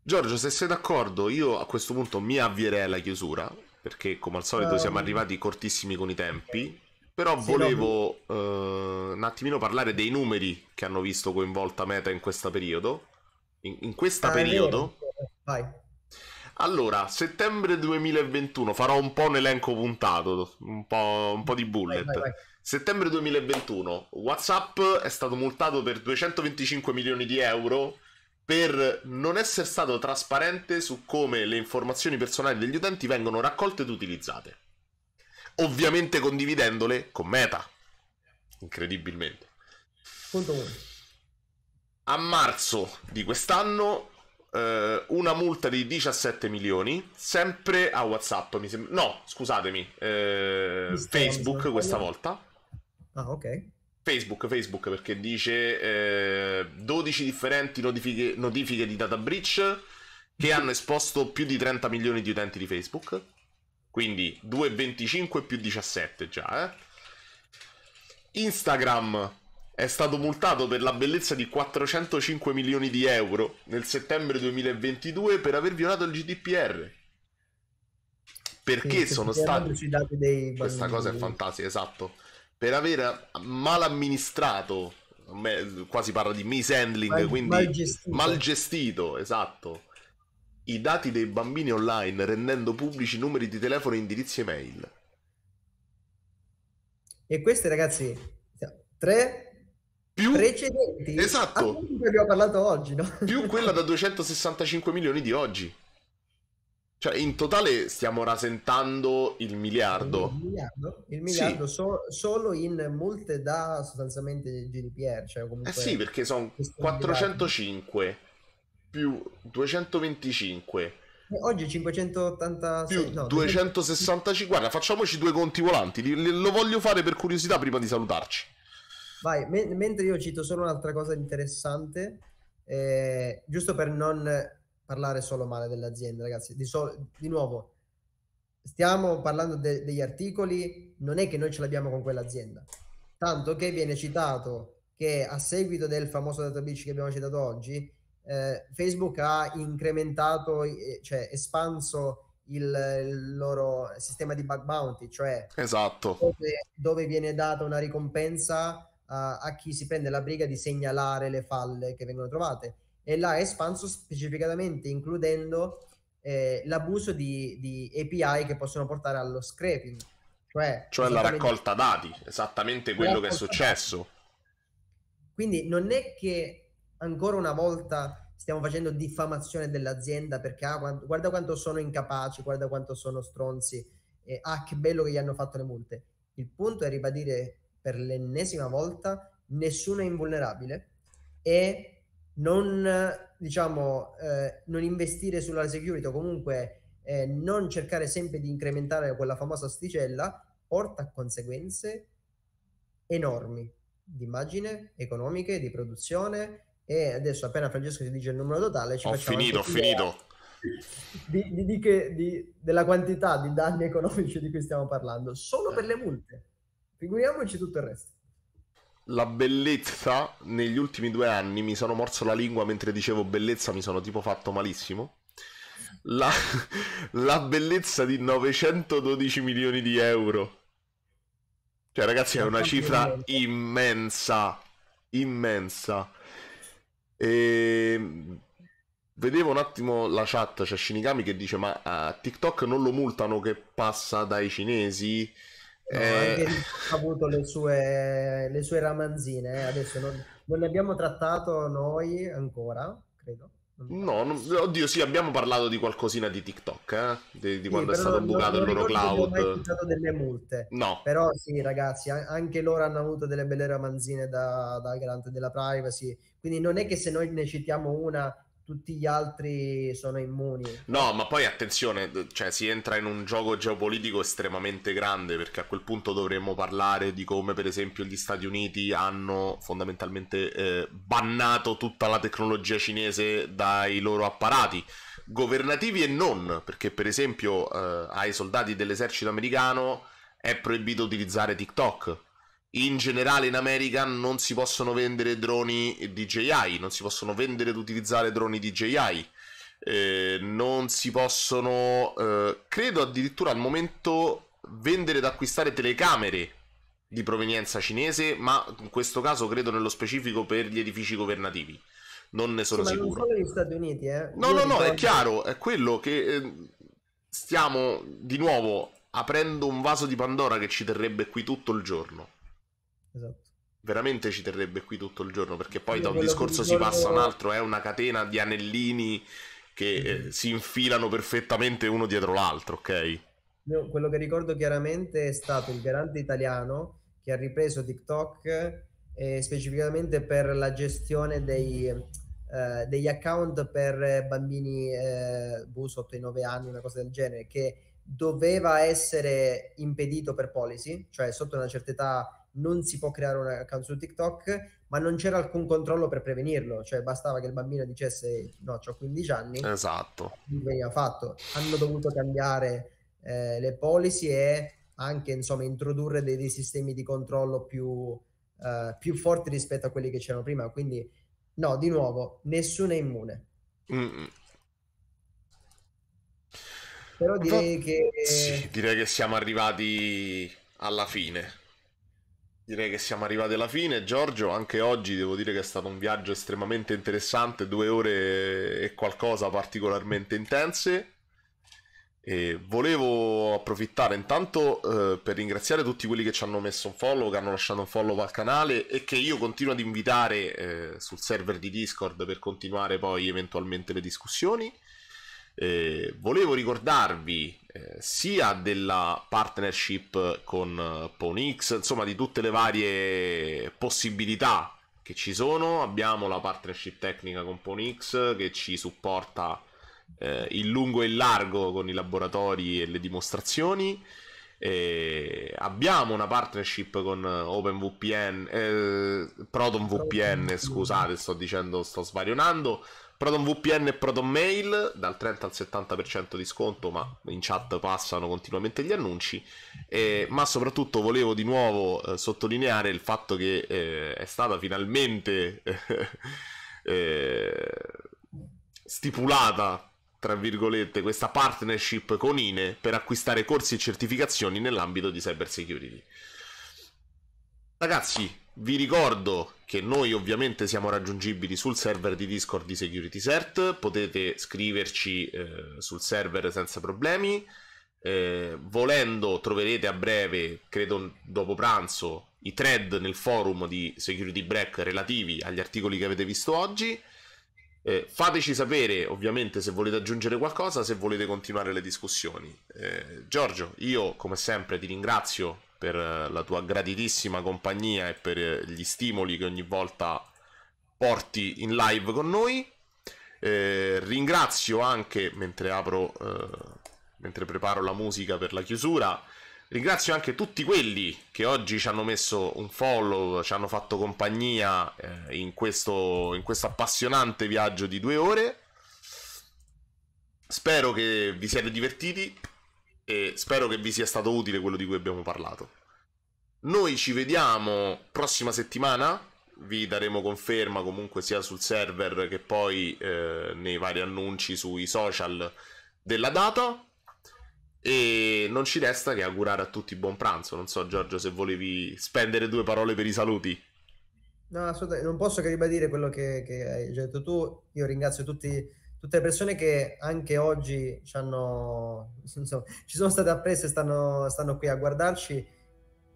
Giorgio, se sei d'accordo, io a questo punto mi avvierei alla chiusura perché come al solito siamo ehm. arrivati cortissimi con i tempi. Però sì, volevo no. uh, eh, un attimino parlare dei numeri che hanno visto coinvolta Meta in questo periodo. In, in questo eh, ah, periodo. Vai. Allora, settembre 2021, farò un po' un elenco puntato, un po', un po di bullet. Vai, vai, settembre 2021, WhatsApp è stato multato per 225 milioni di euro per non essere stato trasparente su come le informazioni personali degli utenti vengono raccolte ed utilizzate. Ovviamente condividendole con Meta. Incredibilmente. A marzo di quest'anno eh, una multa di 17 milioni, sempre a WhatsApp, mi sembra. No, scusatemi, eh, Facebook questa volta. Ah, ok. Facebook, Facebook perché dice eh, 12 differenti notifiche, notifiche di data breach che hanno esposto più di 30 milioni di utenti di Facebook. Quindi 2,25 più 17 già. Eh. Instagram è stato multato per la bellezza di 405 milioni di euro nel settembre 2022 per aver violato il GDPR. Perché Quindi, sono stati... Questa cosa è fantastica, esatto per aver mal amministrato, qua si parla di mishandling, mal, quindi mal gestito. mal gestito, esatto, i dati dei bambini online rendendo pubblici numeri di telefono e indirizzi email. E queste ragazzi, tre più precedenti esatto. Ah, abbiamo parlato oggi, no? più quella da 265 milioni di oggi. Cioè, in totale stiamo rasentando il miliardo. Il miliardo, il miliardo sì. so, solo in multe da sostanzialmente GDPR. Cioè eh sì, perché sono 405 miliardi. più 225. Eh, oggi 586 più no, 265. Guarda, facciamoci due conti volanti. Lo voglio fare per curiosità prima di salutarci. Vai, me- mentre io cito solo un'altra cosa interessante, eh, giusto per non parlare solo male dell'azienda, ragazzi. Di, so- di nuovo, stiamo parlando de- degli articoli, non è che noi ce l'abbiamo con quell'azienda, tanto che viene citato che a seguito del famoso database che abbiamo citato oggi, eh, Facebook ha incrementato, eh, cioè espanso il, il, loro sistema di bug bounty, cioè esatto. dove, dove viene data una ricompensa a, a chi si prende la briga di segnalare le falle che vengono trovate e l'ha espanso specificatamente includendo eh, l'abuso di, di, API che possono portare allo scraping. Cioè, cioè la raccolta dati, esattamente quello che è successo. Dati. Quindi non è che ancora una volta stiamo facendo diffamazione dell'azienda perché ah, guarda quanto sono incapaci, guarda quanto sono stronzi, eh, ah che bello che gli hanno fatto le multe. Il punto è ribadire per l'ennesima volta nessuno è invulnerabile e non, diciamo, eh, non investire sulla security o comunque eh, non cercare sempre di incrementare quella famosa asticella porta a conseguenze enormi di immagine, economiche, di produzione e adesso appena Francesco ci dice il numero totale ci ho finito, ho finito di, di, di che, di, della quantità di danni economici di cui stiamo parlando solo per le multe figuriamoci tutto il resto la bellezza negli ultimi due anni mi sono morso la lingua mentre dicevo bellezza, mi sono tipo fatto malissimo. La, la bellezza di 912 milioni di euro. Cioè, ragazzi, è una cifra immensa. Immensa. E... Ehm, vedevo un attimo la chat, c'è cioè Shinigami che dice: Ma a ah, TikTok non lo multano che passa dai cinesi? No, eh... ha avuto le sue, le sue ramanzine, eh, adesso non, non, ne abbiamo trattato noi ancora, credo. No, non, oddio, sì, abbiamo parlato di qualcosina di TikTok, eh? di, di sì, quando è stato non, bucato il loro cloud. Abbiamo delle multe. No. Però sì, ragazzi, anche loro hanno avuto delle belle ramanzine da, da garante della privacy, quindi non è che se noi ne citiamo una tutti gli altri sono immuni. No, ma poi attenzione, cioè, si entra in un gioco geopolitico estremamente grande perché a quel punto dovremmo parlare di come per esempio gli Stati Uniti hanno fondamentalmente eh, bannato tutta la tecnologia cinese dai loro apparati governativi e non, perché per esempio eh, ai soldati dell'esercito americano è proibito utilizzare TikTok in generale in America non si possono vendere droni DJI, non si possono vendere ed utilizzare droni DJI. Eh, non si possono, eh, credo addirittura al momento, vendere ed acquistare telecamere di provenienza cinese, ma in questo caso credo nello specifico per gli edifici governativi. Non ne sono sì, sicuro. Non solo gli Stati Uniti, eh. No, Io no, no, è chiaro, è quello che ehm, stiamo di nuovo aprendo un vaso di Pandora che ci terrebbe qui tutto il giorno esatto. Veramente ci terrebbe qui tutto il giorno perché poi da un discorso si passa a un altro, è una catena di anellini che eh, mm-hmm. si infilano perfettamente uno dietro l'altro, ok? Io quello che ricordo chiaramente è stato il garante italiano che ha ripreso TikTok eh, specificatamente per la gestione dei, eh, degli account per bambini eh, bu boh, sotto i 9 anni, una cosa del genere, che doveva essere impedito per policy, cioè sotto una certa età non si può creare un account su TikTok, ma non c'era alcun controllo per prevenirlo, cioè bastava che il bambino dicesse no, ho 15 anni. Esatto. Veniva fatto. Hanno dovuto cambiare eh, le policy e anche insomma introdurre dei, dei sistemi di controllo più, eh, più forti rispetto a quelli che c'erano prima, quindi no, di nuovo, nessuno è immune. mm Però direi Va... che... Sì, direi che siamo arrivati alla fine. Direi che siamo arrivati alla fine, Giorgio. Anche oggi devo dire che è stato un viaggio estremamente interessante, due ore e qualcosa particolarmente intense. E volevo approfittare intanto eh, per ringraziare tutti quelli che ci hanno messo un follow, che hanno lasciato un follow al canale e che io continuo ad invitare eh, sul server di Discord per continuare poi eventualmente le discussioni. Eh, volevo ricordarvi eh, sia della partnership con eh, Ponix, insomma di tutte le varie possibilità che ci sono. Abbiamo la partnership tecnica con Ponix che ci supporta eh, in lungo e in largo con i laboratori e le dimostrazioni. Eh, abbiamo una partnership con eh, OpenVPN, eh, ProtonVPN, scusate, sto dicendo, sto svarionando Proton VPN e Proton Mail dal 30 al 70% di sconto, ma in chat passano continuamente gli annunci. Eh, ma soprattutto volevo di nuovo eh, sottolineare il fatto che eh, è stata finalmente eh, stipulata, tra virgolette, questa partnership con INE per acquistare corsi e certificazioni nell'ambito di cybersecurity. Ragazzi, vi ricordo che noi ovviamente siamo raggiungibili sul server di Discord di Security Cert, potete scriverci eh, sul server senza problemi. Eh, volendo troverete a breve, credo dopo pranzo, i thread nel forum di Security Break relativi agli articoli che avete visto oggi. Eh, fateci sapere ovviamente se volete aggiungere qualcosa, se volete continuare le discussioni. Eh, Giorgio, io come sempre ti ringrazio per eh, la tua graditissima compagnia e per eh, gli stimoli che ogni volta porti in live con noi. Eh, ringrazio anche, mentre apro, eh, mentre preparo la musica per la chiusura, ringrazio anche tutti quelli che oggi ci hanno messo un follow, ci hanno fatto compagnia eh, in, questo, in questo appassionante viaggio di due ore. Spero che vi siate divertiti e spero che vi sia stato utile quello di cui abbiamo parlato. Noi ci vediamo prossima settimana, vi daremo conferma comunque sia sul server che poi eh, nei vari annunci sui social della data e non ci resta che augurare a tutti buon pranzo. Non so Giorgio se volevi spendere due parole per i saluti. No, assolutamente, non posso che ribadire quello che, che hai detto tu. Io ringrazio tutti tutte le persone che anche oggi ci, hanno, insomma, ci sono state apprese e stanno, stanno, qui a guardarci,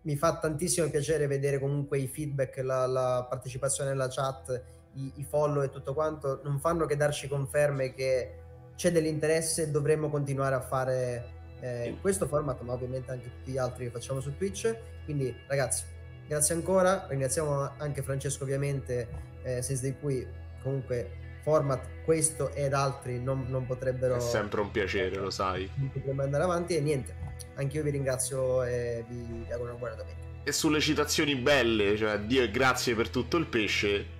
mi fa tantissimo piacere vedere comunque i feedback, la, la partecipazione nella chat, i, i, follow e tutto quanto, non fanno che darci conferme che c'è dell'interesse e dovremmo continuare a fare eh, questo format, ma ovviamente anche tutti gli altri che facciamo su Twitch. Quindi ragazzi, grazie ancora, ringraziamo anche Francesco ovviamente, eh, senza di cui comunque format questo ed altri non, non potrebbero... È sempre un piacere, lo sai. Non andare avanti e niente, anche io vi ringrazio e vi auguro una buona domenica. E sulle citazioni belle, cioè Dio e grazie per tutto il pesce,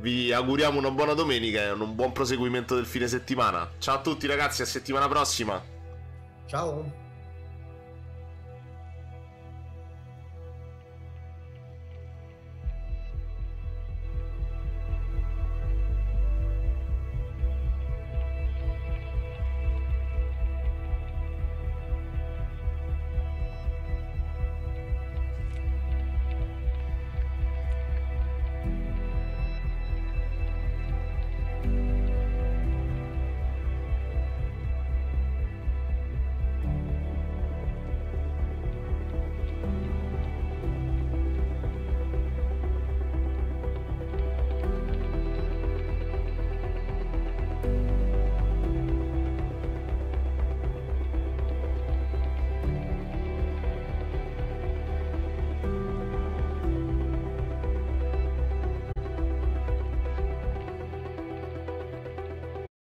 vi auguriamo una buona domenica e un buon proseguimento del fine settimana. Ciao a tutti ragazzi, a settimana prossima. Ciao.